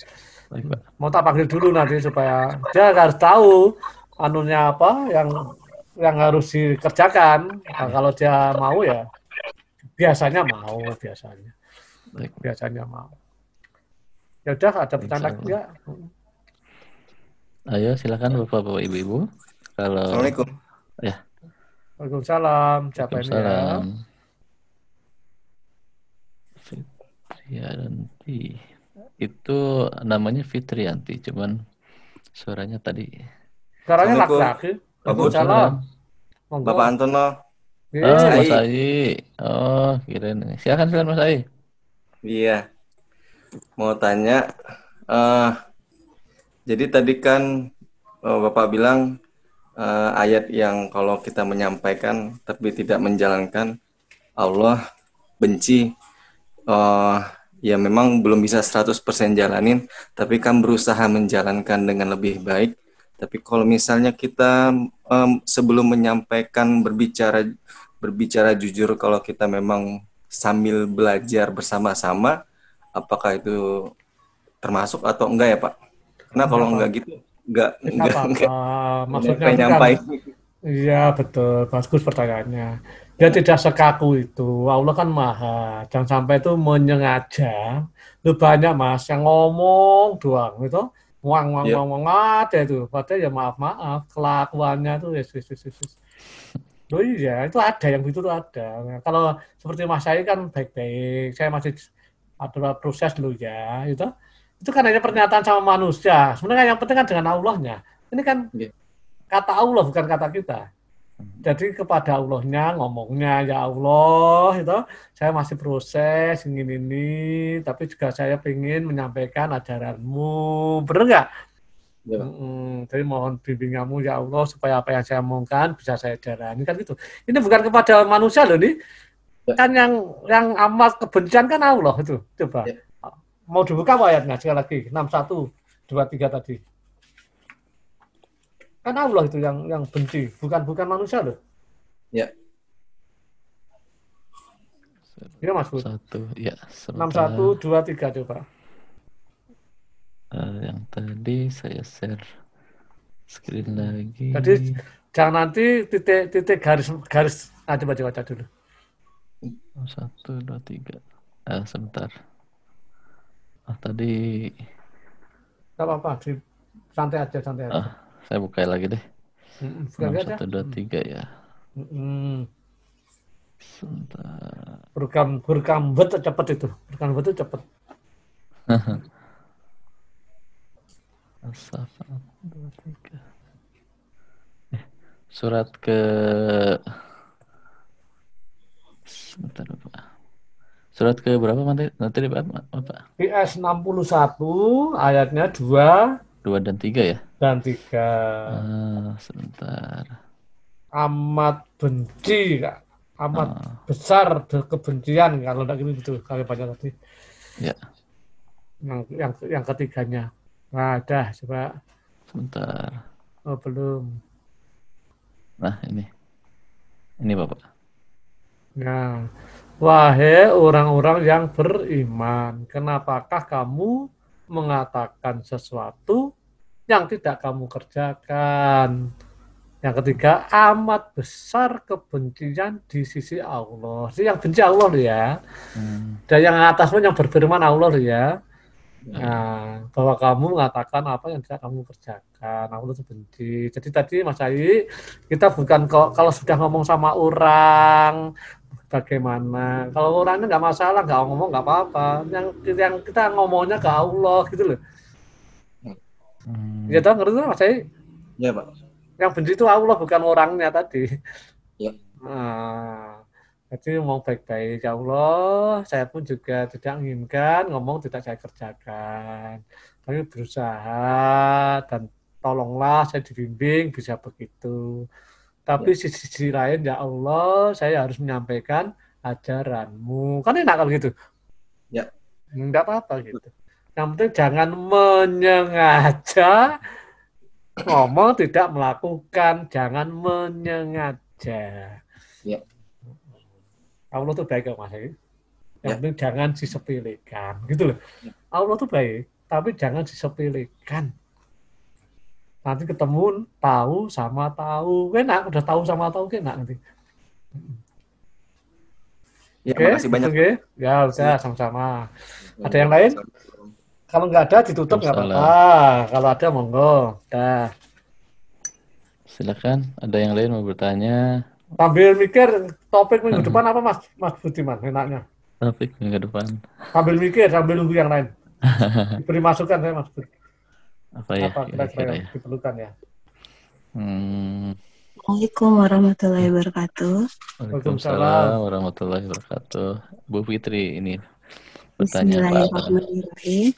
Mau tak panggil dulu nanti supaya dia harus tahu anunya apa yang yang harus dikerjakan. Nah, kalau dia mau ya biasanya mau biasanya. Biasanya mau. Ya udah ada pertanyaan ya. Ayo silakan Bapak-bapak Ibu-ibu. Kalau Assalamualaikum. Ya. Waalaikumsalam. Capaiannya. Ya. Fitrianti. Itu namanya Fitrianti, cuman suaranya tadi. Suaranya laki-laki. Ya. Waalaikumsalam. Bapak Antono. Iya, oh, Mas Ayi. Oh, kirain. Silakan silakan Mas Ayi. Iya. Mau tanya uh, jadi tadi kan Oh, Bapak bilang uh, ayat yang kalau kita menyampaikan tapi tidak menjalankan Allah benci uh, ya memang belum bisa 100% jalanin tapi kan berusaha menjalankan dengan lebih baik tapi kalau misalnya kita um, sebelum menyampaikan berbicara berbicara jujur kalau kita memang sambil belajar bersama-sama apakah itu termasuk atau enggak ya Pak? Karena kalau enggak gitu nggak nggak apa, maksudnya kan nyampai iya betul bagus pertanyaannya dia ya. tidak sekaku itu Allah kan maha jangan sampai itu menyengaja lu banyak mas yang ngomong doang itu Wang wang, uang wang wang iya. ada itu padahal ya maaf maaf kelakuannya tuh ya yes, yes, yes, Oh iya, itu ada yang begitu tuh ada. Nah, kalau seperti Mas saya kan baik-baik, saya masih ada proses dulu ya, itu itu kan hanya pernyataan sama manusia. Sebenarnya yang penting kan dengan Allahnya. Ini kan iya. kata Allah bukan kata kita. Jadi kepada Allahnya ngomongnya ya Allah itu saya masih proses ingin ini tapi juga saya ingin menyampaikan ajaranmu bener nggak? Ya. Hmm, jadi mohon bimbinganmu ya Allah supaya apa yang saya omongkan bisa saya jalani kan gitu. Ini bukan kepada manusia loh ini Ya. Kan yang yang amat kebencian kan Allah itu. Coba. Ya mau dibuka Pak ayatnya sekali lagi 61 23 tadi. Kan Allah itu yang yang benci, bukan bukan manusia loh. Ya. Iya Mas Bud. Satu, ya. enam satu dua tiga coba. Uh, yang tadi saya share screen hmm. lagi. Jadi jangan nanti titik titik garis garis aja ah, baca baca dulu. Satu dua tiga. Uh, sebentar. Ah, tadi Gak apa-apa, santai aja, santai aja. Ah, saya buka lagi deh. satu dua tiga ya. Mm. Sebentar. Berkam bet cepet itu, berkambet bet cepet. Eh, surat ke sebentar pak. Surat ke berapa nanti nanti PS 61 ayatnya 2 2 dan 3 ya? Dan 3. Ah, sebentar. Amat benci, Kak. Amat ah. besar kebencian kalau enggak gini gitu kali banyak tadi. Ya. Yang yang yang ketiganya. Nah, dah coba. Sebentar. Oh, belum. Nah, ini. Ini Bapak. Nah, Wahai orang-orang yang beriman, kenapakah kamu mengatakan sesuatu yang tidak kamu kerjakan? Yang ketiga, amat besar kebencian di sisi Allah. Jadi yang benci Allah ya. Hmm. Dan yang atas pun yang berfirman Allah ya. ya. Nah, bahwa kamu mengatakan apa yang tidak kamu kerjakan, Allah itu benci. Jadi tadi Mas Ayi, kita bukan kok kalau sudah ngomong sama orang, bagaimana kalau orangnya nggak masalah nggak ngomong nggak apa-apa yang yang kita ngomongnya ke Allah gitu loh hmm. ya tahu ngerti mas saya ya pak yang benci itu Allah bukan orangnya tadi ya nah, jadi ngomong baik-baik ya Allah saya pun juga tidak inginkan ngomong tidak saya kerjakan tapi berusaha dan tolonglah saya dibimbing bisa begitu tapi ya. sisi lain ya Allah, saya harus menyampaikan ajaranmu. Kan enak kalau gitu. Ya. Enggak apa-apa gitu. Yang penting jangan menyengaja ngomong tidak melakukan, jangan menyengaja. Ya. Allah tuh baik kok Mas. Yang ya. penting jangan disepilikan, gitu loh. Ya. Allah tuh baik, tapi jangan disepilikan nanti ketemu tahu sama tahu enak udah tahu sama tahu enak nanti ya okay, makasih banyak okay. ya udah iya. sama-sama ada yang lain kalau nggak ada ditutup nggak apa-apa kalau ada monggo dah silakan ada yang lain mau bertanya sambil mikir topik minggu hmm. depan apa mas mas Budiman enaknya topik minggu depan sambil mikir sambil nunggu yang lain beri masukan saya mas Budiman apa ya apa kira-kira yang ya. diperlukan ya hmm. Assalamualaikum warahmatullahi wabarakatuh Waalaikumsalam warahmatullahi wabarakatuh Bu Fitri ini bertanya Bismillahirrahmanirrahim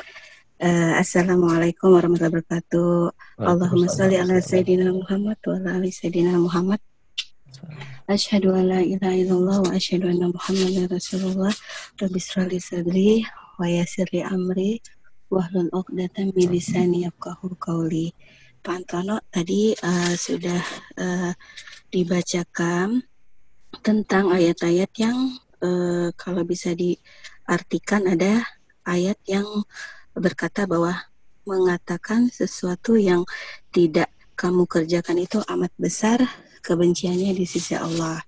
Uh, Assalamualaikum warahmatullahi wabarakatuh. Allahumma sholli ala Sayyidina Muhammad wa ala ali Sayyidina Muhammad. Asyhadu an la ilaha illallah wa asyhadu anna Muhammadan Rasulullah. Rabbi sadri wa yassir li amri wahlun uqdatan min lisani yafqahu qawli. Pak tadi uh, sudah uh, dibacakan tentang ayat-ayat yang uh, kalau bisa diartikan ada ayat yang berkata bahwa mengatakan sesuatu yang tidak kamu kerjakan itu amat besar kebenciannya di sisi Allah.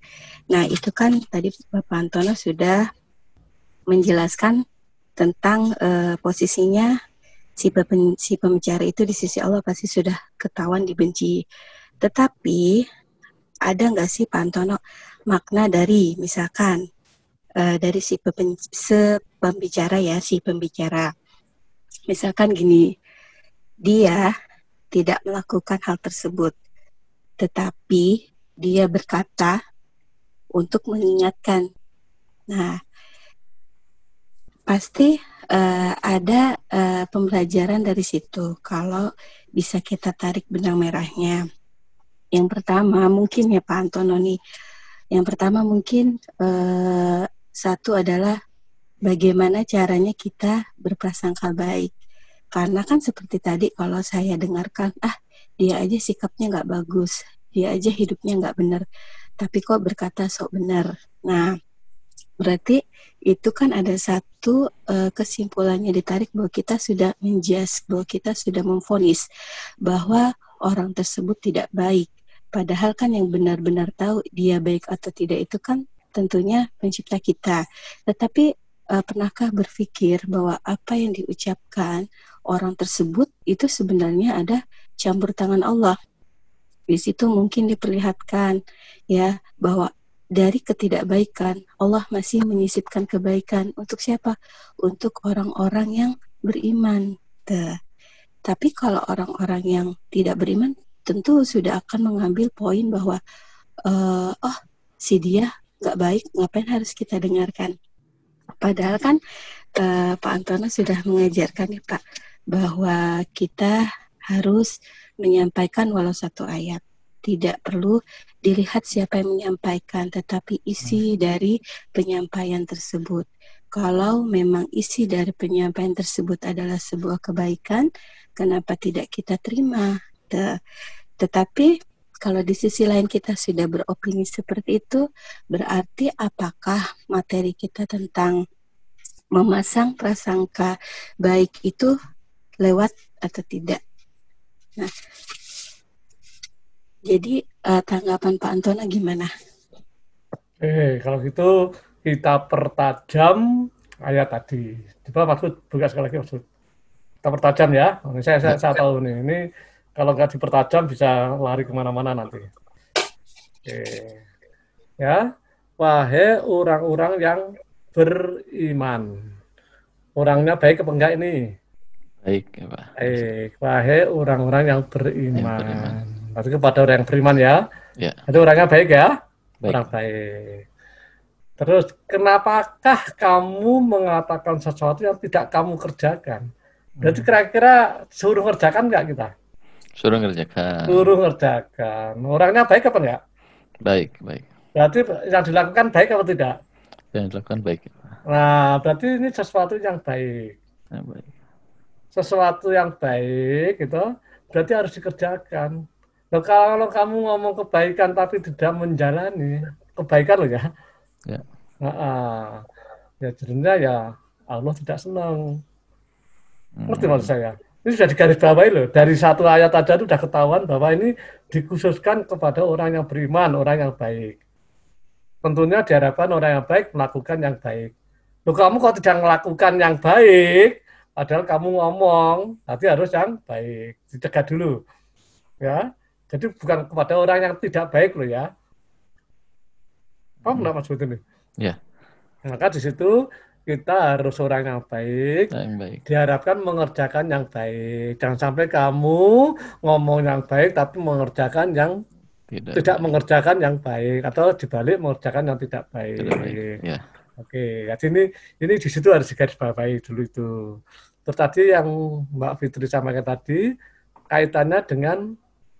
Nah, itu kan tadi Bapak Antono sudah menjelaskan tentang uh, posisinya si, pepen, si pembicara itu di sisi Allah pasti sudah ketahuan dibenci. Tetapi ada nggak sih Pak Antono makna dari misalkan uh, dari si pembicara ya si pembicara misalkan gini dia tidak melakukan hal tersebut tetapi dia berkata untuk mengingatkan nah pasti uh, ada uh, pembelajaran dari situ kalau bisa kita tarik benang merahnya. Yang pertama mungkin ya Pak Antononi, yang pertama mungkin uh, satu adalah bagaimana caranya kita berprasangka baik. Karena kan seperti tadi kalau saya dengarkan, ah dia aja sikapnya nggak bagus, dia aja hidupnya nggak benar, tapi kok berkata sok benar. Nah, berarti itu kan ada satu uh, kesimpulannya ditarik bahwa kita sudah menjas, bahwa kita sudah memfonis bahwa orang tersebut tidak baik. Padahal kan yang benar-benar tahu dia baik atau tidak itu kan tentunya pencipta kita. Tetapi uh, pernahkah berpikir bahwa apa yang diucapkan orang tersebut itu sebenarnya ada campur tangan Allah? Di situ mungkin diperlihatkan ya bahwa dari ketidakbaikan, Allah masih menyisipkan kebaikan untuk siapa? Untuk orang-orang yang beriman. Tuh. Tapi kalau orang-orang yang tidak beriman tentu sudah akan mengambil poin bahwa uh, oh si dia nggak baik ngapain harus kita dengarkan padahal kan uh, Pak Antono sudah mengajarkan ya Pak bahwa kita harus menyampaikan walau satu ayat tidak perlu dilihat siapa yang menyampaikan, tetapi isi hmm. dari penyampaian tersebut. Kalau memang isi dari penyampaian tersebut adalah sebuah kebaikan, kenapa tidak kita terima? Tetapi kalau di sisi lain kita sudah beropini seperti itu, berarti apakah materi kita tentang memasang prasangka baik itu lewat atau tidak? Nah, jadi uh, tanggapan Pak Antona gimana? Eh, kalau gitu kita pertajam ayat tadi. Coba maksud buka sekali lagi maksud. Kita pertajam ya. Saya saya, saya tahu nih ini kalau nggak dipertajam bisa lari kemana-mana nanti. Oke. Ya, wahai orang-orang yang beriman. Orangnya baik apa enggak ini? Baik, ya Pak. Baik, wahai orang-orang Yang beriman. Berarti kepada orang yang beriman ya. ya. Itu orangnya baik ya? Baik. Orang baik. Terus, kenapakah kamu mengatakan sesuatu yang tidak kamu kerjakan? Berarti hmm. kira-kira suruh ngerjakan nggak kita? Suruh kerjakan. Suruh kerjakan. Orangnya baik apa enggak? Baik, baik. Berarti yang dilakukan baik apa tidak? Yang dilakukan baik. Ya. Nah, berarti ini sesuatu yang baik. Ya, baik. Sesuatu yang baik, gitu. Berarti harus dikerjakan. Loh, kalau, kalau kamu ngomong kebaikan tapi tidak menjalani kebaikan loh ya. Ya. Nah, uh, ya jadinya ya Allah tidak senang. Hmm. Ngerti maksud saya? Ini sudah digaris bawahi loh. Dari satu ayat aja itu sudah ketahuan bahwa ini dikhususkan kepada orang yang beriman, orang yang baik. Tentunya diharapkan orang yang baik melakukan yang baik. Loh kamu kok tidak melakukan yang baik, padahal kamu ngomong, tapi harus yang baik. Dicegah dulu. Ya, jadi bukan kepada orang yang tidak baik loh ya. Paham hmm. nggak maksud ini? Iya. Maka di situ kita harus orang yang baik, yang baik. Diharapkan mengerjakan yang baik. Jangan sampai kamu ngomong yang baik tapi mengerjakan yang tidak, tidak mengerjakan yang baik atau dibalik mengerjakan yang tidak baik. Tidak baik. Ya. Oke, jadi ini ini di situ harus digarisbawahi dulu itu. Terus tadi yang Mbak Fitri sampaikan tadi kaitannya dengan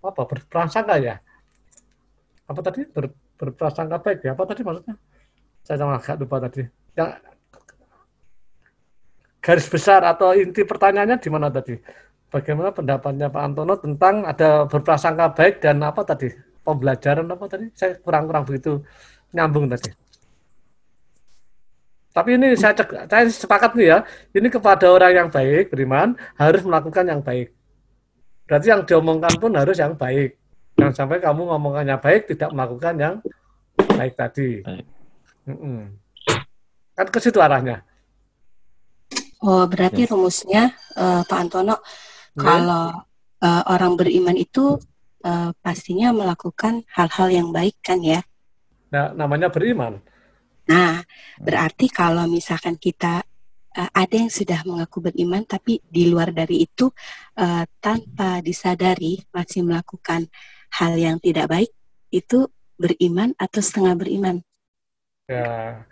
apa berprasangka ya apa tadi ber, berprasangka baik ya apa tadi maksudnya saya sama agak lupa tadi yang garis besar atau inti pertanyaannya di mana tadi bagaimana pendapatnya Pak Antono tentang ada berprasangka baik dan apa tadi pembelajaran apa tadi saya kurang-kurang begitu nyambung tadi tapi ini saya, cek, saya sepakat nih ya, ini kepada orang yang baik, beriman, harus melakukan yang baik. Berarti yang diomongkan pun harus yang baik. Jangan sampai kamu ngomongannya baik, tidak melakukan yang baik tadi. Baik. Mm -mm. Kan ke situ arahnya. Oh, berarti yes. Ya. rumusnya, uh, Pak Antono, yes. Iya. kalau uh, orang beriman itu uh, pastinya melakukan hal-hal yang baik kan ya? Nah, namanya beriman. Nah, berarti kalau misalkan kita uh, ada yang sudah mengaku beriman tapi di luar dari itu uh, tanpa disadari masih melakukan hal yang tidak baik itu beriman atau setengah beriman? Ya,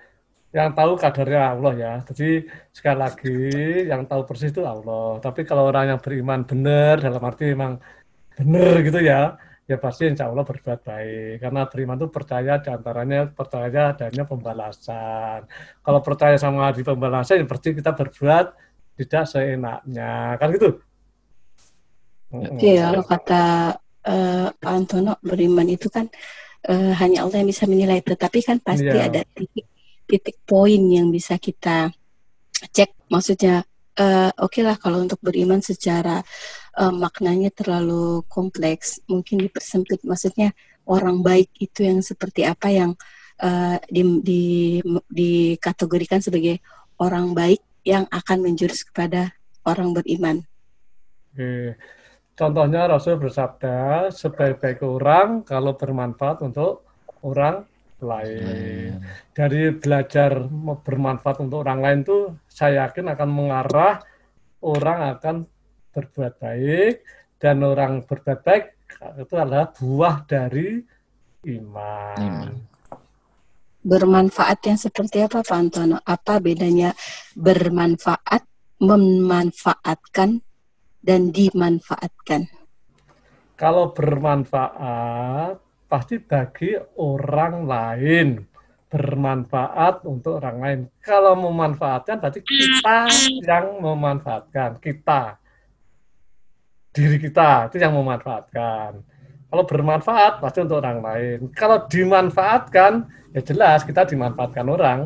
yang tahu kadarnya Allah ya. Jadi sekali lagi yang tahu persis itu Allah. Tapi kalau orang yang beriman benar dalam arti memang benar gitu ya, ya pasti insya Allah berbuat baik. Karena beriman itu percaya diantaranya percaya adanya pembalasan. Kalau percaya sama di pembalasan, ya berarti kita berbuat tidak seenaknya. Kan gitu? Iya, iya, kalau kata uh, Antono, beriman itu kan uh, hanya Allah yang bisa menilai. Tetapi kan pasti yeah. ada titik, titik poin yang bisa kita cek. Maksudnya, uh, oke okay lah kalau untuk beriman secara uh, maknanya terlalu kompleks. Mungkin dipersempit, maksudnya orang baik itu yang seperti apa yang uh, di, di, dikategorikan sebagai orang baik yang akan menjurus kepada orang beriman. Oke. Contohnya Rasul bersabda, sebaik-baik orang kalau bermanfaat untuk orang lain. Dari belajar bermanfaat untuk orang lain tuh saya yakin akan mengarah orang akan berbuat baik dan orang berbuat baik itu adalah buah dari iman. iman. Bermanfaat yang seperti apa Pak Antono? Apa bedanya bermanfaat, memanfaatkan, dan dimanfaatkan? Kalau bermanfaat pasti bagi orang lain bermanfaat untuk orang lain. Kalau memanfaatkan berarti kita yang memanfaatkan kita diri kita itu yang memanfaatkan. Kalau bermanfaat pasti untuk orang lain. Kalau dimanfaatkan ya jelas kita dimanfaatkan orang.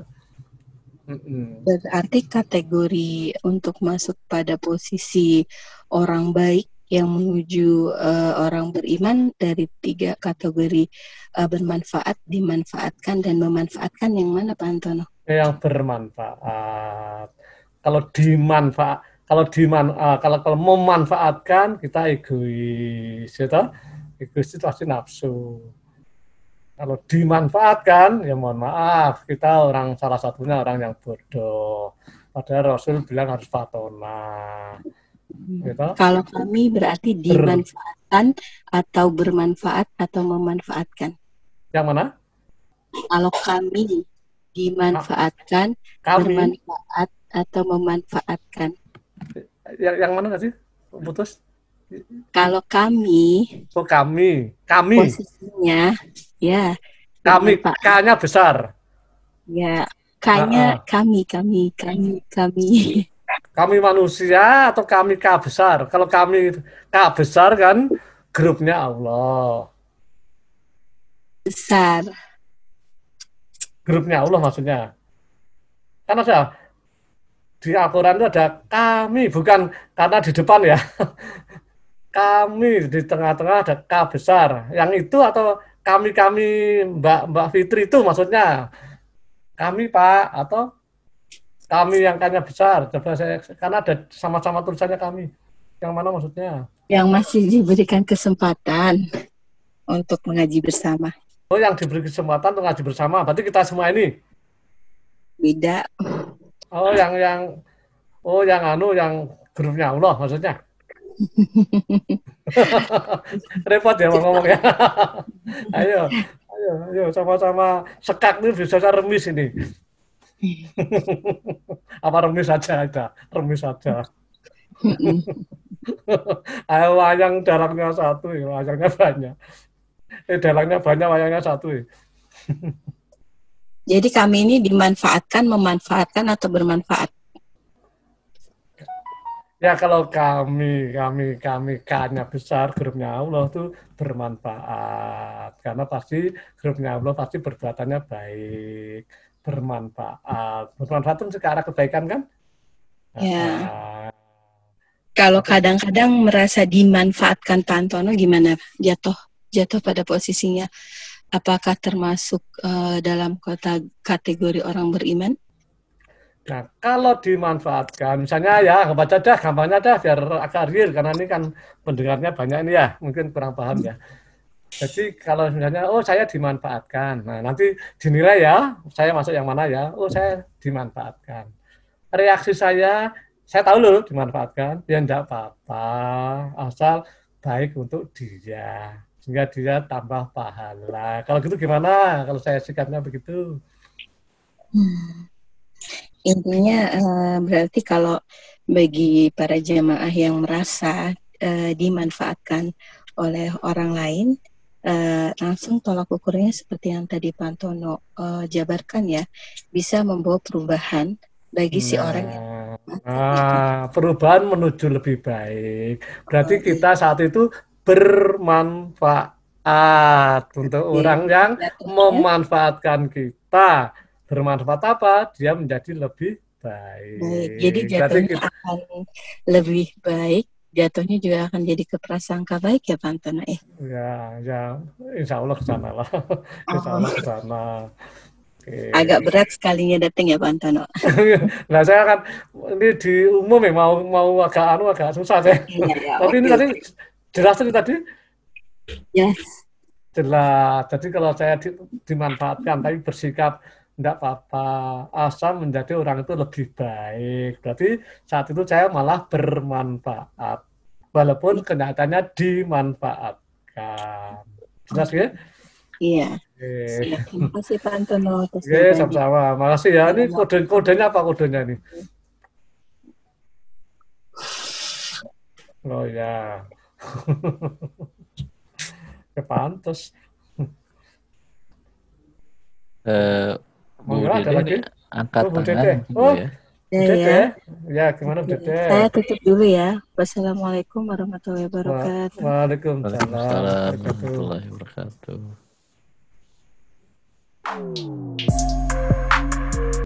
Berarti kategori untuk masuk pada posisi orang baik yang menuju uh, orang beriman dari tiga kategori uh, bermanfaat, dimanfaatkan, dan memanfaatkan yang mana Pak Antono? Yang bermanfaat. Kalau dimanfaat kalau diman uh, kalau kalau memanfaatkan kita egois gitu egois itu pasti nafsu kalau dimanfaatkan ya mohon maaf kita orang salah satunya orang yang bodoh padahal Rasul bilang harus fatona gitu. kalau kami berarti dimanfaatkan atau bermanfaat atau memanfaatkan yang mana kalau kami dimanfaatkan kami. bermanfaat atau memanfaatkan yang, yang mana nggak sih? Putus? Kalau kami. Oh kami. Kami. Posisinya. Ya. Kami. K-nya besar. Ya. K-nya uh -uh. kami, kami, kami, kami. Kami manusia atau kami K besar? Kalau kami K besar kan grupnya Allah. Besar. Grupnya Allah maksudnya. Karena ada di Al-Quran itu ada kami, bukan karena di depan ya. Kami di tengah-tengah ada K besar. Yang itu atau kami-kami Mbak Mbak Fitri itu maksudnya kami Pak atau kami yang kanya besar. Coba saya karena ada sama-sama tulisannya kami. Yang mana maksudnya? Yang masih diberikan kesempatan untuk mengaji bersama. Oh, yang diberi kesempatan untuk mengaji bersama. Berarti kita semua ini beda. Oh, yang yang oh yang anu yang grupnya Allah maksudnya. Repot ya ngomongnya ayo, ayo, ayo sama-sama sekak nih bisa saya remis ini. Apa remis saja ada, remis saja. ayo wayang dalangnya satu, ya, wayangnya banyak. Eh dalangnya banyak, wayangnya satu. Ya. Jadi kami ini dimanfaatkan, memanfaatkan atau bermanfaat. Ya kalau kami, kami, kami kanya besar grupnya Allah tuh bermanfaat. Karena pasti grupnya Allah pasti perbuatannya baik, bermanfaat. Bermanfaat itu arah kebaikan kan? Ya. Nah, kalau kadang-kadang merasa dimanfaatkan tantono, gimana jatuh jatuh pada posisinya apakah termasuk uh, dalam kota kategori orang beriman? Nah, kalau dimanfaatkan, misalnya ya, baca dah, gampangnya dah, biar agak real, karena ini kan pendengarnya banyak ini ya, mungkin kurang paham ya. Jadi kalau misalnya, oh saya dimanfaatkan, nah nanti dinilai ya, saya masuk yang mana ya, oh saya dimanfaatkan. Reaksi saya, saya tahu loh dimanfaatkan, ya enggak apa-apa, asal baik untuk dia sehingga dia tambah pahala. Nah, kalau gitu gimana kalau saya sikapnya begitu? Hmm. Intinya eh, berarti kalau bagi para jemaah yang merasa eh, dimanfaatkan oleh orang lain, uh, langsung tolak ukurnya seperti yang tadi Pantono uh, jabarkan ya, bisa membawa perubahan bagi si orang yang nah, ah, perubahan menuju lebih baik. Berarti kita saat itu bermanfaat untuk Oke. orang yang ya. memanfaatkan kita. Bermanfaat apa? Dia menjadi lebih baik. baik. Jadi jatuhnya jadi gitu. akan lebih baik jatuhnya juga akan jadi keprasangka baik ya Pak eh. Ya, ya, insya Allah kesana lah. insya Allah kesana Okay. Agak berat sekalinya dateng ya Pak Antono. nah saya akan ini di umum ya mau mau agak anu agak susah saya. Ya, ya, Tapi okay, ini tadi Jelas itu tadi? Yes. Jelas. Jadi kalau saya di, dimanfaatkan, tapi bersikap tidak apa-apa, asal menjadi orang itu lebih baik. Berarti saat itu saya malah bermanfaat. Walaupun kenyataannya dimanfaatkan. Jelas ya? Iya. Terima kasih Pak Antono. Oke, sama-sama. Makasih ya. Ini kode kodenya apa kodenya ini? Oh ya. ya pantas. Eh, Bu ada ya, lagi? angkat oh, Bu tangan. Dede. Oh, ya. Ya, ya. ya, gimana Bu Dede? Saya tutup dulu ya. Wassalamualaikum warahmatullahi wabarakatuh. Waalaikumsalam warahmatullahi wabarakatuh.